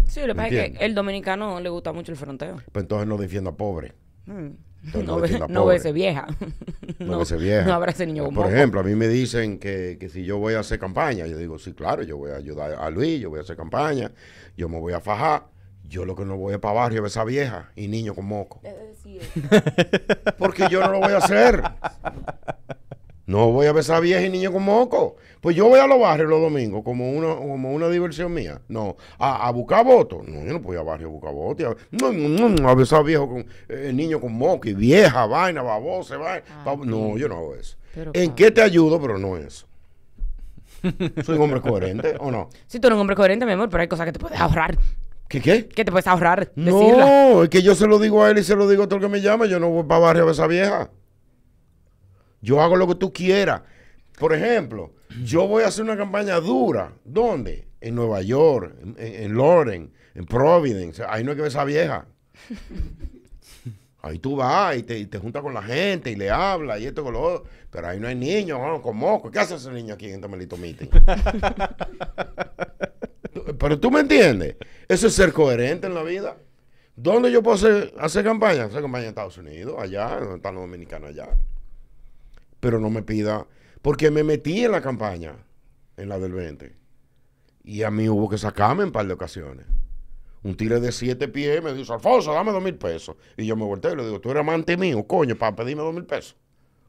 Sí, lo que pasa es que el dominicano le gusta mucho el fronteo. Pero pues entonces no defienda pobre. Mm no, no vieja. No, no vieja. No ese niño Por moco. ejemplo, a mí me dicen que, que, si yo voy a hacer campaña, yo digo, sí, claro, yo voy a ayudar a Luis, yo voy a hacer campaña, yo me voy a fajar. Yo lo que no voy es para barrio a esa vieja y niño con moco. *laughs* Porque yo no lo voy a hacer. No voy a besar vieja y niño con moco. Pues yo voy a los barrios los domingos como una, como una diversión mía. No, a, a buscar votos. No, yo no voy a barrio a buscar votos. A, no, no, a besar viejo con eh, niño con moco y vieja, vaina, babosa, vaina. Ah, va. no, yo no hago eso. ¿En qué te ayudo? Pero no eso. ¿Soy un hombre coherente o no? Sí, tú eres un hombre coherente, mi amor, pero hay cosas que te puedes ahorrar. ¿Qué qué? Que te puedes ahorrar. No, es que yo se lo digo a él y se lo digo a todo el que me llama. Yo no voy para barrio a besar vieja. Yo hago lo que tú quieras. Por ejemplo, yo voy a hacer una campaña dura. ¿Dónde? En Nueva York, en, en Loren, en Providence. Ahí no hay que ver esa vieja. Ahí tú vas y te, juntas con la gente y le hablas y esto con lo otro. Pero ahí no hay niños, ¿cómo? Ah, con moco. ¿Qué hace ese niño aquí en Tamelito este Meeting? *laughs* Pero tú me entiendes. Eso es ser coherente en la vida. ¿Dónde yo puedo hacer, campaña? Hacer campaña en Estados Unidos, allá, donde están los dominicanos allá pero no me pida, porque me metí en la campaña, en la del 20. Y a mí hubo que sacarme en par de ocasiones. Un tigre de siete pies me dijo, Alfonso, dame dos mil pesos. Y yo me volteé y le digo, tú eres amante mío, coño, para pedirme dos mil pesos.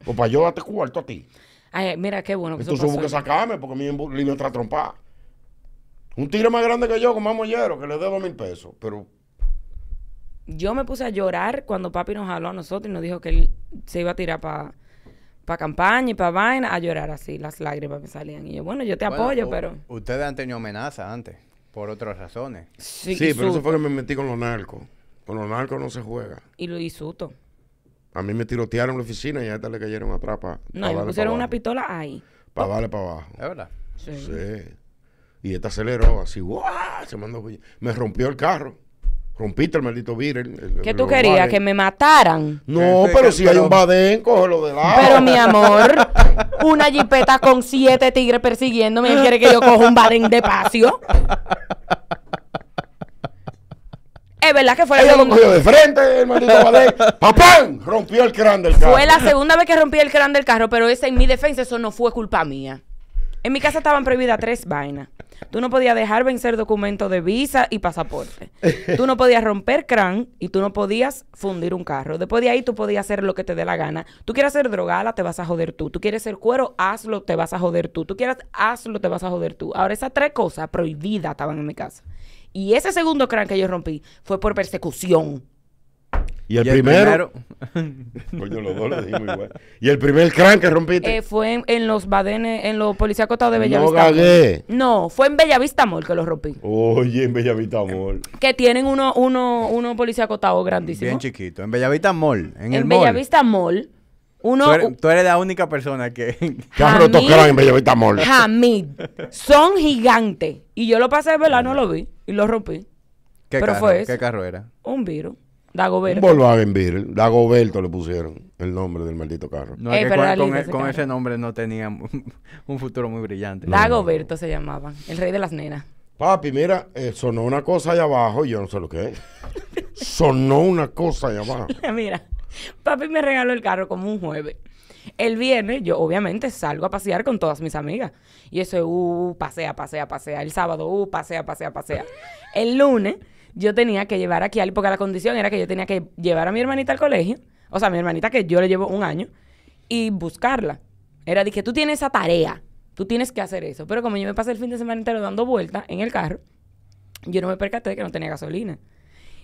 O para yo darte cuarto a ti. Ay, mira, qué bueno que Entonces hubo que sacarme porque me trató a otra Un tigre más grande que yo, con más mollero, que le dé dos mil pesos. Pero yo me puse a llorar cuando papi nos habló a nosotros y nos dijo que él se iba a tirar para para campaña y para vaina, a llorar así, las lágrimas me salían. Y yo, bueno, yo te apoyo, pero... Ustedes han tenido amenazas antes, por otras razones. Sí, pero eso fue que me metí con los narcos. Con los narcos no se juega. Y lo disuto. A mí me tirotearon la oficina y hasta le cayeron atrapa No, y me pusieron una pistola ahí. Para darle para abajo. Es verdad. Sí. sí. Y esta aceleró así, ¡guau! Se mandó... Me rompió el carro. Rompiste el maldito virus. ¿Qué tú querías? ¿Que me mataran? No, pero si hay un badén, cógelo de lado. Pero mi *laughs* amor, una jipeta con siete tigres persiguiéndome y quiere que yo coja un badén de pasio. Es verdad que fue la lo de frente, el maldito *laughs* ¡Papán! Rompió el crán del carro. Fue la segunda vez que rompí el crán del carro, pero esa en mi defensa, eso no fue culpa mía. En mi casa estaban prohibidas tres vainas. Tú no podías dejar vencer documentos de visa y pasaporte. Tú no podías romper crán y tú no podías fundir un carro. Después de ahí tú podías hacer lo que te dé la gana. Tú quieres ser drogada, te vas a joder tú. Tú quieres ser cuero, hazlo, te vas a joder tú. Tú quieres hazlo, te vas a joder tú. Ahora esas tres cosas prohibidas estaban en mi casa. Y ese segundo crán que yo rompí fue por persecución. Y el, primero. *laughs* los dos dijimos igual. Y el primer crán que rompiste. Eh, fue en, los badenes, en los policías acotados de Bellavista. No fue en Bellavista Mall que lo rompí. Oye, en Bellavista Mall. Que tienen uno, uno, uno policía acotado grandísimo. Bien chiquito. En Bellavista Mall. En, el Bellavista Mall. Uno, tú, eres, la única persona que... que *laughs* ha en Bellavista Mall. Hamid. Son gigantes. Y yo lo pasé de verdad, no lo vi. Y lo rompí. ¿Qué carro, ¿Qué carro era? Un virus. Dagoberto. a Beetle. Dagoberto le pusieron el nombre del maldito carro. con, ese, nombre no tenía un futuro muy brillante. Dagoberto se llamaba, el rey de las nenas. Papi, mira, eh, sonó una cosa allá abajo y yo no sé lo que es. sonó una cosa allá abajo. *laughs* mira, papi me regaló el carro como un jueves. El viernes yo obviamente salgo a pasear con todas mis amigas. Y eso es, uh, pasea, pasea, pasea. El sábado, uh, pasea, pasea, pasea. El lunes yo tenía que llevar aquí a porque la condición era que yo tenía que llevar a mi hermanita al colegio, o sea, mi hermanita que yo le llevo un año, y buscarla. Era dije que tú tienes esa tarea, tú tienes que hacer eso. Pero como yo me pasé el fin de semana entero dando vueltas en el carro, yo no me percaté de que no tenía gasolina.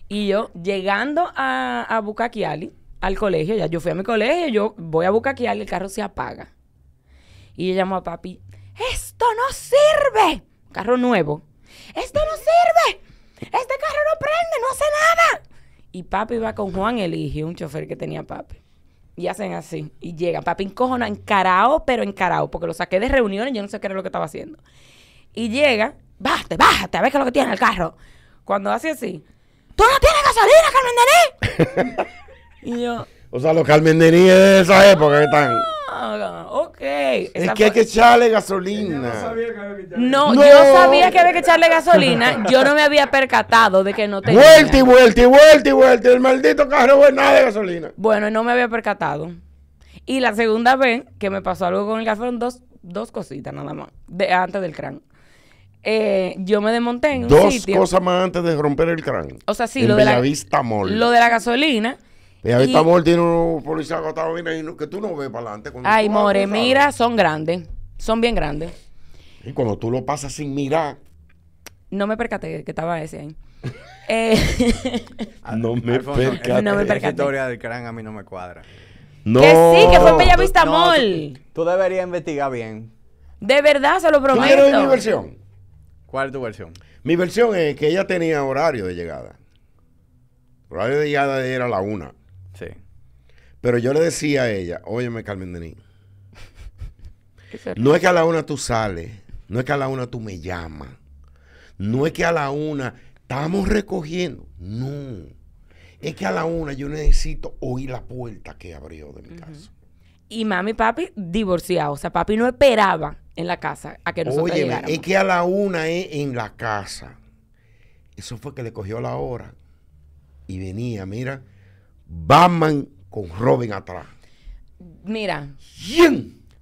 Y yo, llegando a, a al colegio, ya yo fui a mi colegio, yo voy a Bucaquiali, el carro se apaga. Y yo llamo a papi, ¡esto no sirve! Carro nuevo. ¡Esto no sirve! este carro no prende, no hace nada. Y papi va con Juan Elige, un chofer que tenía papi. Y hacen así. Y llegan. Papi encojona, encarao, pero encarao. Porque lo saqué de reuniones, yo no sé qué era lo que estaba haciendo. Y llega, bájate, bájate, a ver qué es lo que tiene el carro. Cuando hace así, ¡tú no tienes gasolina, Carmen *laughs* y yo... O sea, los Carmen de esa época que están ok. es que hay que echarle gasolina. No, yo sabía que había que echarle gasolina. *laughs* Yo no me había percatado de que no tenía. Vuelta y vuelta y vuelta y vuelta. El maldito carro no nada de gasolina. Bueno, no me había percatado. Y la segunda vez que me pasó algo con el gas, fueron dos, dos cositas nada más. De, antes del crán. Eh, yo me desmonté en Dos cosas más antes de romper el crán. O sea, sí, de, la, lo de la gasolina y Vista tiene unos policías que tú no ves para adelante. Ay, ah, more, mira, son grandes. Son bien grandes. Y cuando tú lo pasas sin mirar. No me percaté que estaba ese ahí. *laughs* Eh, *laughs* no me percaté. La historia del crán a mí no me cuadra. No. Que sí, que fue Bella Mol. Tú, deberías investigar bien. De verdad, se lo prometo. ¿Cuál es mi versión? ¿Cuál es tu versión? Mi versión es que ella tenía horario de llegada. Horario de llegada era la una. Pero yo le decía a ella, óyeme Carmen Denín, *laughs* no es que a la una tú sales, no es que a la una tú me llamas, no es que a la una estamos recogiendo, no. Es que a la una yo necesito oír la puerta que abrió de mi casa. Y mami y papi divorciados. O sea, papi no esperaba en la casa a que nosotros Óyeme, Oye, es que a la una es en la casa. Eso fue que le cogió la hora. Y venía, mira, Batman con Robin atrás. Mira.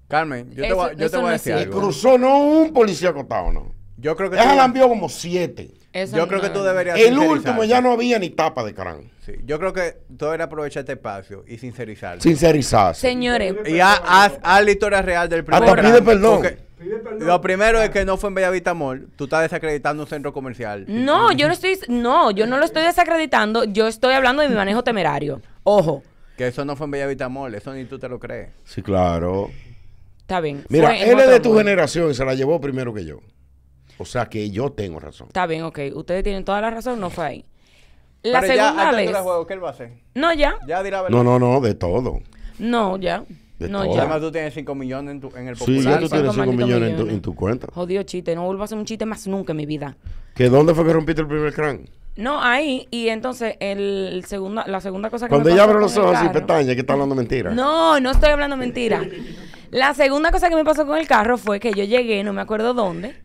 Carmen, yo te, voy, a decir algo. Y cruzó no un policía acotado, no. Yo creo que. Él envió como siete. yo creo que tú deberías. El último ya no había ni tapa de crán. yo creo que tú deberías aprovechar este espacio y sincerizar Sincerizarse. Señores. Y haz, la historia real del primer Hasta pide perdón. Lo primero es que no fue en Bellavista Mall. Tú estás desacreditando un centro comercial. No, yo no estoy. No, yo no lo estoy desacreditando. Yo estoy hablando de mi manejo temerario. Ojo. Que eso no fue en Bellavita Mall, eso ni tú te lo crees. Sí, claro. Está bien. Mira, él es de tu generación y se la llevó primero que yo. O sea que yo tengo razón. Está bien, ok. Ustedes tienen toda la razón, no fue ahí. La Pero segunda ya, vez. Juego, ¿Qué él va No, ya. Ya dirá No, no, no, de todo. No, ya no, ya. Además, tú tienes 5 millones en, tu, en el popular. Sí, ya tú tienes 5 millones, En, tu, cuenta. Jodido chiste. No vuelvo a hacer un chiste más nunca en mi vida. ¿Que dónde fue que rompiste el primer crán? No, ahí. Y entonces, el, segunda, la segunda cosa que Cuando ella abre los ojos sin pestaña, pestañas, que está hablando mentira. No, no estoy hablando mentira. la segunda cosa que me pasó con el carro fue que yo llegué, no me acuerdo dónde.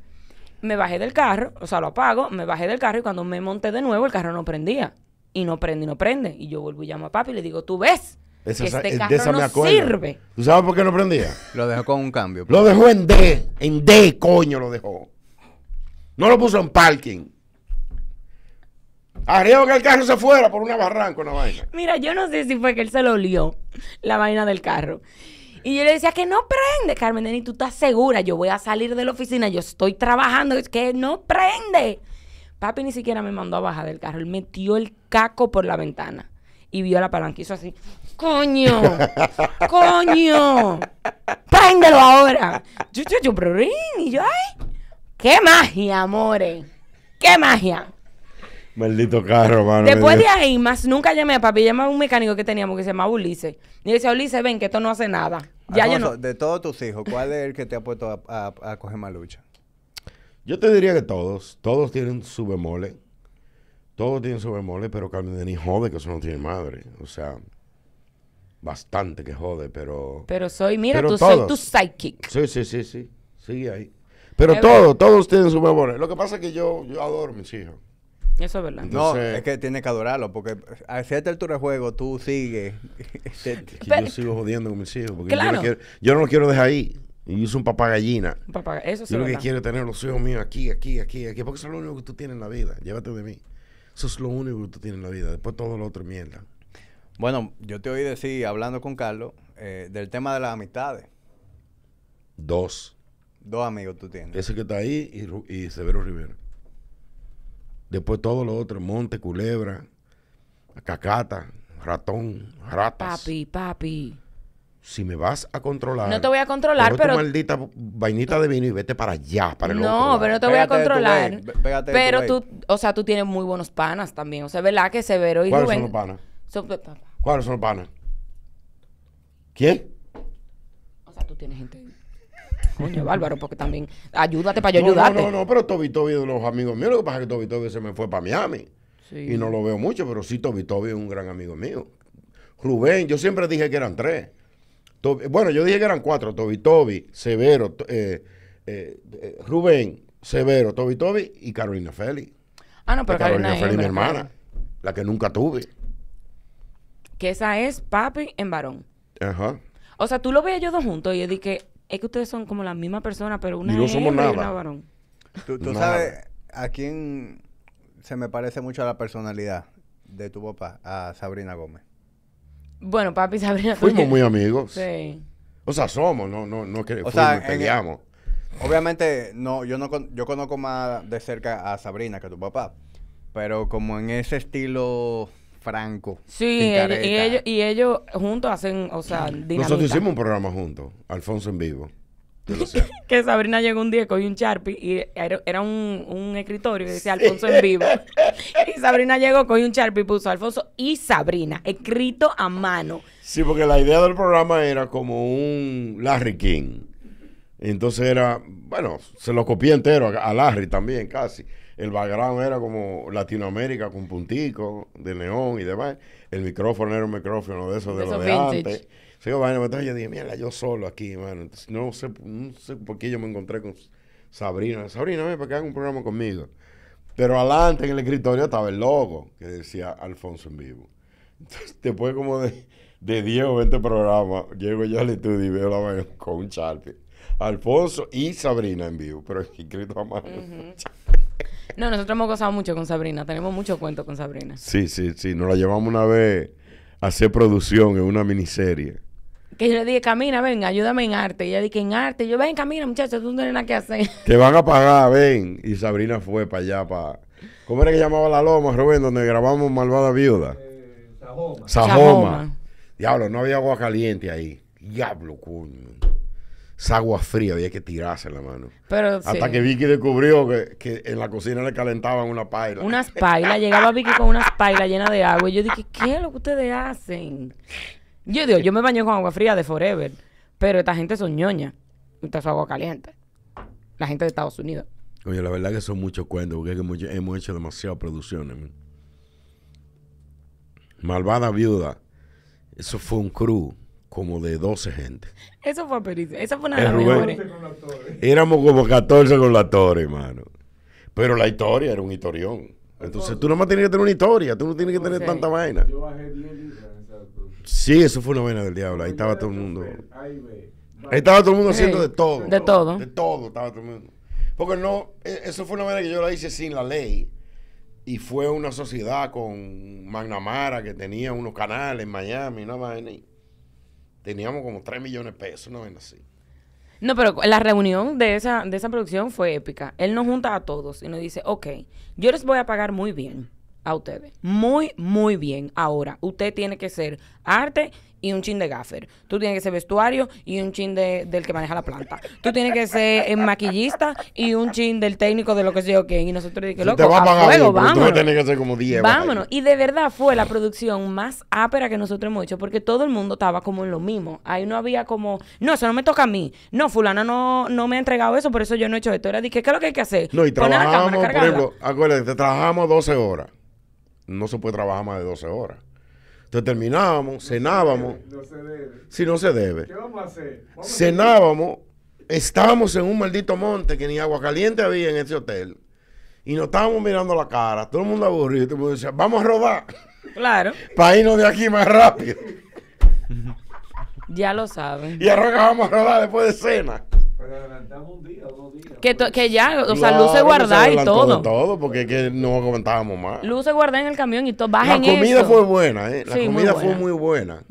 Me bajé del carro, o sea, lo apago, me bajé del carro y cuando me monté de nuevo, el carro no prendía. Y no prende, y no prende. Y yo vuelvo y llamo a papi y le digo, ¿tú ves? Esa, este eh, no sirve. ¿Tú sabes por qué no prendía? Lo dejó con un cambio. Lo pues. dejó en D. En D, coño, lo dejó. No lo puso en parking. Arriba que el carro se fuera por una barranca, una vaina. Mira, yo no sé si fue que él se lo olió, la vaina del carro. Y yo le decía que no prende, Carmen Y tú estás segura, yo voy a salir de la oficina, yo estoy trabajando, es que no prende. Papi ni siquiera me mandó a bajar del carro, él metió el caco por la ventana y vio la palanca, así coño, coño, préndelo ahora. Yo, yo, yo, qué magia, amores, qué magia. Maldito carro, mano. Después de ahí, más nunca llamé a papi, llamé a un mecánico que teníamos que se llamaba Ulises. Y le decía, Ulises, ven, que esto no hace nada. Ya De todos tus hijos, ¿cuál es el que te ha puesto a, coger más lucha? Yo te diría que todos, todos tienen su bemol. Todos tienen su bemol, pero Carmen ni jode que eso no tiene madre. O sea, bastante que jode, pero... Pero soy, mira, tú soy tu psychic. Sí, sí, sí, sí. Sigue ahí. Pero todos, todos tienen sus mejores. Lo que pasa es que yo, yo adoro a mis hijos. Eso es verdad. No, es que tienes que adorarlo, porque a cierta altura de juego tú sigues. que *laughs* yo sigo jodiendo con mis hijos, porque claro. yo, no quiero, yo, no lo quiero dejar ahí. Y yo soy un papagallina. Papá, eso sí yo lo que quiero tener los hijos míos aquí, aquí, aquí, aquí, porque eso es lo único que tú tienes en la vida. Llévate de mí. Eso es lo único que tú tienes en la vida. Después todo lo otro mierda. Bueno, yo te oí decir, hablando con Carlos, eh, del tema de las amistades. Dos. Dos amigos tú tienes. Ese que está ahí y, Severo Rivera. Después todos los otros, Monte, Culebra, Cacata, Ratón, Ratas. Papi, papi. Si me vas a controlar. No te voy a controlar, pero. Tu maldita vainita de vino y vete para allá, para el no, otro. pero no te voy a controlar. pero tú, o sea, tú tienes muy buenos panas también. O sea, ¿verdad que Severo y ¿Cuáles Son los panas? Son, ¿Cuáles son los panas? ¿Quién? O sea, tú tienes gente. Coño, bárbaro, porque también. Ayúdate para yo ayudarte. No, no, no, pero Toby Toby es de los amigos míos. Lo que pasa es que Toby Toby se me fue para Miami. Y no lo veo mucho, pero sí, Toby Toby es un gran amigo mío. Rubén, yo siempre dije que eran tres. bueno, yo dije que eran cuatro. Toby Toby, Severo, eh, eh, eh, Rubén, Severo, Toby Toby y Carolina Félix. Ah, no, pero Carolina, Carolina Félix, mi hermana, la que nunca tuve que esa es papi en varón. Ajá. O sea, tú lo veías ellos dos juntos y yo dije, es que ustedes son como la misma persona, pero una es somos una varón. Tú, sabes a quién se me parece mucho a la personalidad de tu papá, a Sabrina Gómez. Bueno, papi y Sabrina. Fuimos muy amigos. Sí. O sea, somos, no, no, no que sea, peleamos. obviamente, no, yo no yo conozco más de cerca a Sabrina que a tu papá. Pero como en ese estilo Franco. Sí, y, ellos, juntos hacen, o sea, Nosotros hicimos un programa juntos, Alfonso en vivo. *laughs* que Sabrina llegó un día con un Sharpie y era, un, escritorio y decía Alfonso en vivo. *laughs* y Sabrina llegó con un Sharpie y puso Alfonso y Sabrina, escrito a mano. Sí, porque la idea del programa era como un Larry King. Entonces era, bueno, se lo copié entero a Larry también, casi el background era como Latinoamérica con puntico de neón y demás. El micrófono era un micrófono de esos de, de los de antes. yo dije, mira, yo solo aquí, mano. no, sé, sé por qué yo me encontré con Sabrina. Sabrina, me para que haga un programa conmigo. Pero adelante en el escritorio estaba el logo que decía Alfonso en vivo. después como de, de 10 o 20 programas, llego yo al estudio y veo la mano con un charpe. Alfonso y Sabrina en vivo, pero escrito a mano. *laughs* No, nosotros hemos gozado mucho con Sabrina. Tenemos mucho cuento con Sabrina. Sí, sí, sí. Nos la llevamos una vez a hacer producción en una miniserie. Que yo le dije, camina, venga, ayúdame en arte. Y ella dije, en arte. yo, ven, camina, muchachos, tú no tienes nada que hacer. Te *laughs* van a pagar, ven. Y Sabrina fue para allá, para... ¿Cómo era que llamaba La Loma, Rubén, donde grabamos Malvada Viuda? Eh, Sajoma. Diablo, no había agua caliente ahí. Diablo, coño esa agua fría había que tirarse la mano. Pero, Hasta que Vicky descubrió que, en la cocina le calentaban una paila. una *laughs* pailas. Llegaba Vicky con una pailas llena de agua. Y yo dije, ¿qué es lo que ustedes hacen? Yo digo, yo me baño con agua fría de Forever. Pero esta gente son ñoña. Esta es agua caliente. La gente de Estados Unidos. Oye, la verdad que son muchos cuentos. Porque hemos, hecho demasiadas producciones. Malvada Viuda. Eso fue un cru como de 12 gente. Eso fue Esa fue una de las mejores. Éramos como 14 con la torre, hermano. Pero la historia era un historión. Entonces tú nomás tienes que tener una historia, tú no tienes que tener tanta vaina. Yo bajé 10 libras Sí, eso fue una vaina del diablo. Ahí estaba todo el mundo. Ahí estaba todo el mundo haciendo de todo. De todo. De todo estaba todo el mundo. Porque no, e, eso fue una vaina que yo la hice sin la ley. Y fue una sociedad con Mara que tenía unos canales en Miami, una vaina teníamos como 3 millones de pesos, no así. No, pero la reunión de esa, de esa producción fue épica. Él nos junta a todos y nos dice, ok, yo les voy a pagar muy bien a ustedes. Muy, muy bien. Ahora, usted tiene que ser arte y un chin de gaffer. Tú tienes que ser vestuario y un chin del que maneja la planta. Tú tienes que ser eh, maquillista y un chin del técnico de lo que sé yo qué. Y nosotros dijimos, loco, te a, vámonos. Tú que ser como 10. Vámonos. Y de verdad fue la producción más ápera que nosotros hemos hecho porque todo el mundo estaba como en lo mismo. Ahí no había como, no, eso no me toca a mí. No, fulana no, no me ha entregado eso, por eso yo no he hecho esto. Era dije, ¿qué es lo que hay que hacer? No, y trabajamos, cámara, por ejemplo, acuérdate, trabajamos 12 horas. No se puede trabajar más de 12 horas. Entonces terminábamos, cenábamos. No se debe. Si no se debe. ¿Qué vamos a hacer? cenábamos, estábamos en un maldito monte que ni agua caliente había en ese hotel. Y nos estábamos mirando la cara, todo el mundo aburrido. Todo decía, vamos a rodar. Claro. *laughs* Para irnos de aquí más rápido. ya lo saben. Y vamos a rodar después de cena. Pero adelantamos un día, dos días. Que, pues. ya, o sea, luces y todo. todo, porque no comentábamos más. Luces guardadas en el camión y todo, bajen La comida fue buena, ¿eh? La comida fue muy buena.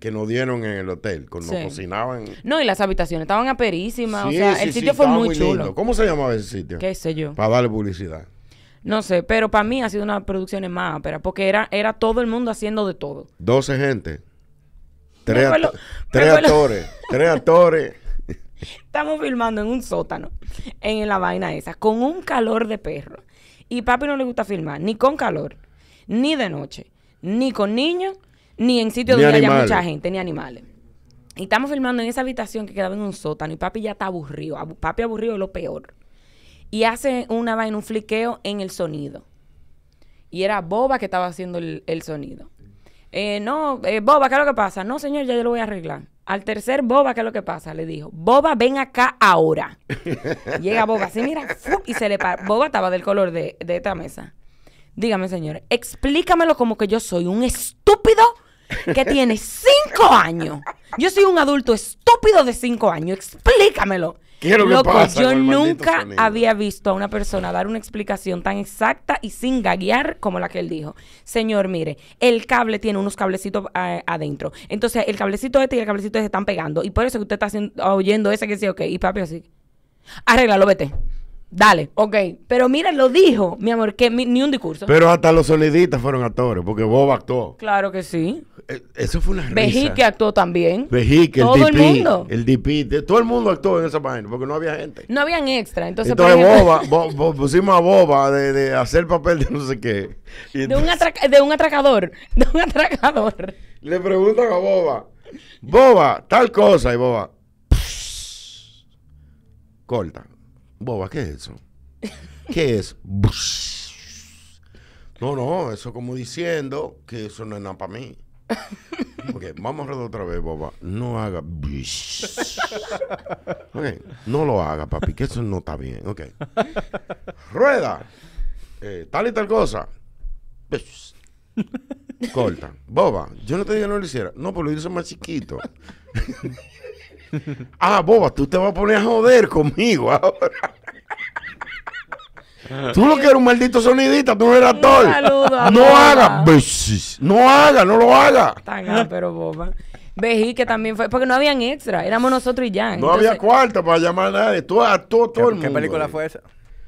Que nos dieron en el hotel, cuando cocinaban. No, y las habitaciones estaban aperísimas. Sí, o sea, el sitio fue muy chulo. ¿Cómo se llamaba ese sitio? Qué sé yo. Para darle publicidad. No sé, pero para mí ha sido una producción más pero porque era, era todo el mundo haciendo de todo. 12 gente. Tres, tres actores. Tres actores. *laughs* Estamos filmando en un sótano, en la vaina esa, con un calor de perro. Y papi no le gusta filmar, ni con calor, ni de noche, ni con niños, ni en sitios donde haya mucha gente, ni animales. Y estamos filmando en esa habitación que quedaba en un sótano y papi ya está aburrido. papi aburrido es lo peor. Y hace una vaina, un fliqueo en el sonido. Y era Boba que estaba haciendo el, sonido. Eh, no, eh, Boba, ¿qué es lo que pasa? No, señor, ya yo lo voy a arreglar. Al tercer Boba, ¿qué es lo que pasa? Le dijo, Boba, ven acá ahora. *laughs* Llega Boba, así mira, y se le para. Boba estaba del color de, de esta mesa. Dígame, señores, explícamelo como que yo soy un estúpido que tiene cinco años. Yo soy un adulto estúpido de cinco años. Explícamelo yo nunca había visto a una persona dar una explicación tan exacta y sin gaguear como la que él dijo. Señor, mire, el cable tiene unos cablecitos eh, adentro. Entonces, el cablecito este y el cablecito este están pegando. Y por eso que usted está oyendo ese que dice, ok, y papi así. Arréglalo, vete. Dale, ok. Pero mira, lo dijo, mi amor, que ni un discurso. Pero hasta los solidistas fueron actores, porque Boba actuó. Claro que sí. Eh, eso fue una risa. Vejique actuó también. Vejique, el DP. el mundo. El DP, de, todo el mundo actuó en esa página, porque no había gente. No habían extra. Entonces, entonces Boba, pusimos a Boba de, hacer papel de no sé qué. de, un de un atracador. *laughs* De un atracador. Le preguntan a Boba, Boba, tal cosa, y Boba. corta. Boba, ¿qué es eso? ¿Qué es? *laughs* No, no, eso como diciendo que eso no es nada para mí. *laughs* Ok, vamos a hacerlo otra vez, boba. No haga. *laughs* Ok, no lo haga, papi, que eso no está bien. Ok. Rueda. Eh, tal y tal cosa. Corta. Boba, yo no te dije que no lo hiciera. No, pero pues lo hice más chiquito. *laughs* Ah, boba, tú te vas a poner a joder conmigo ahora. Tú lo que eres un maldito sonidita, tú no eres actor. No hagas, No hagas, no lo hagas. Ah, pero boba. Vejí que también fue, porque no habían extra, éramos nosotros y ya. No había cuarta para llamar a nadie, tú ah, todo, el mundo. ¿Qué película fue esa?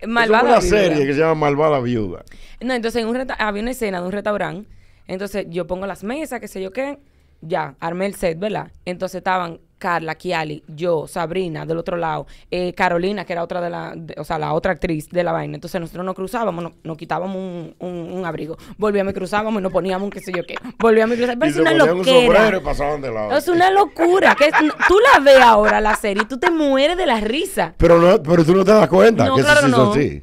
Malvada es una serie que se llama Malvada Viuda. No, entonces había una escena de un restaurante, entonces yo pongo las mesas, qué sé yo qué, ya, armé el set, ¿verdad? Entonces estaban Carla, Kiali, yo, Sabrina del otro lado, eh, Carolina, que era otra de la, o sea, la otra actriz de la vaina. Entonces nosotros nos cruzábamos, nos, quitábamos un, un, abrigo, volvíamos y cruzábamos y nos poníamos un qué sé yo qué, volvíamos y cruzábamos. es una locura. Es una locura. Que tú la ves ahora la serie y tú te mueres de la risa. Pero no, pero tú no te das cuenta que eso sí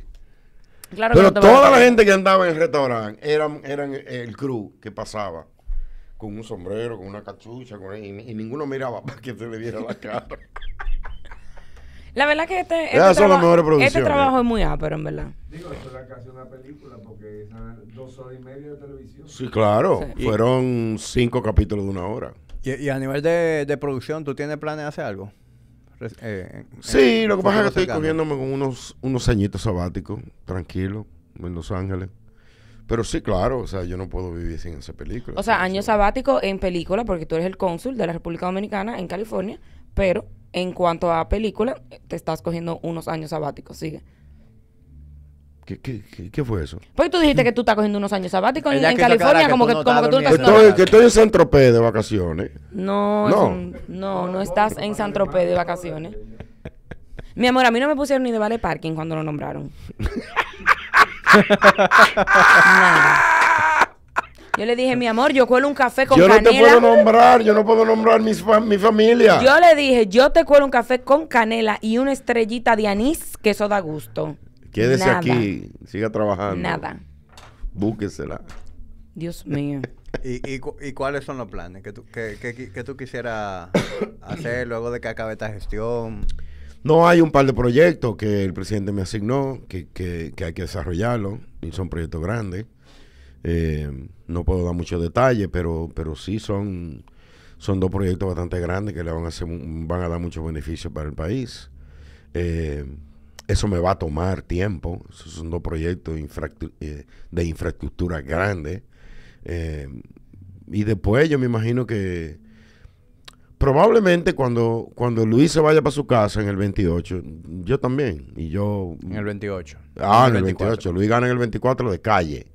pero toda la gente que andaba en el restaurante eran, eran el crew que pasaba con un sombrero, con una cachucha, con, y, ninguno miraba *laughs* para que se le diera la cara. La verdad que este, este, trabajo, este trabajo es muy ápero, en verdad. Digo, esto es casi una película porque esas dos horas y media de televisión. Sí, claro. Fueron cinco capítulos de una hora. Y, a nivel de, producción, ¿tú tienes planes de hacer algo? Eh, sí, lo que pasa es que estoy comiéndome con unos, unos añitos sabáticos, tranquilo, en Los Ángeles. Pero sí, claro, o sea, yo no puedo vivir sin esa película. O sea, año sabático en película, porque tú eres el cónsul de la República Dominicana en California, pero en cuanto a película, te estás cogiendo unos años sabáticos, sigue. ¿Qué, qué, qué, fue eso? Porque tú dijiste que tú estás cogiendo unos años sabáticos en, California, como, que, como que tú no estás... que estoy en San Tropez de vacaciones. No, no, no, no estás en San Tropez de vacaciones. Mi amor, a mí no me pusieron ni de vale parking cuando lo nombraron. *laughs* Yo le dije, mi amor, yo cuelo un café con canela. Yo no te puedo nombrar, yo no puedo nombrar mi, mi familia. Yo le dije, yo te cuelo un café con canela y una estrellita de anís, que eso da gusto. Quédese aquí, siga trabajando. Nada. Búsquesela. Dios mío. *laughs* ¿Y, cuáles son los planes que que tú quisieras hacer luego de que acabe esta gestión? No, hay un par de proyectos que el presidente me asignó, que, que, hay que desarrollarlo, y son proyectos grandes. Eh, no puedo dar muchos detalles, pero, pero sí son, son dos proyectos bastante grandes que le van a, hacer, van a dar muchos beneficios para el país. Eh, eso me va a tomar tiempo. son dos proyectos eh, de infraestructura grande y después yo me imagino que probablemente cuando, cuando Luis se vaya para su casa en el 28, yo también. Y yo. En el 28. Ah, en el 28. Luis gana en el 24 de calle.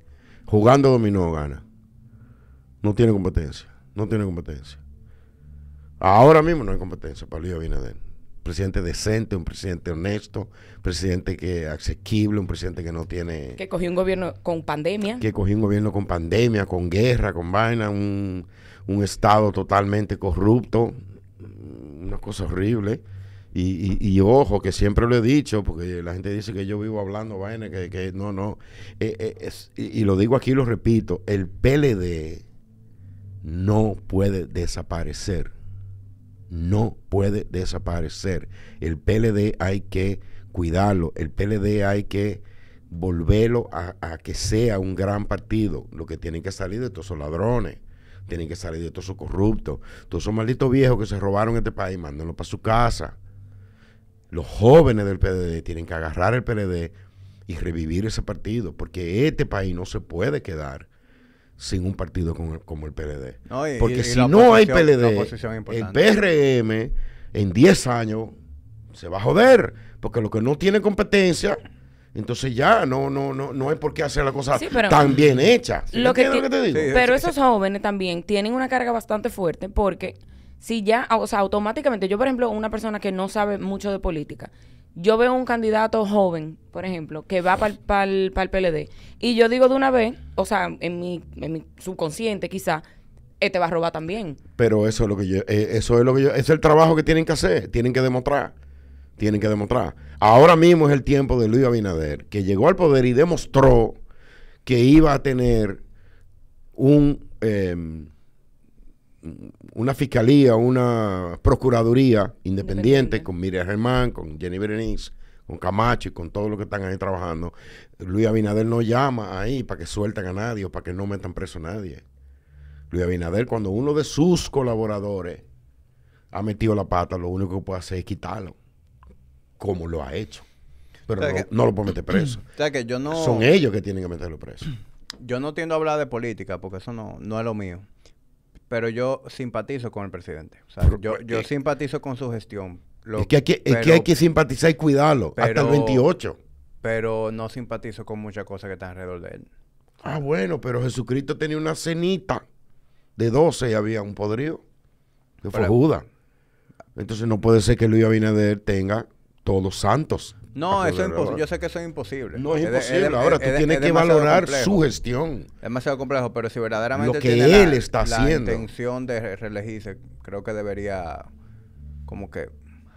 Jugando dominó gana. No tiene competencia. No tiene competencia. Ahora mismo no hay competencia para Luis Abinader. presidente decente, un presidente honesto, presidente que asequible, un presidente que no tiene. Que cogió un gobierno con pandemia. Que cogió un gobierno con pandemia, con guerra, con vaina, un un Estado totalmente corrupto, una cosa horrible. Y, ojo, que siempre lo he dicho, porque la gente dice que yo vivo hablando vaina, que, no, no. Eh, eh, y, lo digo aquí y lo repito, el PLD no puede desaparecer. No puede desaparecer. El PLD hay que cuidarlo. El PLD hay que volverlo a, a que sea un gran partido. Lo que tienen que salir de estos son ladrones tienen que salir de todos esos corruptos, todos esos malditos viejos que se robaron este país, mándenlo para su casa. Los jóvenes del PLD tienen que agarrar el PLD y revivir ese partido, porque este país no se puede quedar sin un partido como, el, como PLD. porque si no hay PLD, el PRM en 10 años se va a joder, porque lo que no tiene competencia entonces ya no no no no hay por qué hacer la cosa tan bien hecha. lo, que pero esos jóvenes también tienen una carga bastante fuerte porque si ya, o sea, automáticamente, yo por ejemplo, una persona que no sabe mucho de política, yo veo un candidato joven, por ejemplo, que va para el, el PLD, y yo digo de una vez, o sea, en mi, en mi subconsciente quizá, Te este va a robar también. Pero eso es lo que yo, eh, eso es lo que yo, es el trabajo que tienen que hacer, tienen que demostrar tienen que demostrar. Ahora mismo es el tiempo de Luis Abinader, que llegó al poder y demostró que iba a tener em, una fiscalía, una procuraduría independiente, con Miriam Germán, con Jenny Berenice, con Camacho y con todos los que están ahí trabajando. Luis Abinader no llama ahí para que suelten a nadie o para que no metan preso a nadie. Luis Abinader, cuando uno de sus colaboradores ha metido la pata, lo único que puede hacer es quitarlo como lo ha hecho. Pero no, lo puede meter preso. *clears throat* O que yo no, Son ellos que tienen que meterlo preso. *clears throat* Yo no tiendo a hablar de política porque eso no, no es lo mío. Pero yo simpatizo con el presidente. yo, pues, eh, simpatizo con su gestión. es, que hay que, simpatizar y cuidarlo hasta el 28. Pero no simpatizo con muchas cosas que están alrededor de él. Ah, bueno, pero Jesucristo tenía una cenita de 12 y había un podrido. Que fue Judas. Entonces no puede ser que Luis Abinader tenga todos santos. No, eso Yo sé que eso es imposible. No es imposible. Ahora tú tienes que valorar su gestión. Es demasiado complejo, pero si verdaderamente lo que él está haciendo. intención de reelegirse, creo que debería como que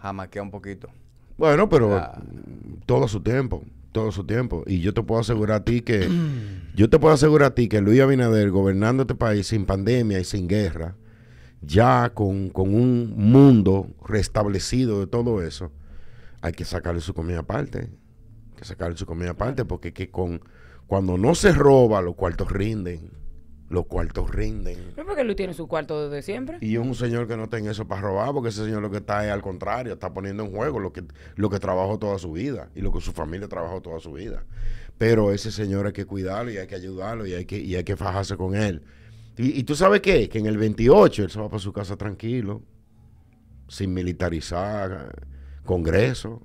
jamaquear un poquito. Bueno, pero todo su tiempo, todo su tiempo. Y yo te puedo asegurar a ti que *clears throat* yo te puedo asegurar a ti que Luis Abinader gobernando este país sin pandemia y sin guerra, ya con un mundo restablecido de todo eso hay que sacarle su comida aparte. Hay que sacarle su comida aparte porque que con cuando no se roba, los cuartos rinden. Los cuartos rinden. Pero porque él tiene su cuarto desde siempre. Y es un señor que no tiene eso para robar, porque ese señor lo que está es al contrario, está poniendo en juego lo que, lo que trabajó toda su vida y lo que su familia trabajó toda su vida. Pero ese señor hay que cuidarlo y hay que ayudarlo y hay que, hay que fajarse con él. Y, y tú sabes qué? Que en el 28 él se va para su casa tranquilo, sin militarizar Congreso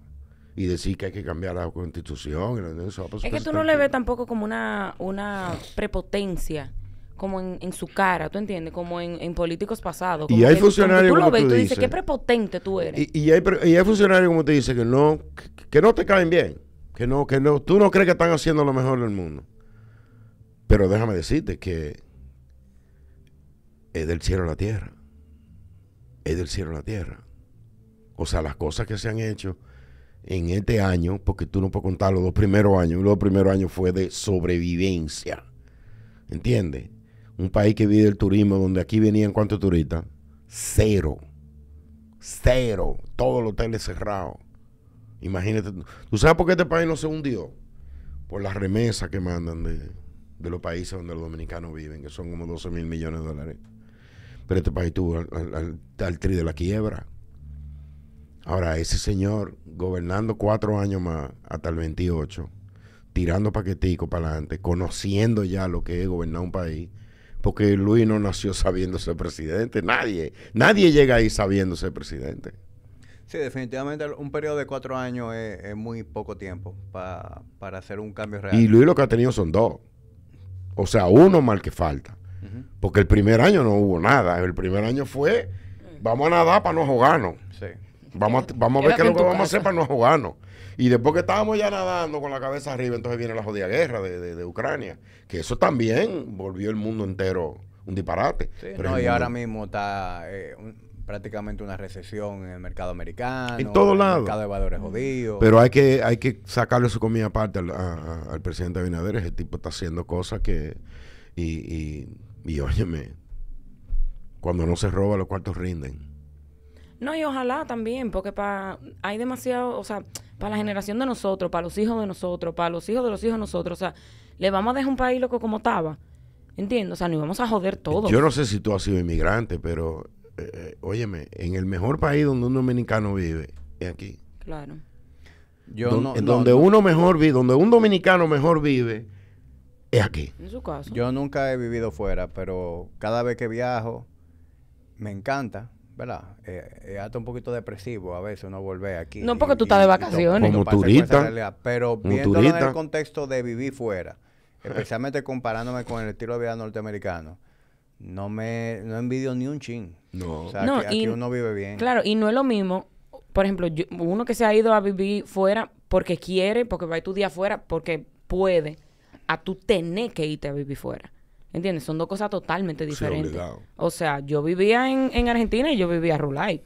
y decir que hay que cambiar la constitución. es que tú no le ves tampoco como una, una prepotencia como en, su cara, ¿tú entiendes? Como en, políticos pasados. y hay funcionarios como tú lo ves, tú dices, qué prepotente tú eres. Y, hay, y hay funcionarios como te dice que no, que, no te caen bien, que no, que no, tú no crees que están haciendo lo mejor del mundo. Pero déjame decirte que es del cielo a la tierra, es del cielo a la tierra. O sea, las cosas que se han hecho en este año, porque tú no puedes contar los dos primeros años, los dos primeros años fue de sobrevivencia. ¿Entiendes? Un país que vive el turismo, donde aquí venían cuántos turistas, cero. Cero. Todos los hoteles cerrados. Imagínate. ¿Tú sabes por qué este país no se hundió? Por las remesas que mandan de, los países donde los dominicanos viven, que son como 12 mil millones de dólares. Pero este país tuvo al, tri de la quiebra. Ahora, ese señor gobernando cuatro años más hasta el 28, tirando paquetico para adelante, conociendo ya lo que es gobernar un país, porque Luis no nació *laughs* sabiéndose presidente, nadie, nadie llega ahí sabiéndose presidente. Sí, definitivamente un periodo de cuatro años es, muy poco tiempo para hacer un cambio real. Y Luis lo que ha tenido son dos. O sea, uno mal que falta. Porque el primer año no hubo nada. El primer año fue, vamos a nadar para no jugarnos. Sí. Vamos a, eh, vamos a ver qué es lo que vamos a hacer para no jugarnos. Y después que estábamos ya nadando con la cabeza arriba, entonces viene la jodida guerra de, Ucrania. Que eso también volvió el mundo entero un disparate. pero no, y ahora mismo está eh, prácticamente una recesión en el mercado americano. En todo lado. mercado de valores jodidos Pero hay que, hay que sacarle su comida aparte al, presidente Abinader. Ese tipo está haciendo cosas que. Y, y óyeme, cuando no se roba, los cuartos rinden. No, y ojalá también, porque para hay demasiado, o sea, para la generación de nosotros, para los hijos de nosotros, para los hijos de los hijos de nosotros, o sea, le vamos a dejar un país loco como estaba. Entiendo, o sea, nos vamos a joder todo. Yo no sé si tú has sido inmigrante, pero eh, eh, óyeme, en el mejor país donde un dominicano vive, es aquí. Claro. Yo no, en donde uno mejor vive, donde un dominicano mejor vive, es aquí. En su caso. Yo nunca he vivido fuera, pero cada vez que viajo, me encanta ¿verdad? Eh, es hasta un poquito depresivo a veces uno volver aquí. No porque tú estás de vacaciones. Como turista. Pero viéndolo en el contexto de vivir fuera, especialmente comparándome con el estilo de vida norteamericano, no me no envidio ni un ching. No. O uno vive bien. Claro, y no es lo mismo, por ejemplo, uno que se ha ido a vivir fuera porque quiere, porque va a día fuera, porque puede, a tú tener que irte a vivir fuera. ¿Entiendes? Son dos cosas totalmente diferentes. o sea, yo vivía en, Argentina y yo vivía rural.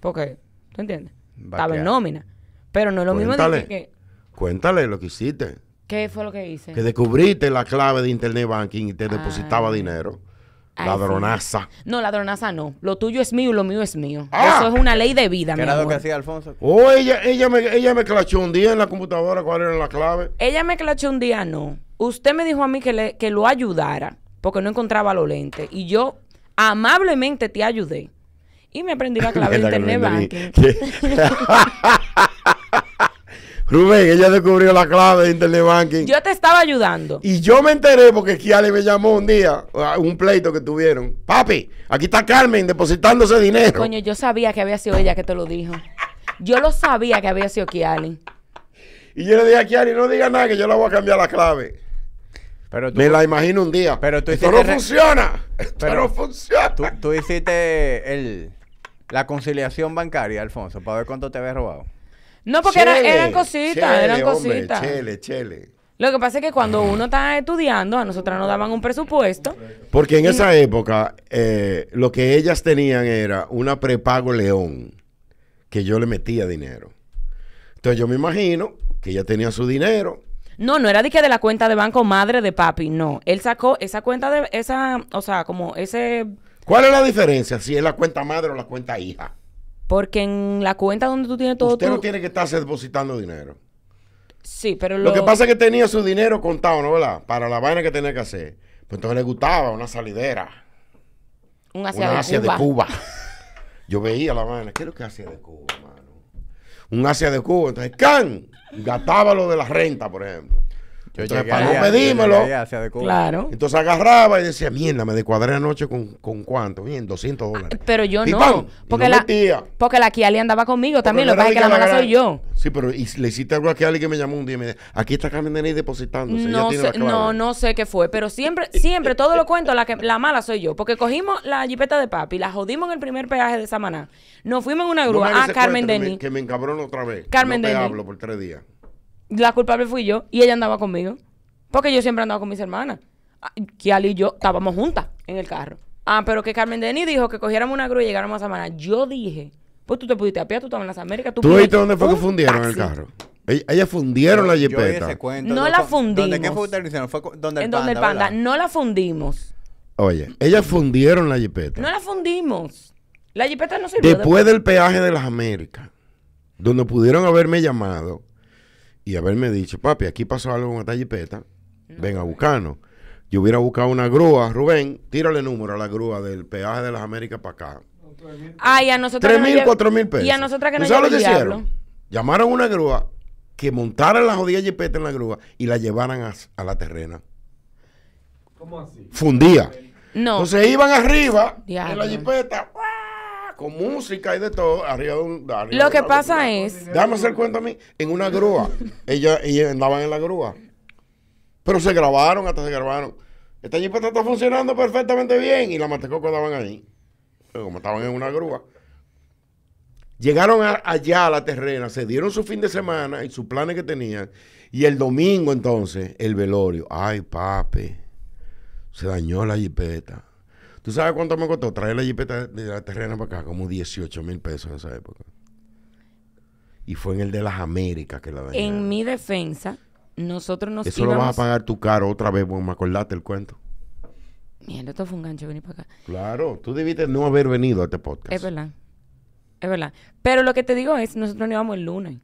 Porque, ¿tú entiendes? Estaba en nómina. Pero no es lo mismo decir que, Cuéntale lo que hiciste. ¿Qué fue lo que hice? Que descubriste la clave de Internet Banking y te depositaba ah. dinero ladronaza. No, ladronaza no. Lo tuyo es mío y lo mío es mío. Ah. Eso es una ley de vida, mi era lo que hacía Alfonso? Oh, ella, ella, me, ella me clachó un día en la computadora cuál era la clave. Ella me clachó un día, no. Usted me dijo a mí que, le, que lo ayudara porque no encontraba los lentes. Y yo amablemente te ayudé. Y me aprendí la *laughs* clave de internet *laughs* Rubén, ella descubrió la clave de Internet Banking. Yo te estaba ayudando. Y yo me enteré porque Kiali me llamó un día, un pleito que tuvieron. Papi, aquí está Carmen depositándose dinero. Coño, yo sabía que había sido ella que te lo dijo. Yo lo sabía que había sido Kiali Y yo le dije a Kiali no diga nada que yo le voy a cambiar la clave. Pero me la imagino un día. Pero tú Esto no funciona. pero funciona. Tú, hiciste la conciliación bancaria, Alfonso, para ver cuánto te había robado. No, porque eran cositas, eran cositas. chele, chele. Lo que pasa es que cuando uno está estudiando, a nosotras nos daban un presupuesto. Porque en esa época, eh, lo que ellas tenían era una prepago león, que yo le metía dinero. Entonces yo me imagino que ella tenía su dinero. No, no era de que de la cuenta de banco madre de papi, no. Él sacó esa cuenta de esa, o sea, como ese... ¿Cuál es la diferencia si es la cuenta madre o la cuenta hija? Porque en la cuenta donde tú tienes todo Usted no tiene que estarse depositando dinero. Sí, pero lo... que pasa es que tenía su dinero contado, ¿no? ¿Verdad? Para la vaina que tenía que hacer. Pues entonces le gustaba una salidera. un Asia, de, Cuba. de Cuba. Yo veía la vaina. ¿Qué lo que Asia de Cuba, mano? Un Asia de Cuba. Entonces, Can gastaba lo de la renta, por ejemplo. Yo Entonces, para no pedímelo. claro. Entonces agarraba y decía, mierda, me descuadré anoche con, con cuánto, bien, 200 ah, dólares. pero yo no. porque, la, porque la Kiali andaba conmigo también, lo que pasa es que la mala soy yo. Sí, pero le hiciste algo a Kiali que me llamó un día y me dijo, aquí está Carmen Denis depositándose. No, sé, no, sé qué fue, pero siempre, siempre, *laughs* todo lo cuento, la, la mala soy yo. Porque cogimos la jipeta de papi, la jodimos en el primer peaje de Samaná. Nos fuimos en una grúa a Carmen Denis. Que me encabrono otra vez. Carmen no te hablo por tres días la culpable fui yo y ella andaba conmigo. Porque yo siempre andaba con mis hermanas. Ah, Kiali y yo estábamos juntas en el carro. Ah, pero que Carmen Denis dijo que cogiéramos una grúa y llegáramos a semana Yo dije, pues tú te pudiste a pie, tú estabas en las Américas. ¿Tú, ¿Tú viste dónde fue que fundieron el carro? Ellas fundieron la jipeta. No la fundimos. ¿Dónde fue Fue donde el en donde el panda. No la fundimos. Oye, ellas fundieron la jipeta. No la fundimos. La jipeta no sirvió. después del peaje de las Américas, donde pudieron haberme llamado y haberme dicho, papi, aquí pasó algo con esta jipeta, ven a buscarnos. Yo hubiera buscado una grúa, Rubén, tírale número a la grúa del peaje de las Américas para acá. Ay, a nosotros. mil, cuatro mil pesos. Y a nosotras que no sabes lo hicieron? Llamaron una grúa que montara la jodida jipeta en la grúa y la llevaran a, la terrena. ¿Cómo así? Fundía. No. Entonces iban arriba de la jipeta con música y de todo, arriba de un. Lo que pasa es. Déjame hacer cuenta a mí, en una grúa. *laughs* ella, ellas andaban en la grúa. Pero se grabaron, hasta se grabaron. Esta jipeta está funcionando perfectamente bien. Y la mantecoco estaban ahí. Eh, como estaban en una grúa. Llegaron allá a la terrena, se dieron su fin de semana y sus planes que tenían. Y el domingo entonces, el velorio. Ay, papi, se dañó la jipeta. ¿Tú sabes cuánto me costó traer la jipeta de la terrena para acá? Como 18 mil pesos en esa época. Y fue en el de las Américas que la dañaron. En mi defensa, nosotros nos Eso lo vas a pagar tu caro otra vez, porque me acordaste el cuento. Mierda, esto fue un gancho venir para acá. Claro, tú debiste no haber venido a este podcast. Es verdad. Es verdad. Pero lo que te digo es, nosotros no íbamos el lunes.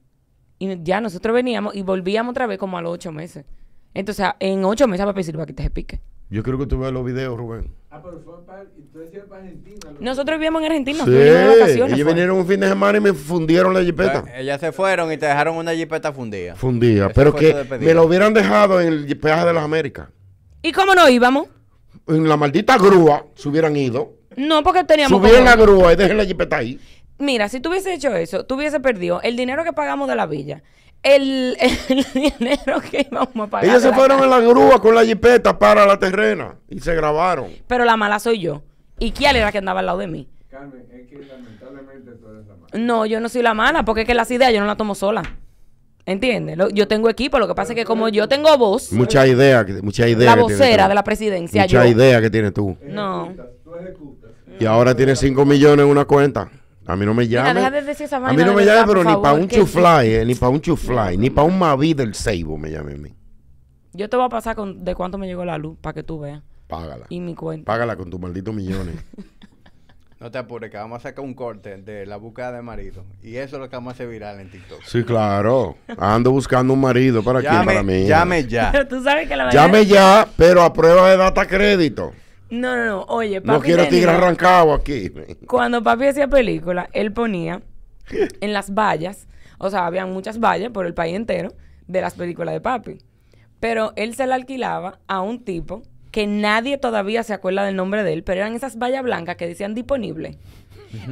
Y ya nosotros veníamos y volvíamos otra vez como a los ocho meses. Entonces, en ocho meses, papi, para que te explique. Yo creo que tú ves los videos, Rubén. Ah, pero fue para, para Argentina. Nosotros vivíamos en Argentina. Sí, vacaciones, ellos vinieron un fin de semana y me fundieron la jipeta. ellas se fueron y te dejaron una jipeta fundida. Fundida, pero que me lo hubieran dejado en el peaje de las Américas. ¿Y cómo no íbamos? En la maldita grúa se hubieran ido. No, porque teníamos... en la grúa y dejen la jipeta ahí. Mira, si tú hubieses hecho eso, tú hubiese perdido el dinero que pagamos de la villa, el, *laughs* dinero que íbamos a pagar. Ellos se fueron en la grúa con la jipeta para la terrena y se grabaron. Pero la mala soy yo. ¿Y quién era que andaba al lado de mí? Carmen, es que lamentablemente tú eres la mala. No, yo no soy la mala, porque es que las ideas yo no las tomo sola. ¿Entiendes? yo tengo equipo, lo que pasa es que como yo tengo voz. Mucha idea, mucha idea. La vocera de la presidencia. Mucha idea que tienes tú. No. Y ahora tienes 5 millones en una cuenta. A mí no me llame. a mí no me llame, pero ni para un chufly, eh, ni para un chufly, ni para un Mavi del Seibo me llame a mí. Yo te voy a pasar de cuánto me llegó la luz para que tú veas. Págala. Y mi cuenta. Págala con tus malditos millones. *laughs* No te apures, que vamos a sacar un corte de la búsqueda de marido. Y eso es lo que vamos a hacer viral en TikTok. Sí, claro. Ando buscando un marido. ¿Para quién? Para mí. Llame ya. Llame ya, pero a prueba de data crédito. No, no, no. Oye, papi. No quiero tigre arrancado aquí. Cuando papi hacía película, él ponía en las vallas, o sea, había muchas vallas por el país entero de las películas de papi. Pero él se la alquilaba a un tipo que nadie todavía se acuerda del nombre de él, pero eran esas vallas blancas que decían disponible.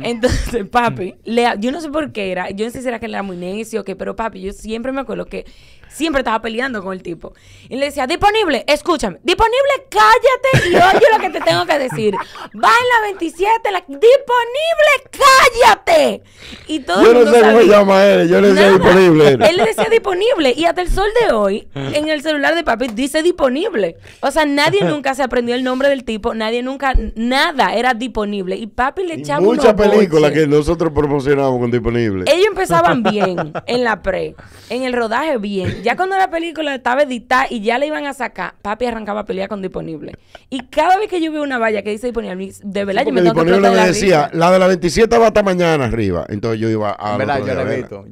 Entonces, papi, yo no sé por qué era, yo no sé si era que él era muy necio o qué, pero papi, yo siempre me acuerdo que Siempre estaba peleando con el tipo. Y le decía, disponible, escúchame. Disponible, cállate y oye lo que te tengo que decir. Va en la 27, la... disponible, cállate. Y todo yo no sé cómo llama él, yo le decía disponible. Él le decía disponible. Y hasta el sol de hoy, en el celular de papi, dice disponible. O sea, nadie nunca se aprendió el nombre del tipo, nadie nunca, nada era disponible. Y papi le echaba Muchas películas que nosotros promocionamos con disponible. Ellos empezaban bien en la pre, en el rodaje bien ya cuando la película estaba editada y ya la iban a sacar, papi arrancaba a pelear con disponible. Y cada vez que yo veo una valla que dice disponible, de verdad yo me tengo disponible me la decía, la de la 27 va hasta mañana arriba. Entonces yo iba a. verdad, yo la he visto.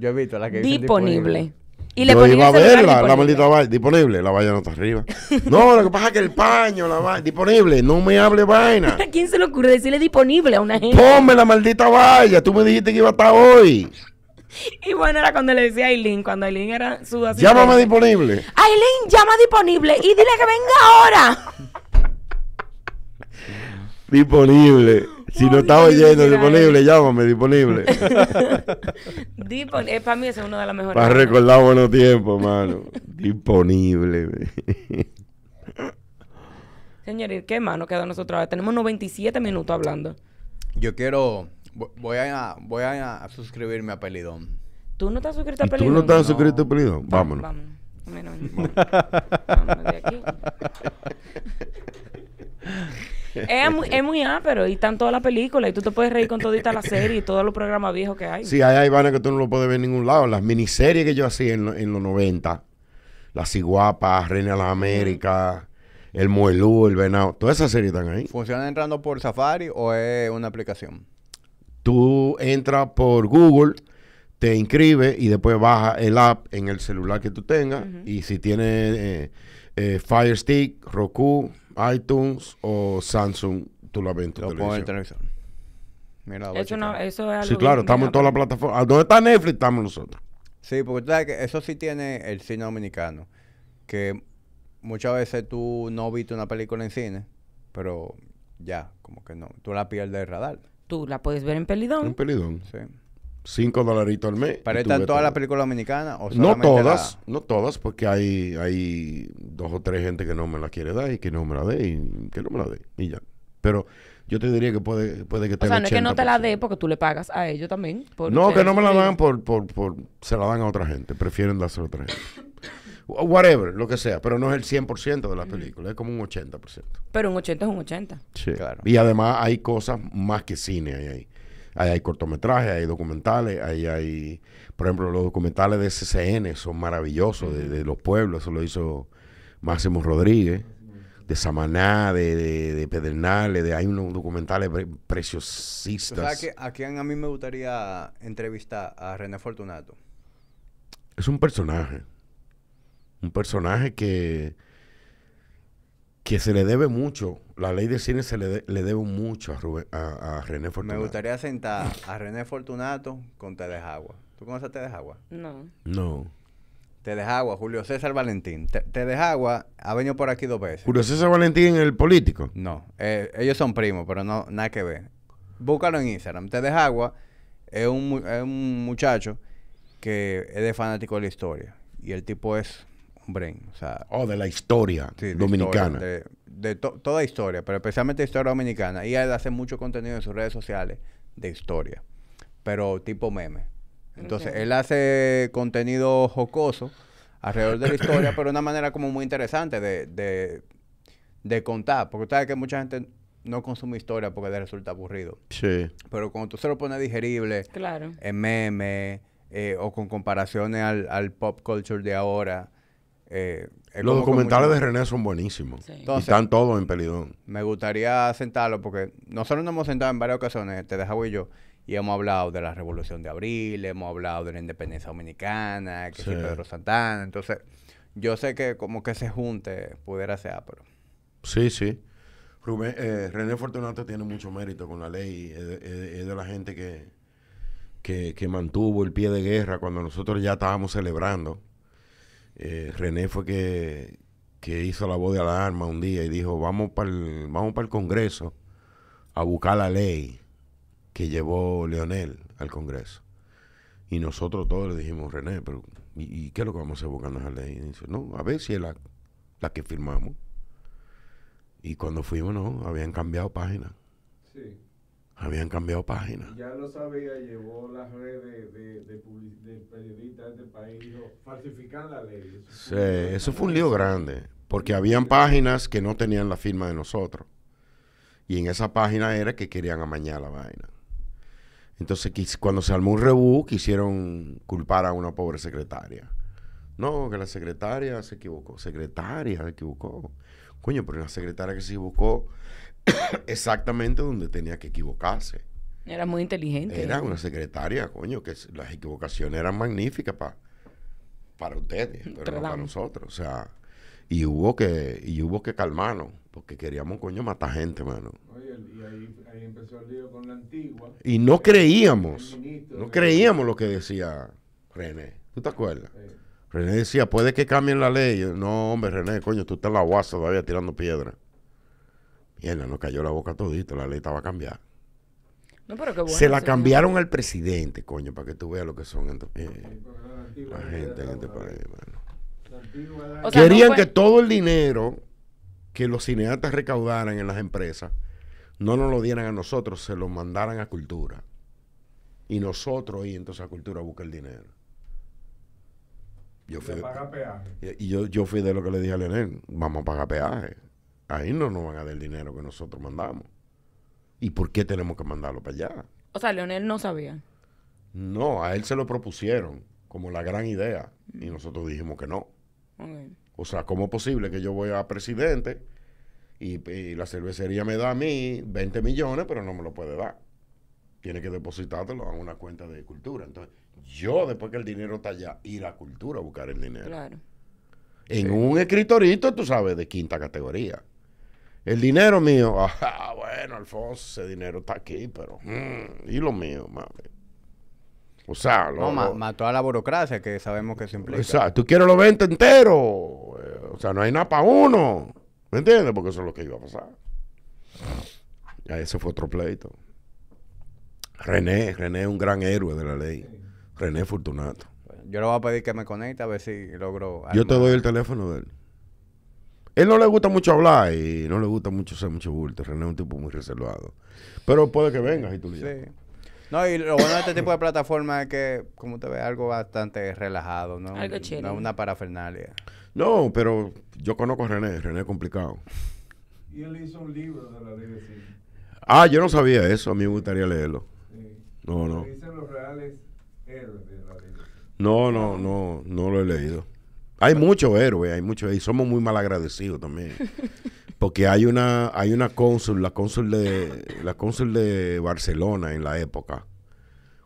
que disponible. Y le yo iba a verla, la maldita valla. Disponible, la valla no está arriba. No, lo que pasa es que el paño, la valla. Disponible, no me hable vaina. *laughs* ¿A quién se le ocurre decirle disponible a una gente? Ponme la maldita valla, tú me dijiste que iba a estar hoy. Y bueno, era cuando le decía a Aileen, cuando Aileen era su asistente. Llámame disponible. Aileen, llama disponible y dile que venga ahora. disponible. Si no estaba oyendo, disponible, eh. llámame, disponible. *laughs* Eh, para mí es uno de los mejores. Para recordar buenos tiempos, mano. disponible. Señores, ¿qué mano queda nosotros? Tenemos 97 minutos hablando. Yo quiero Voy a, voy a suscribirme a Pelidón. ¿Tú no estás suscrito a Pelidón? ¿Tú no estás suscrito a Pelidón? Vámonos. Vámonos. de aquí. es, muy, es y están todas las películas y tú te puedes reír con todita la serie y todos los programas viejos que hay. Sí, hay, hay vanas que tú no lo puedes ver en ningún lado. Las miniseries que yo hacía en, en los 90, Las Iguapas, Reina de las Américas, El Muelú, El Venado, todas esas series están ahí. ¿Funciona entrando por Safari o es una aplicación? Tú entras por Google, te inscribes y después baja el app en el celular que tú tengas. Y si tienes eh, eh, Fire Stick, Roku, iTunes o Samsung, tú la ves en tu Lo en Mira, eso, es Sí, claro, estamos en todas las plataformas. ¿Dónde está Netflix? Estamos nosotros. Sí, porque tú sabes que eso sí tiene el cine dominicano. Que muchas veces tú no viste una película en cine, pero ya, como que no. Tú la pierdes de radar tú la puedes ver en Pelidón. En Pelidón. Sí. Cinco dolaritos al mes. ¿Para están todas las películas dominicanas? O no todas, no todas, porque hay, hay dos o tres gente que no me la quiere dar y que no me la dé y que no me la dé y ya. Pero yo te diría que puede, puede que la O sea, no es que no te la dé porque tú le pagas a ellos también. no, que no me la dan por, por, por, se la dan a otra gente. Prefieren dársela a otra gente whatever, lo que sea, pero no es el 100% de las películas, es como un 80%. Pero un 80 es un 80. Sí. Y además hay cosas más que cine ahí. ahí. hay cortometrajes, hay documentales, ahí hay, por ejemplo, los documentales de CCN son maravillosos, de, los pueblos, eso lo hizo Máximo Rodríguez, de Samaná, de, de, Pedernales, hay unos documentales preciosistas. O sea, que, a quién a mí me gustaría entrevistar a René Fortunato. Es un personaje. Un personaje que, que se le debe mucho, la ley del cine se le, le debe mucho a, René Fortunato. Me gustaría sentar a René Fortunato con Te Agua ¿Tú conoces a Te Agua? No. No. Te Agua Julio César Valentín. Te, agua ha venido por aquí dos veces. ¿Julio César Valentín el político? No. Eh, ellos son primos, pero no nada que ver. Búscalo en Instagram. Te es un, es un muchacho que es de fanático de la historia. Y el tipo es o oh, de la historia dominicana. de, toda historia, pero especialmente historia dominicana. Y él hace mucho contenido en sus redes sociales de historia, pero tipo meme. Entonces, él hace contenido jocoso alrededor de la historia, pero de una manera como muy interesante de, contar. Porque sabe que mucha gente no consume historia porque le resulta aburrido. Sí. Pero cuando tú se lo pones digerible, claro. en meme, eh, o con comparaciones al pop culture de ahora, eh, Los documentales de René son buenísimos. y están todos en pelidón. Me gustaría sentarlo porque nosotros nos hemos sentado en varias ocasiones, te dejaba y yo, y hemos hablado de la Revolución de Abril, hemos hablado de la Independencia Dominicana, que Pedro Santana. Entonces, yo sé que como que se junte pudiera ser, ah, pero... Sí, sí. Eh, René Fortunato tiene mucho mérito con la ley. Es de, la gente que, que, que, mantuvo el pie de guerra cuando nosotros ya estábamos celebrando eh, René fue que, que, hizo la voz de alarma un día y dijo, vamos para el, vamos para el Congreso a buscar la ley que llevó Leonel al Congreso. Y nosotros todos le dijimos, René, pero ¿y, qué es lo que vamos a hacer buscando esa ley? Y no, a ver si es la, la que firmamos. Y cuando fuimos, no, habían cambiado página. Sí. Habían cambiado páginas. Ya lo sabía, llevó las redes de, periodistas de país, falsificar la ley. Eso sí, fue eso fue un lío grande, porque habían páginas que no tenían la firma de nosotros. Y en esa página era que querían amañar la vaina. Entonces, cuando se armó un rebú, quisieron culpar a una pobre secretaria. No, que la secretaria se equivocó. Secretaria se equivocó. Coño, pero una secretaria que se equivocó *coughs* exactamente donde tenía que equivocarse. Era muy inteligente. Era una secretaria, coño, que las equivocaciones eran magníficas pa, para ustedes, *laughs* pero no para nosotros. O sea, y hubo que, y hubo que calmarnos, porque queríamos, coño, matar gente, mano. y ahí, empezó el lío con la antigua. Y no creíamos, no creíamos lo que decía René. ¿Tú te acuerdas? René decía, puede que cambien la ley. no, hombre, René, coño, tú estás en la guasa todavía tirando piedra nos cayó la boca todito, la ley estaba cambiada. No, Se la cambiaron al presidente, coño, para que tú veas lo que son eh, la gente en este Querían que todo el dinero que los cineastas recaudaran en las empresas no nos lo dieran a nosotros, se lo mandaran a cultura. Y nosotros, y entonces a cultura busca el dinero. Yo y, yo, yo fui de lo que le dije a Lenin, vamos a pagar peaje ahí no nos van a dar el dinero que nosotros mandamos. ¿Y por qué tenemos que mandarlo para allá? O sea, Leonel no sabía. No, a él se lo propusieron como la gran idea y nosotros dijimos que no. O sea, ¿cómo es posible que yo voy a presidente y, la cervecería me da a mí 20 millones, pero no me lo puede dar? Tiene que depositártelo en una cuenta de cultura. Entonces, yo después que el dinero está allá, ir a cultura a buscar el dinero. Claro. En un escritorito, tú sabes, de quinta categoría. El dinero mío, *laughs* ah, bueno, Alfonso, ese dinero está aquí, pero. Mm, y lo mío, mami? O sea, lo, no, mató la burocracia que sabemos que se implica. O sea, tú quieres lo 20 entero, eh, O sea, no hay nada para uno. ¿Me entiendes? Porque eso es lo que iba a pasar. Ya ese fue otro pleito. René, René es un gran héroe de la ley. René Fortunato. Yo le voy a pedir que me conecte a ver si logro. Yo te doy el teléfono de él. Él no le gusta mucho hablar y no le gusta mucho hacer mucho bulto. René es un tipo muy reservado. Pero puede que vengas y tú le digas. No, y lo bueno de este tipo de plataforma es que, como te ve, algo bastante relajado, ¿no? Algo una parafernalia. No, pero yo conozco a René. René es complicado. Y él hizo un libro de la BBC. Ah, yo no sabía eso. A mí me gustaría leerlo. Sí. No, Dicen los reales No, no, no. No lo he leído. Hay muchos héroes, hay muchos, y somos muy mal agradecidos también. *laughs* Porque hay una, hay una cónsul, la cónsul de, la cónsul de Barcelona en la época.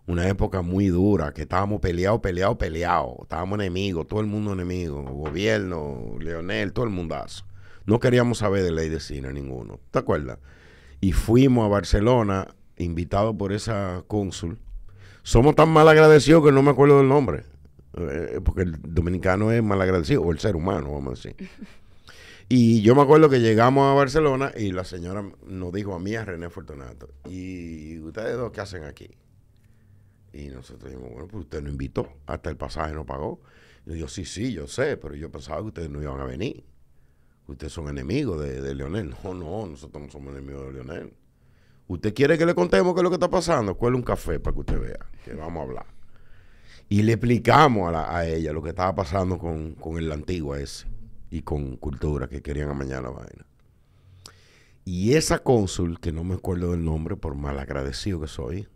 Una época muy dura, que estábamos peleados, peleados, peleados. Estábamos enemigos, todo el mundo enemigo. Gobierno, Leonel, todo el mundazo. No queríamos saber de ley de cine ninguno. ¿Te acuerdas? Y fuimos a Barcelona, invitados por esa cónsul. Somos tan mal agradecidos que no me acuerdo del nombre. Eh, porque el dominicano es malagradecido, o el ser humano, vamos a decir. *laughs* Y yo me acuerdo que llegamos a Barcelona y la señora nos dijo a mí, a René Fortunato, ¿y ustedes dos qué hacen aquí? Y nosotros dijimos, bueno, pues usted nos invitó, hasta el pasaje no pagó. Y yo, sí, sí, yo sé, pero yo pensaba que ustedes no iban a venir. Ustedes son enemigos de, de Leonel. *laughs* No, no, nosotros no somos enemigos de Leonel. ¿Usted quiere que le contemos qué es lo que está pasando? Cuele un café para que usted vea, que vamos a hablar. Y le explicamos a, ella lo que estaba pasando con, con el antiguo ese y con cultura que querían amañar la vaina. Y esa cónsul, que no me acuerdo del nombre por mal agradecido que soy.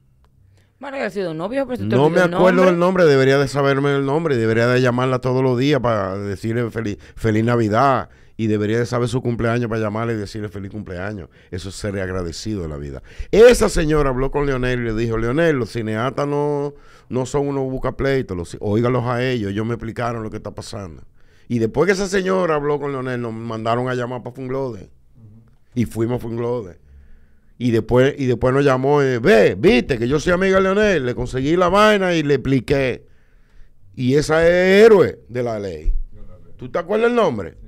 Malagradecido, no pero No me acuerdo del nombre, debería de saberme el nombre, debería de llamarla todos los días para decirle feliz, feliz Navidad y debería de saber su cumpleaños para llamarle y decirle feliz cumpleaños. Eso es ser agradecido en la vida. Esa señora habló con Leonel y le dijo, Leonel, los cineastas no, no son unos bucapleitos, pleitos. óigalos a ellos, ellos me explicaron lo que está pasando. Y después que esa señora habló con Leonel, nos mandaron a llamar para Funglode. Y fuimos a Funglode. Y después, y después nos llamó, eh, ve, viste que yo soy amiga de Leonel, le conseguí la vaina y le expliqué. Y esa es héroe de la ley. ¿Tú te acuerdas el nombre?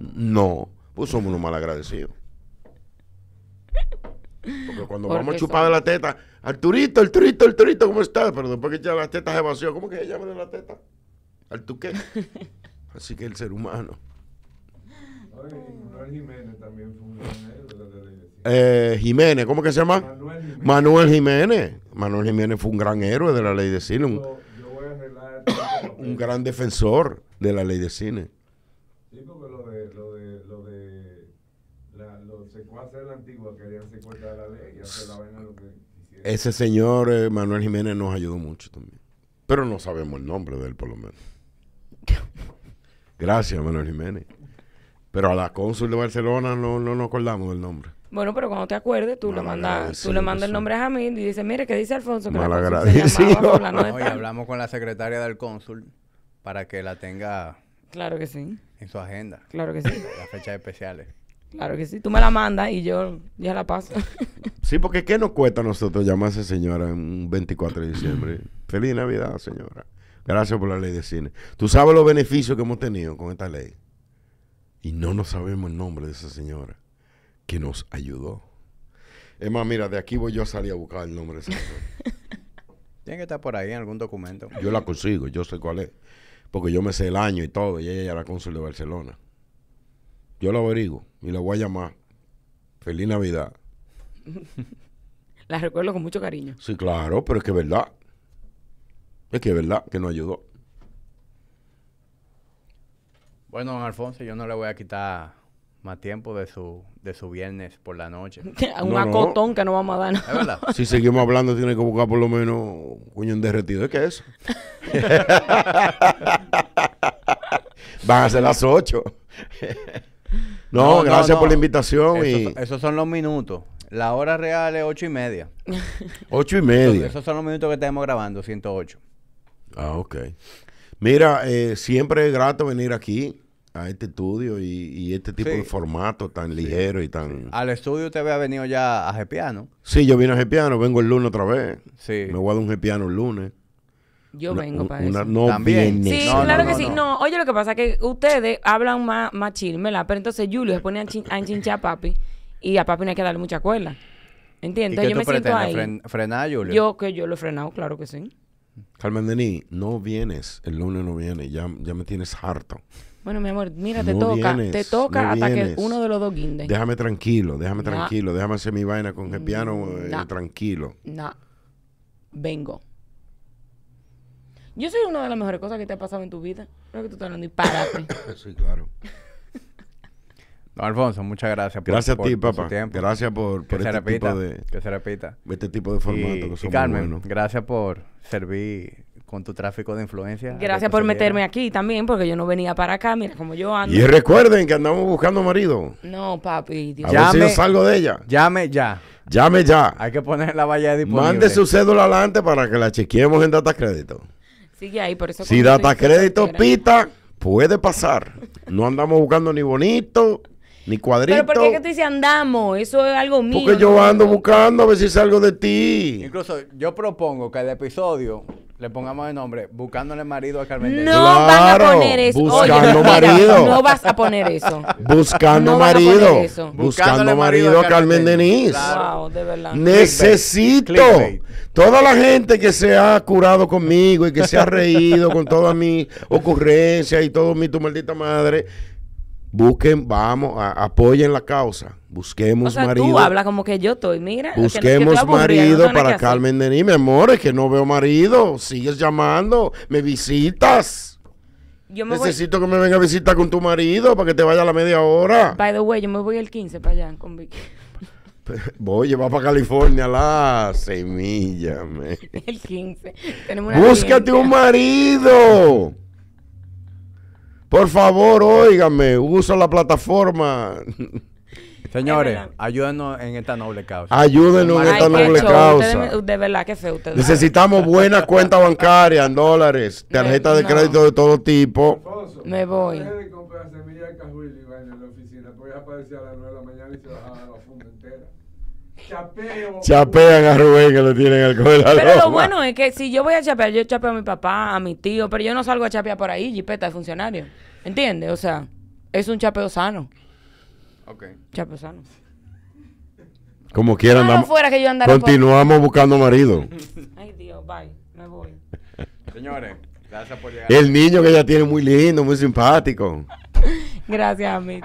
No, pues somos unos malagradecidos. Porque cuando vamos a chupar de la teta, Arturito, Arturito, Arturito, ¿cómo estás? Pero después que echa las tetas se vacío ¿cómo que se llama de la teta? ¿Artur qué? *laughs* Así que el ser humano. Jiménez también fue un eh, Jiménez, ¿cómo que se llama? Manuel Jiménez. Manuel Jiménez. fue un gran héroe de la ley de cine. yo, voy a *coughs* un gran defensor de la ley de cine. De la antigua, querían la ley la Ese señor eh, Manuel Jiménez nos ayudó mucho también. Pero no sabemos el nombre de él, por lo menos. *laughs* Gracias, Manuel Jiménez. Pero a la cónsul de Barcelona no, nos acordamos del nombre. Bueno, pero cuando te acuerdes, tú, le mandas, tú le el nombre a Jamín. y dices, mire, ¿qué dice Alfonso? Que y hablamos con la secretaria del cónsul para que la tenga... Claro que sí. En su agenda. Claro que sí. Las fechas especiales. Claro que sí, tú me la mandas y yo ya la paso. sí, porque ¿qué nos cuesta a nosotros llamar a esa señora un 24 de diciembre? Feliz Navidad, señora. Gracias por la ley de cine. Tú sabes los beneficios que hemos tenido con esta ley. Y no nos sabemos el nombre de esa señora que nos ayudó. Es más, mira, de aquí voy yo a salir a buscar el nombre de esa señora. *laughs* Tiene que estar por ahí en algún documento. Yo la consigo, yo sé cuál es. Porque yo me sé el año y todo, y ella era cónsul de Barcelona. Yo la averigo. y la voy a llamar. Feliz Navidad. *laughs* la recuerdo con mucho cariño. Sí, claro, pero es que es verdad. Es que es verdad que no ayudó. Bueno, don Alfonso, yo no le voy a quitar más tiempo de su, de su viernes por la noche. *laughs* un acotón que no vamos a dar. ¿Es verdad? Si seguimos hablando, tiene que buscar por lo menos un en derretido. ¿Es que eso? *laughs* Van a ser las 8. No, gracias por la invitación. Esos son los minutos. La hora real es ocho y media. *laughs* ocho y media. esos son los minutos que tenemos grabando, 108. Ah, ok. Mira, eh, siempre es grato venir aquí a este estudio y, este tipo de formato tan ligero y tan... Al estudio usted había venido ya a Gepiano. Sí, yo vine a Gepiano, vengo el lunes otra vez. Sí. Me voy a dar un Gepiano el lunes. Yo vengo para eso. No También. Sí, claro que sí. No. oye, lo que pasa es que ustedes hablan más, más chill, ¿verdad? Pero entonces Julio se pone a, enchinchar a papi y a papi no hay que darle mucha cuerda. ¿Entiendes? yo me siento ahí. Julio? Yo que yo lo he frenado, claro que sí. Carmen Denis, no vienes. El lunes no vienes. Ya, me tienes harto. Bueno, mi amor, mira, te toca, te toca hasta que uno de los dos guinde. Déjame tranquilo, déjame tranquilo, déjame hacer mi vaina con el piano eh, tranquilo. No. Vengo. Yo soy una de las mejores cosas que te ha pasado en tu vida. No que tú estás hablando *coughs* sí, claro. Don Alfonso, muchas gracias por, gracias a ti, papá. Gracias por, este tipo de que se repita. Este tipo de formato que son y Carmen, gracias por servir con tu tráfico de influencia. Gracias por meterme aquí también, porque yo no venía para acá, mira como yo ando. Y recuerden que andamos buscando marido. No, papi. yo salgo de ella. Llame ya. Llame ya. Hay que poner la valla disponible. Mande su cédula adelante para que la chequeemos en data crédito. Si data crédito pita, puede pasar. No andamos buscando ni bonito, ni cuadrito. Pero ¿por qué que tú dices andamos? Eso es algo mío. Porque yo ando buscando a ver si salgo de ti. Incluso yo propongo que el episodio le pongamos el nombre, buscándole marido a Carmen. No vas a poner eso. Buscando marido. no vas a poner eso. Buscando marido. buscando marido a Carmen Denis de verdad. Necesito toda la gente que se ha curado conmigo y que se ha reído con todas mis ocurrencias y todo mi tu maldita madre Busquen, vamos, a, apoyen la causa. Busquemos marido. Tú como que yo estoy, mira. Busquemos marido para Carmen Denis. Mi amor, es que no veo marido. Sigues llamando, me visitas. Yo Necesito que me venga a visitar con tu marido para que te vaya a la media hora. By the way, yo me voy el 15 para allá con Vicky. *laughs* Voy a para California la semilla. Me. *laughs* El 15. Búscate un marido. Por favor, óigame, Uso la plataforma. Señores, ayúdenos en esta noble causa. Ayúdenos en esta noble causa. de verdad que fe usted. Necesitamos buenas *laughs* cuentas bancaria en dólares, tarjetas de crédito de todo tipo. Me voy. Chapeo. Chapean a Rubén que lo tienen al Pero lo bueno es que si yo voy a chapear, yo chapeo a mi papá, a mi tío, pero yo no salgo a chapear por ahí, jipeta de funcionario. ¿Entiendes? O sea, es un chapeo sano. Ok. Chapeo sano. Como quieran, fuera que yo andara continuamos buscando marido. *laughs* Ay Dios, bye, me voy. *laughs* Señores, gracias por llegar. El niño que ella tiene muy lindo, muy simpático. *laughs* gracias a mí.